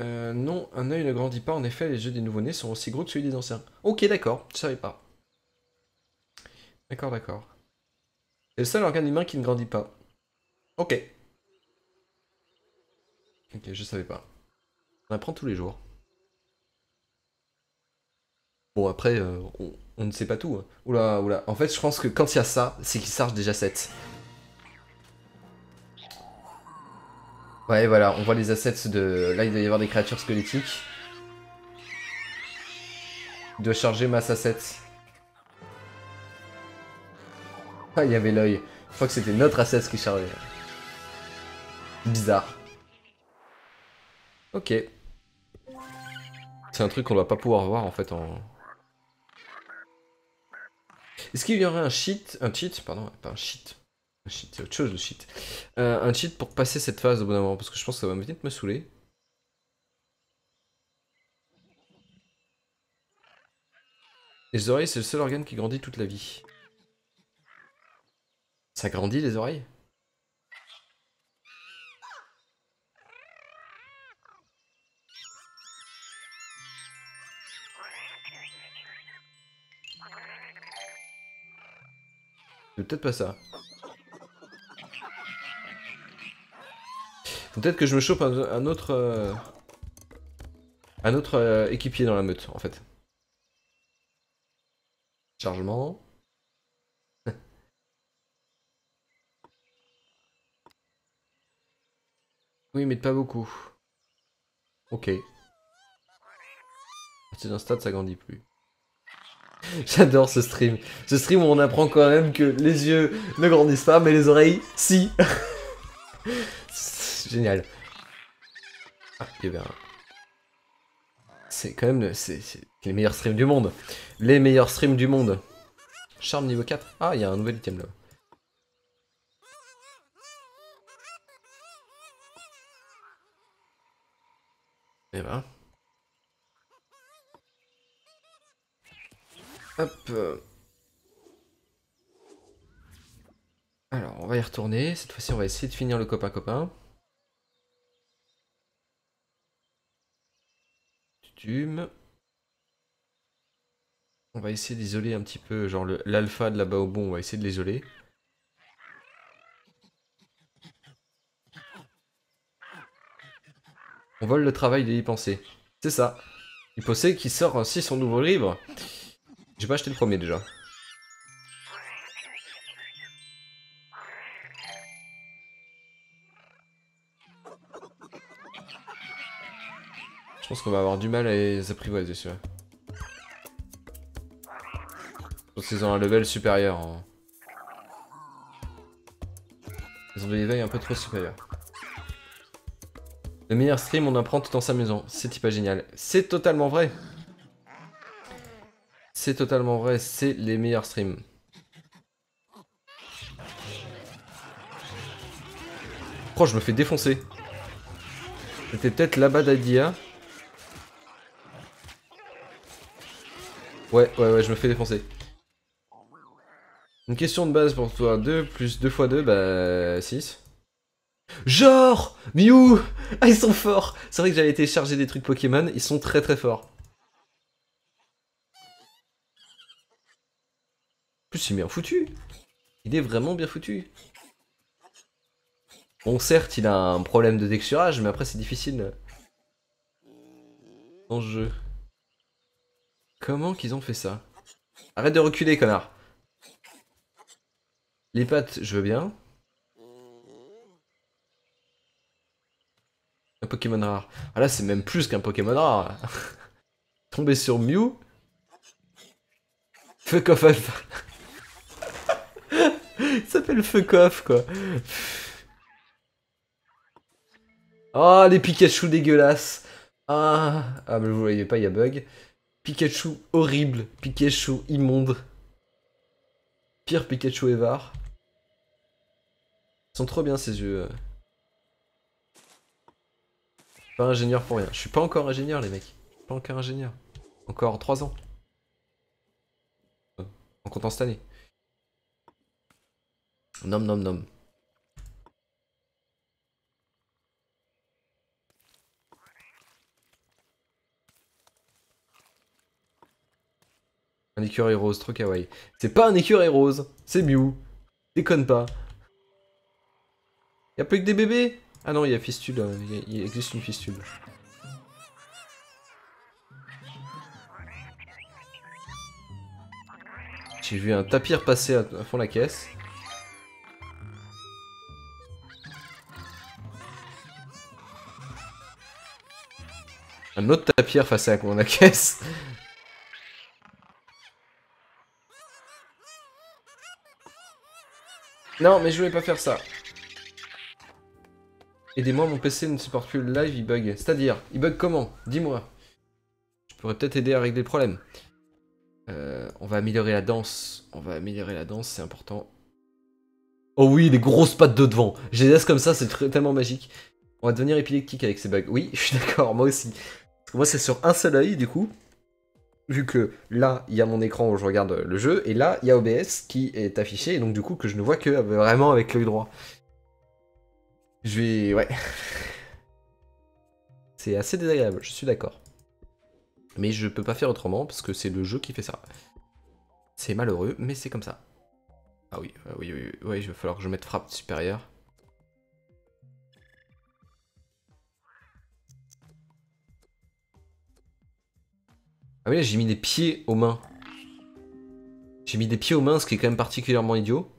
Euh, non, un œil ne grandit pas. En effet, les yeux des nouveau-nés sont aussi gros que celui des anciens. Ok, d'accord, je savais pas. D'accord, d'accord. C'est le seul organe humain qui ne grandit pas. Ok. Ok, je savais pas. On apprend tous les jours. Bon, après, euh, on, ne sait pas tout. Hein. Oula, oula. En fait, je pense que quand il y a ça, c'est qu'il charge déjà 7. Ouais, voilà, on voit les assets de... Là, il doit y avoir des créatures squelettiques. doit charger masse assets. Ah, il y avait l'œil. Je crois que c'était notre asset qui chargeait. Bizarre. Ok. C'est un truc qu'on va pas pouvoir voir en fait en... Est-ce qu'il y aurait un cheat... Un cheat, pardon, pas un cheat. Un cheat, c'est autre chose le cheat. Euh, un cheat pour passer cette phase au bon moment, parce que je pense que ça va de me saouler. Les oreilles, c'est le seul organe qui grandit toute la vie. Ça grandit les oreilles C'est peut-être pas ça. Peut-être que je me chope un, autre... un autre euh, euh, équipier dans la meute, en fait. Chargement. oui, mais pas beaucoup. Ok. C'est un stade, ça grandit plus. J'adore ce stream. Ce stream où on apprend quand même que les yeux ne grandissent pas, mais les oreilles, si. génial. Ah, il y avait C'est quand même le... c'est les meilleurs streams du monde. Les meilleurs streams du monde. Charme niveau 4. Ah, il y a un nouvel item là. Et eh ben. Hop. Alors, on va y retourner. Cette fois-ci, on va essayer de finir le copain-copain. On va essayer d'isoler un petit peu, genre l'alpha de là-bas au bon, on va essayer de l'isoler. On vole le travail y penser. C'est ça. Y possède qui sort aussi son nouveau livre. J'ai pas acheté le premier déjà. pense qu'on va avoir du mal à les apprivoiser ceux-là. pense qu'ils ont un level supérieur. Ils hein. ont des éveils un peu trop supérieurs. Le meilleur stream, on apprend tout sa maison. C'est pas génial. C'est totalement vrai. C'est totalement vrai. C'est les meilleurs streams. Oh, je me fais défoncer. C'était peut-être là-bas d'Adia. Ouais, ouais, ouais, je me fais défoncer. Une question de base pour toi. 2 plus 2 fois 2, bah 6. Genre Mew Ah, ils sont forts C'est vrai que j'avais été chargé des trucs Pokémon, ils sont très très forts. En plus, il bien foutu. Il est vraiment bien foutu. Bon, certes, il a un problème de texturage, mais après, c'est difficile. Dans ce jeu. Comment qu'ils ont fait ça Arrête de reculer, connard Les pattes, je veux bien. Un Pokémon rare. Ah là, c'est même plus qu'un Pokémon rare. Tomber sur Mew. Fuck off Alpha. Il s'appelle Fuck off, quoi. Ah, oh, les Pikachu dégueulasses. Ah, ah mais vous voyez pas, il y a bug. Pikachu horrible, Pikachu immonde. Pire Pikachu Evar. Ils sont trop bien ces yeux. Je suis pas ingénieur pour rien. Je suis pas encore ingénieur les mecs. Je suis pas encore ingénieur. Encore 3 ans. En comptant cette année. Nom nom nom. Un écureuil rose, trop kawaii. C'est pas un écureuil rose, c'est Mew. Déconne pas. Y'a plus que des bébés Ah non, il y a fistule, hein. il existe une fistule. J'ai vu un tapir passer à fond la caisse. Un autre tapir face à la caisse. Non, mais je voulais pas faire ça. Aidez-moi, mon PC ne supporte plus le live, il bug. C'est-à-dire, il bug comment Dis-moi. Je pourrais peut-être aider à régler le problème. Euh, on va améliorer la danse. On va améliorer la danse, c'est important. Oh oui, les grosses pattes de devant. Je comme ça, c'est tellement magique. On va devenir épileptique avec ces bugs. Oui, je suis d'accord, moi aussi. Parce que moi, c'est sur un seul œil, du coup vu que là, il y a mon écran où je regarde le jeu, et là, il y a OBS qui est affiché, et donc du coup, que je ne vois que euh, vraiment avec l'œil droit. Je vais... Ouais. C'est assez désagréable, je suis d'accord. Mais je peux pas faire autrement, parce que c'est le jeu qui fait ça. C'est malheureux, mais c'est comme ça. Ah oui, euh, oui, oui, oui, il va falloir que je mette frappe supérieure. Ah oui, j'ai mis des pieds aux mains. J'ai mis des pieds aux mains, ce qui est quand même particulièrement idiot.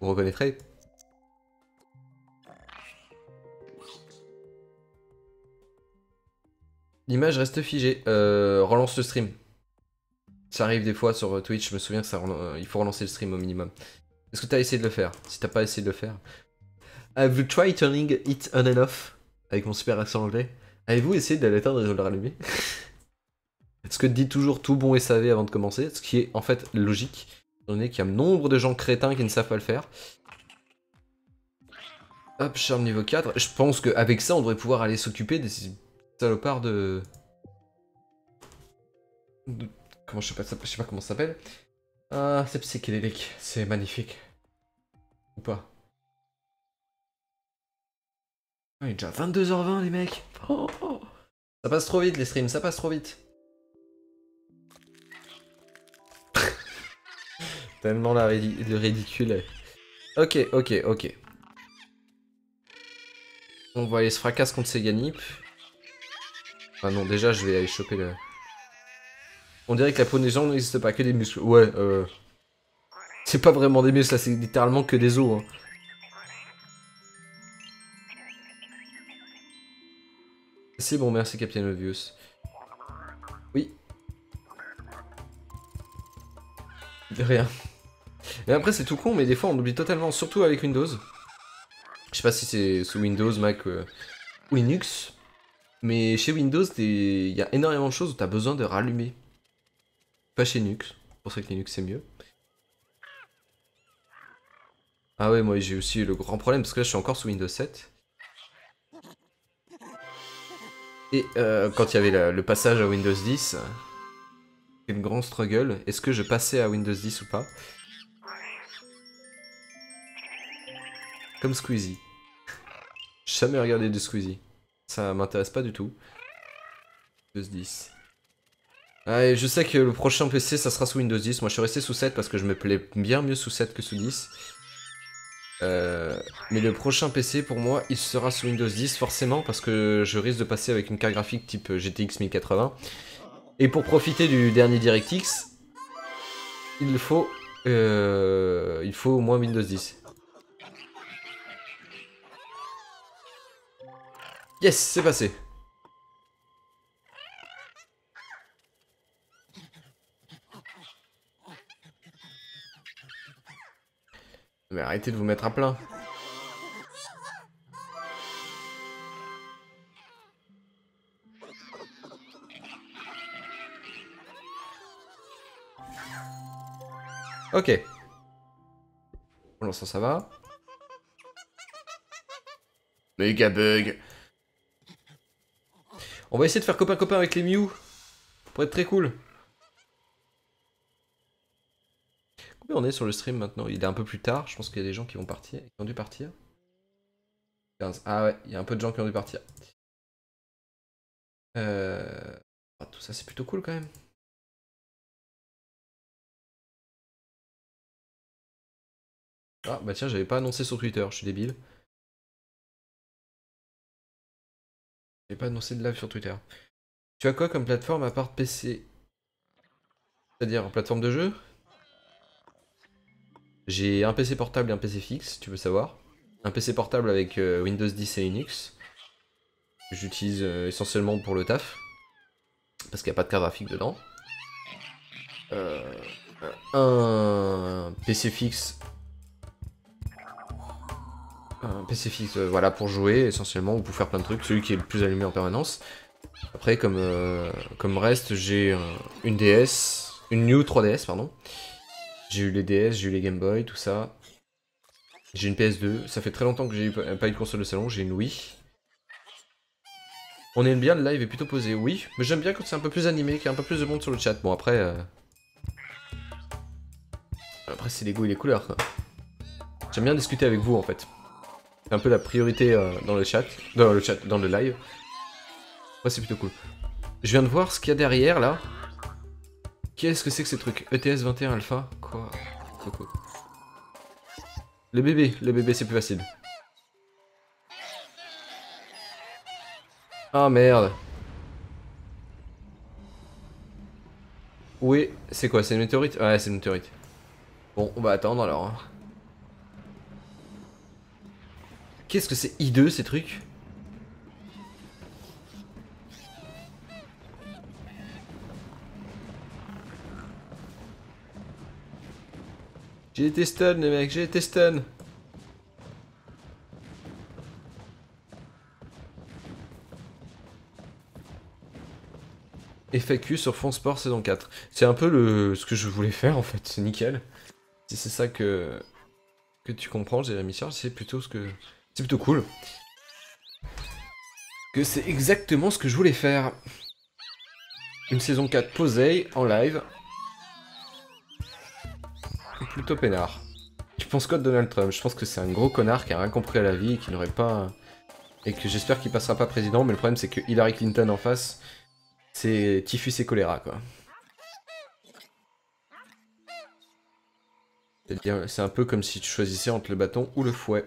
Vous reconnaîtrez. L'image reste figée. Euh, relance le stream. Ça arrive des fois sur euh, Twitch, je me souviens que ça, euh, il faut relancer le stream au minimum. Est-ce que t'as essayé de le faire Si t'as pas essayé de le faire. Have you tried turning it on and off Avec mon super accent anglais. Avez-vous essayé de l'éteindre et de le rallumer ce que dit toujours tout bon et savait avant de commencer, ce qui est en fait logique, étant donné qu'il y a nombre de gens crétins qui ne savent pas le faire. Hop, charme niveau 4. Je pense qu'avec ça, on devrait pouvoir aller s'occuper des salopards de... Comment je sais pas, je sais pas comment ça s'appelle. Ah, c'est psychédélique, c'est magnifique. Ou pas ah, Il est déjà 22h20 les mecs oh, oh, oh. Ça passe trop vite les streams, ça passe trop vite. Tellement la ridicule. Ok, ok, ok. On va aller se fracasser contre ces ganipes. Ah non, déjà, je vais aller choper le... On dirait que la peau des gens n'existe pas, que des muscles. Ouais, euh... C'est pas vraiment des muscles, là, c'est littéralement que des os. Hein. C'est bon, merci Captain Obvious. rien. Et après, c'est tout con, mais des fois, on oublie totalement, surtout avec Windows. Je sais pas si c'est sous Windows, Mac euh, ou Linux. Mais chez Windows, il y a énormément de choses où t'as besoin de rallumer. Pas chez Linux. pour ça que Linux, c'est mieux. Ah ouais, moi, j'ai aussi le grand problème, parce que là, je suis encore sous Windows 7. Et euh, quand il y avait le passage à Windows 10, une grande struggle. Est-ce que je passais à Windows 10 ou pas Comme Squeezie. jamais regardé de Squeezie. Ça m'intéresse pas du tout. Windows 10. Ah, je sais que le prochain PC, ça sera sous Windows 10. Moi, je suis resté sous 7 parce que je me plais bien mieux sous 7 que sous 10. Euh, mais le prochain PC pour moi il sera sous Windows 10 forcément parce que je risque de passer avec une carte graphique type euh, GTX 1080 et pour profiter du dernier DirectX, il faut, euh, il faut au moins Windows 10. Yes, c'est passé. Mais arrêtez de vous mettre à plein. Ok. On lance, ça va. Méga bug. On va essayer de faire copain-copain avec les Mew. Pour être très cool. Combien on est sur le stream maintenant Il est un peu plus tard. Je pense qu'il y a des gens qui vont partir, qui ont dû partir. Ah ouais, il y a un peu de gens qui ont dû partir. Euh... Ah, tout ça, c'est plutôt cool quand même. Ah bah tiens, j'avais pas annoncé sur Twitter, je suis débile. J'ai pas annoncé de live sur Twitter. Tu as quoi comme plateforme à part PC C'est-à-dire plateforme de jeu J'ai un PC portable et un PC fixe, tu peux savoir. Un PC portable avec euh, Windows 10 et Linux. J'utilise euh, essentiellement pour le taf. Parce qu'il n'y a pas de carte graphique dedans. Euh, un PC fixe un PC fixe euh, voilà, pour jouer essentiellement ou pour faire plein de trucs, celui qui est le plus allumé en permanence. Après, comme, euh, comme reste, j'ai une DS, une New 3DS, pardon. J'ai eu les DS, j'ai eu les Game Boy, tout ça. J'ai une PS2, ça fait très longtemps que j'ai pas eu de console de salon, j'ai une Wii. On aime bien le live est plutôt posé, oui, mais j'aime bien quand c'est un peu plus animé, qu'il y a un peu plus de monde sur le chat. Bon après... Euh, après c'est les goûts et les couleurs J'aime bien discuter avec vous en fait. C'est un peu la priorité euh, dans le chat. Dans le chat, dans le live. Ouais, c'est plutôt cool. Je viens de voir ce qu'il y a derrière, là. Qu'est-ce que c'est que ces trucs e ETS 21 Alpha Quoi Le bébé. Le bébé, c'est plus facile. Ah merde. Oui, c'est quoi C'est une météorite Ouais, c'est une météorite. Bon, on va attendre alors. Hein. Qu'est-ce que c'est hideux ces trucs J'ai été stun les mecs, j'ai été stun FAQ sur Fond Sport saison 4. C'est un peu le, ce que je voulais faire en fait, c'est nickel. Si c'est ça que, que tu comprends, j'ai la mission, c'est plutôt ce que, c'est plutôt cool. Que c'est exactement ce que je voulais faire. Une saison 4 posée en live. Plutôt peinard. Je pense quoi de Donald Trump Je pense que c'est un gros connard qui a rien compris à la vie et qui n'aurait pas... Et que j'espère qu'il passera pas président, mais le problème c'est que Hillary Clinton en face, c'est typhus et choléra quoi. C'est un peu comme si tu choisissais entre le bâton ou le fouet.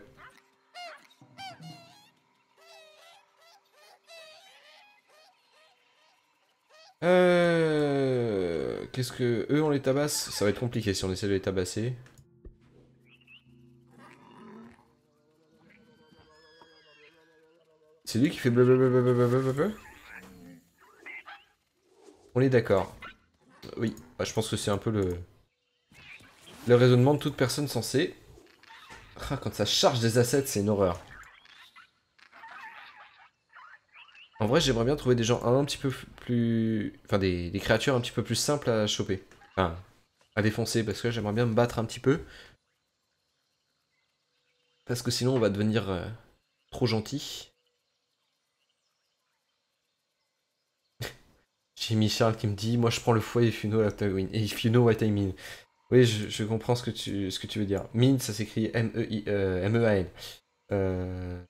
Euh... Qu'est-ce que... Eux, on les tabasse Ça va être compliqué si on essaie de les tabasser. C'est lui qui fait blablabla. On est d'accord. Oui, bah, je pense que c'est un peu le... Le raisonnement de toute personne censée. Ah, quand ça charge des assets, c'est une horreur. En vrai, j'aimerais bien trouver des gens un, petit peu plus... Enfin, des, créatures un petit peu plus simples à choper. Enfin, à défoncer, parce que j'aimerais bien me battre un petit peu. Parce que sinon, on va devenir euh, trop gentil. J'ai Michel qui me dit « Moi, je prends le foie if you know what I mean. Oui, je, comprends ce que, tu, ce que tu veux dire. Mine, ça s'écrit m e i euh, m e a n Euh,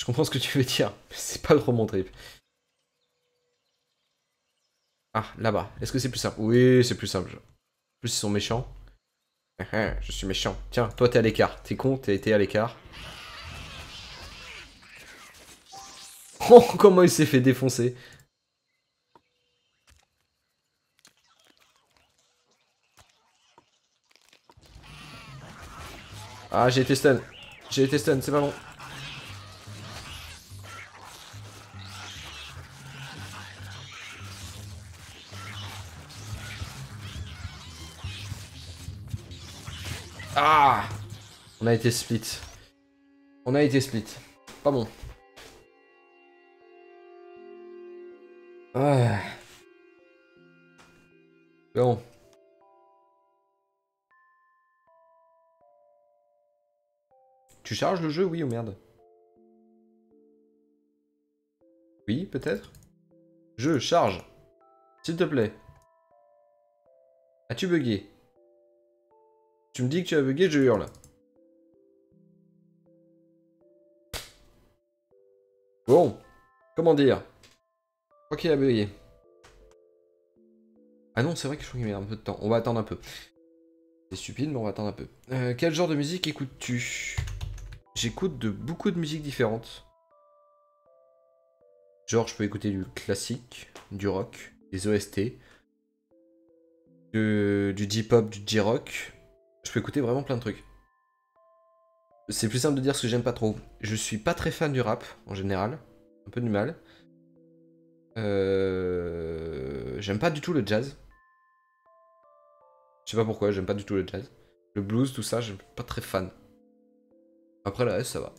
je comprends ce que tu veux dire, mais c'est pas le mon trip. Ah, là-bas. Est-ce que c'est plus simple Oui, c'est plus simple. plus, ils sont méchants. Eh, eh, je suis méchant. Tiens, toi, t'es à l'écart. T'es con, t'es à l'écart. Oh, comment il s'est fait défoncer Ah, j'ai été stun. J'ai été stun, c'est pas bon. Ah On a été split. On a été split. Pas bon. Ah. Bon. Tu charges le jeu, oui ou merde Oui, peut-être Je charge. S'il te plaît. As-tu bugué tu me dis que tu as bugué, je hurle. Bon, comment dire Je crois qu'il a bugué. Ah non, c'est vrai que je crois qu'il met un peu de temps. On va attendre un peu. C'est stupide, mais on va attendre un peu. Euh, quel genre de musique écoutes-tu J'écoute de beaucoup de musiques différentes. Genre, je peux écouter du classique, du rock, des OST, du J-pop, du J-rock, je peux écouter vraiment plein de trucs. C'est plus simple de dire ce que j'aime pas trop. Je suis pas très fan du rap en général, un peu du mal. Euh, j'aime pas du tout le jazz. Je sais pas pourquoi, j'aime pas du tout le jazz. Le blues, tout ça, j'aime pas très fan. Après la S, ça va.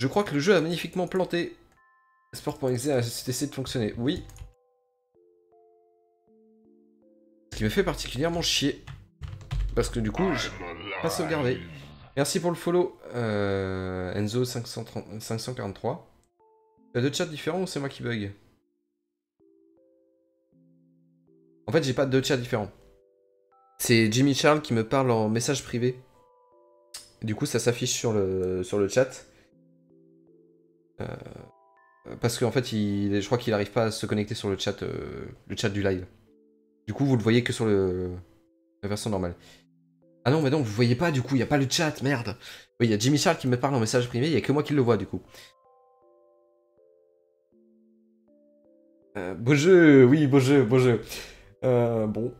Je crois que le jeu a magnifiquement planté Sport.exe a essayé de fonctionner. Oui. Ce qui me fait particulièrement chier. Parce que du coup, passe pas sauvegardé. Merci pour le follow, euh, Enzo543. T'as deux chats différents ou c'est moi qui bug En fait, j'ai pas deux chats différents. C'est Jimmy Charles qui me parle en message privé. Du coup, ça s'affiche sur le, sur le chat. Euh, parce qu'en fait, il, je crois qu'il n'arrive pas à se connecter sur le chat, euh, le chat du live. Du coup, vous le voyez que sur le, la version normale. Ah non, mais non, vous voyez pas du coup, il n'y a pas le chat, merde. Oui, il y a Jimmy Charles qui me parle en message privé, il n'y a que moi qui le vois du coup. Euh, bon jeu, oui, beau jeu, beau jeu. Euh, bon.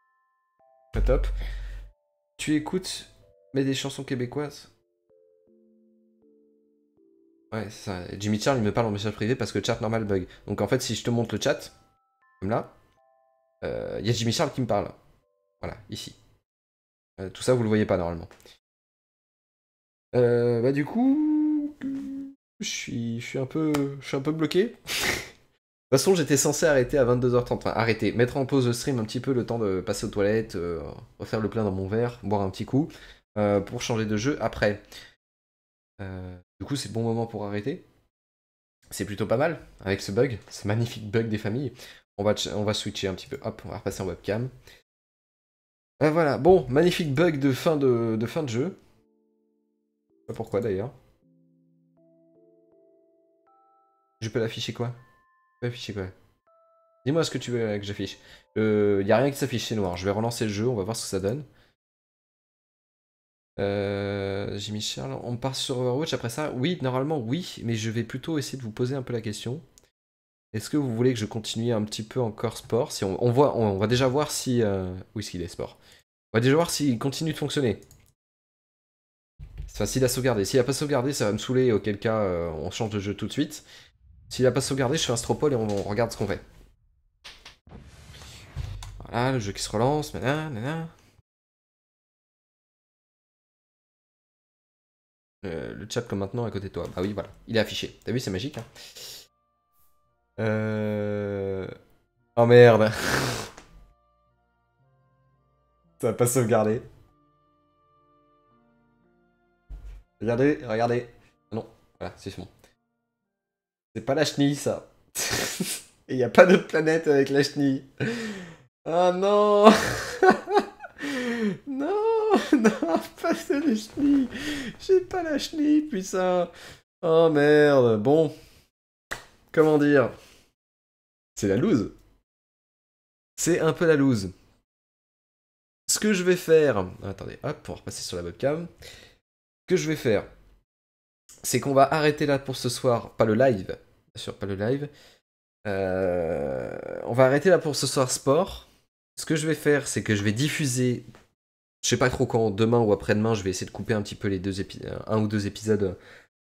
pas top. Tu écoutes, mais des chansons québécoises Ouais, ça. Jimmy Charles, il me parle en message privé parce que chat normal bug. Donc en fait, si je te montre le chat, comme là, euh, il y a Jimmy Charles qui me parle. Voilà, ici. Euh, tout ça, vous le voyez pas normalement. Euh, bah du coup, je suis, un peu, je suis un peu bloqué. de toute façon, j'étais censé arrêter à 22h30. arrêter, mettre en pause le stream un petit peu, le temps de passer aux toilettes, euh, refaire le plein dans mon verre, boire un petit coup, pour changer de jeu après. du coup, c'est le bon moment pour arrêter. C'est plutôt pas mal avec ce bug, ce magnifique bug des familles. On on va switcher un petit peu. Hop, on va repasser en webcam. Ah, voilà, bon, magnifique bug de fin de, de fin de jeu. Pas pourquoi d'ailleurs. Je peux l'afficher quoi Je peux l'afficher quoi Dis-moi ce que tu veux euh, que j'affiche. Il euh, y a rien qui s'affiche, c'est noir. Je vais relancer le jeu, on va voir ce que ça donne. Euh, Jimmy Charles, on part sur Overwatch après ça Oui, normalement oui, mais je vais plutôt essayer de vous poser un peu la question. Est-ce que vous voulez que je continue un petit peu encore sport si on, voit, on, va déjà voir si... est-ce euh, qu'il est sport. On va déjà voir s'il continue de fonctionner. C'est facile à sauvegarder. S'il n'a pas sauvegardé, ça va me saouler, auquel cas euh, on change de jeu tout de suite. S'il n'a pas sauvegardé, je fais un et on, regarde ce qu'on fait. Voilà, le jeu qui se relance, euh, le chat comme maintenant à côté de toi. Ah oui, voilà, il est affiché. T'as vu, c'est magique. Hein. Euh... Oh merde. Ça va pas sauvegarder. Regardez, regardez. Ah non, voilà, c'est bon. C'est pas la chenille, ça. Il n'y a pas de planète avec la chenille. Ah non Non Non, pas de chenille J'ai pas la chenille, putain Oh merde Bon, comment dire c'est la loose. C'est un peu la loose. Ce que je vais faire. Attendez, hop, pour repasser sur la webcam. Ce que je vais faire, c'est qu'on va arrêter là pour ce soir. Pas le live. Bien sûr, pas le live. Euh, on va arrêter là pour ce soir sport. Ce que je vais faire, c'est que je vais diffuser je sais pas trop quand, demain ou après-demain, je vais essayer de couper un petit peu les deux épisodes, un ou deux épisodes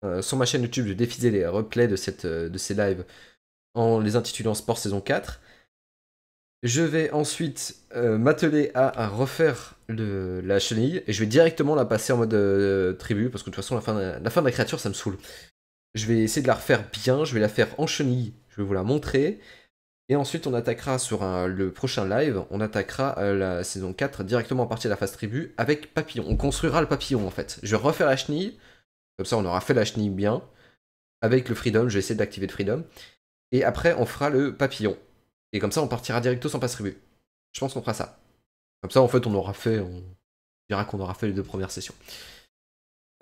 euh, sur ma chaîne YouTube, vais diffuser les replays de, cette, euh, de ces lives en les intitulant Sport saison 4. Je vais ensuite euh, m'atteler à, refaire la chenille et je vais directement la passer en mode euh, tribu parce que de toute façon la fin, de, la créature ça me saoule. Je vais essayer de la refaire bien, je vais la faire en chenille, je vais vous la montrer. Et ensuite on attaquera sur le prochain live, on attaquera euh, la saison 4 directement à partir de la phase tribu avec papillon. On construira le papillon en fait. Je vais refaire la chenille, comme ça on aura fait la chenille bien. Avec le freedom, je vais essayer d'activer le freedom. Et après, on fera le papillon. Et comme ça, on partira directo sans passe tribu. Je pense qu'on fera ça. Comme ça, en fait, on aura fait. On dira qu'on aura fait les deux premières sessions.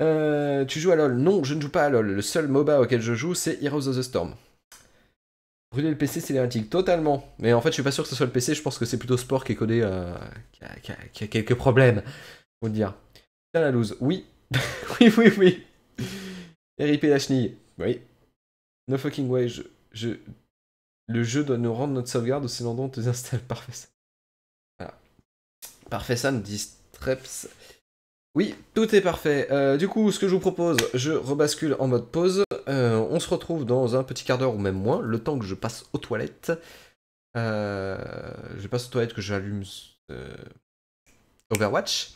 Euh, tu joues à LoL Non, je ne joue pas à LoL. Le seul MOBA auquel je joue, c'est Heroes of the Storm. Brûler le PC, c'est l'hérétique. Totalement. Mais en fait, je suis pas sûr que ce soit le PC. Je pense que c'est plutôt Sport qui est codé. Euh, qui, a, quelques problèmes. Faut le dire. la loose. Oui. oui, oui, oui. RIP la chenille. Oui. No fucking way. Je... Le jeu doit nous rendre notre sauvegarde Sinon on te installe. Parfait ça. Voilà. Parfait ça, nous dit Streps. Oui, tout est parfait. Euh, du coup, ce que je vous propose, je rebascule en mode pause. Euh, on se retrouve dans un petit quart d'heure ou même moins, le temps que je passe aux toilettes. Euh, je passe aux toilettes que j'allume Overwatch.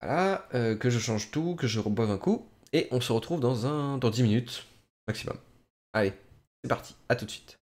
Voilà, que je change tout, que je reboive un coup. Et on se retrouve dans, un, dans 10 minutes maximum. Allez, c'est parti, à tout de suite.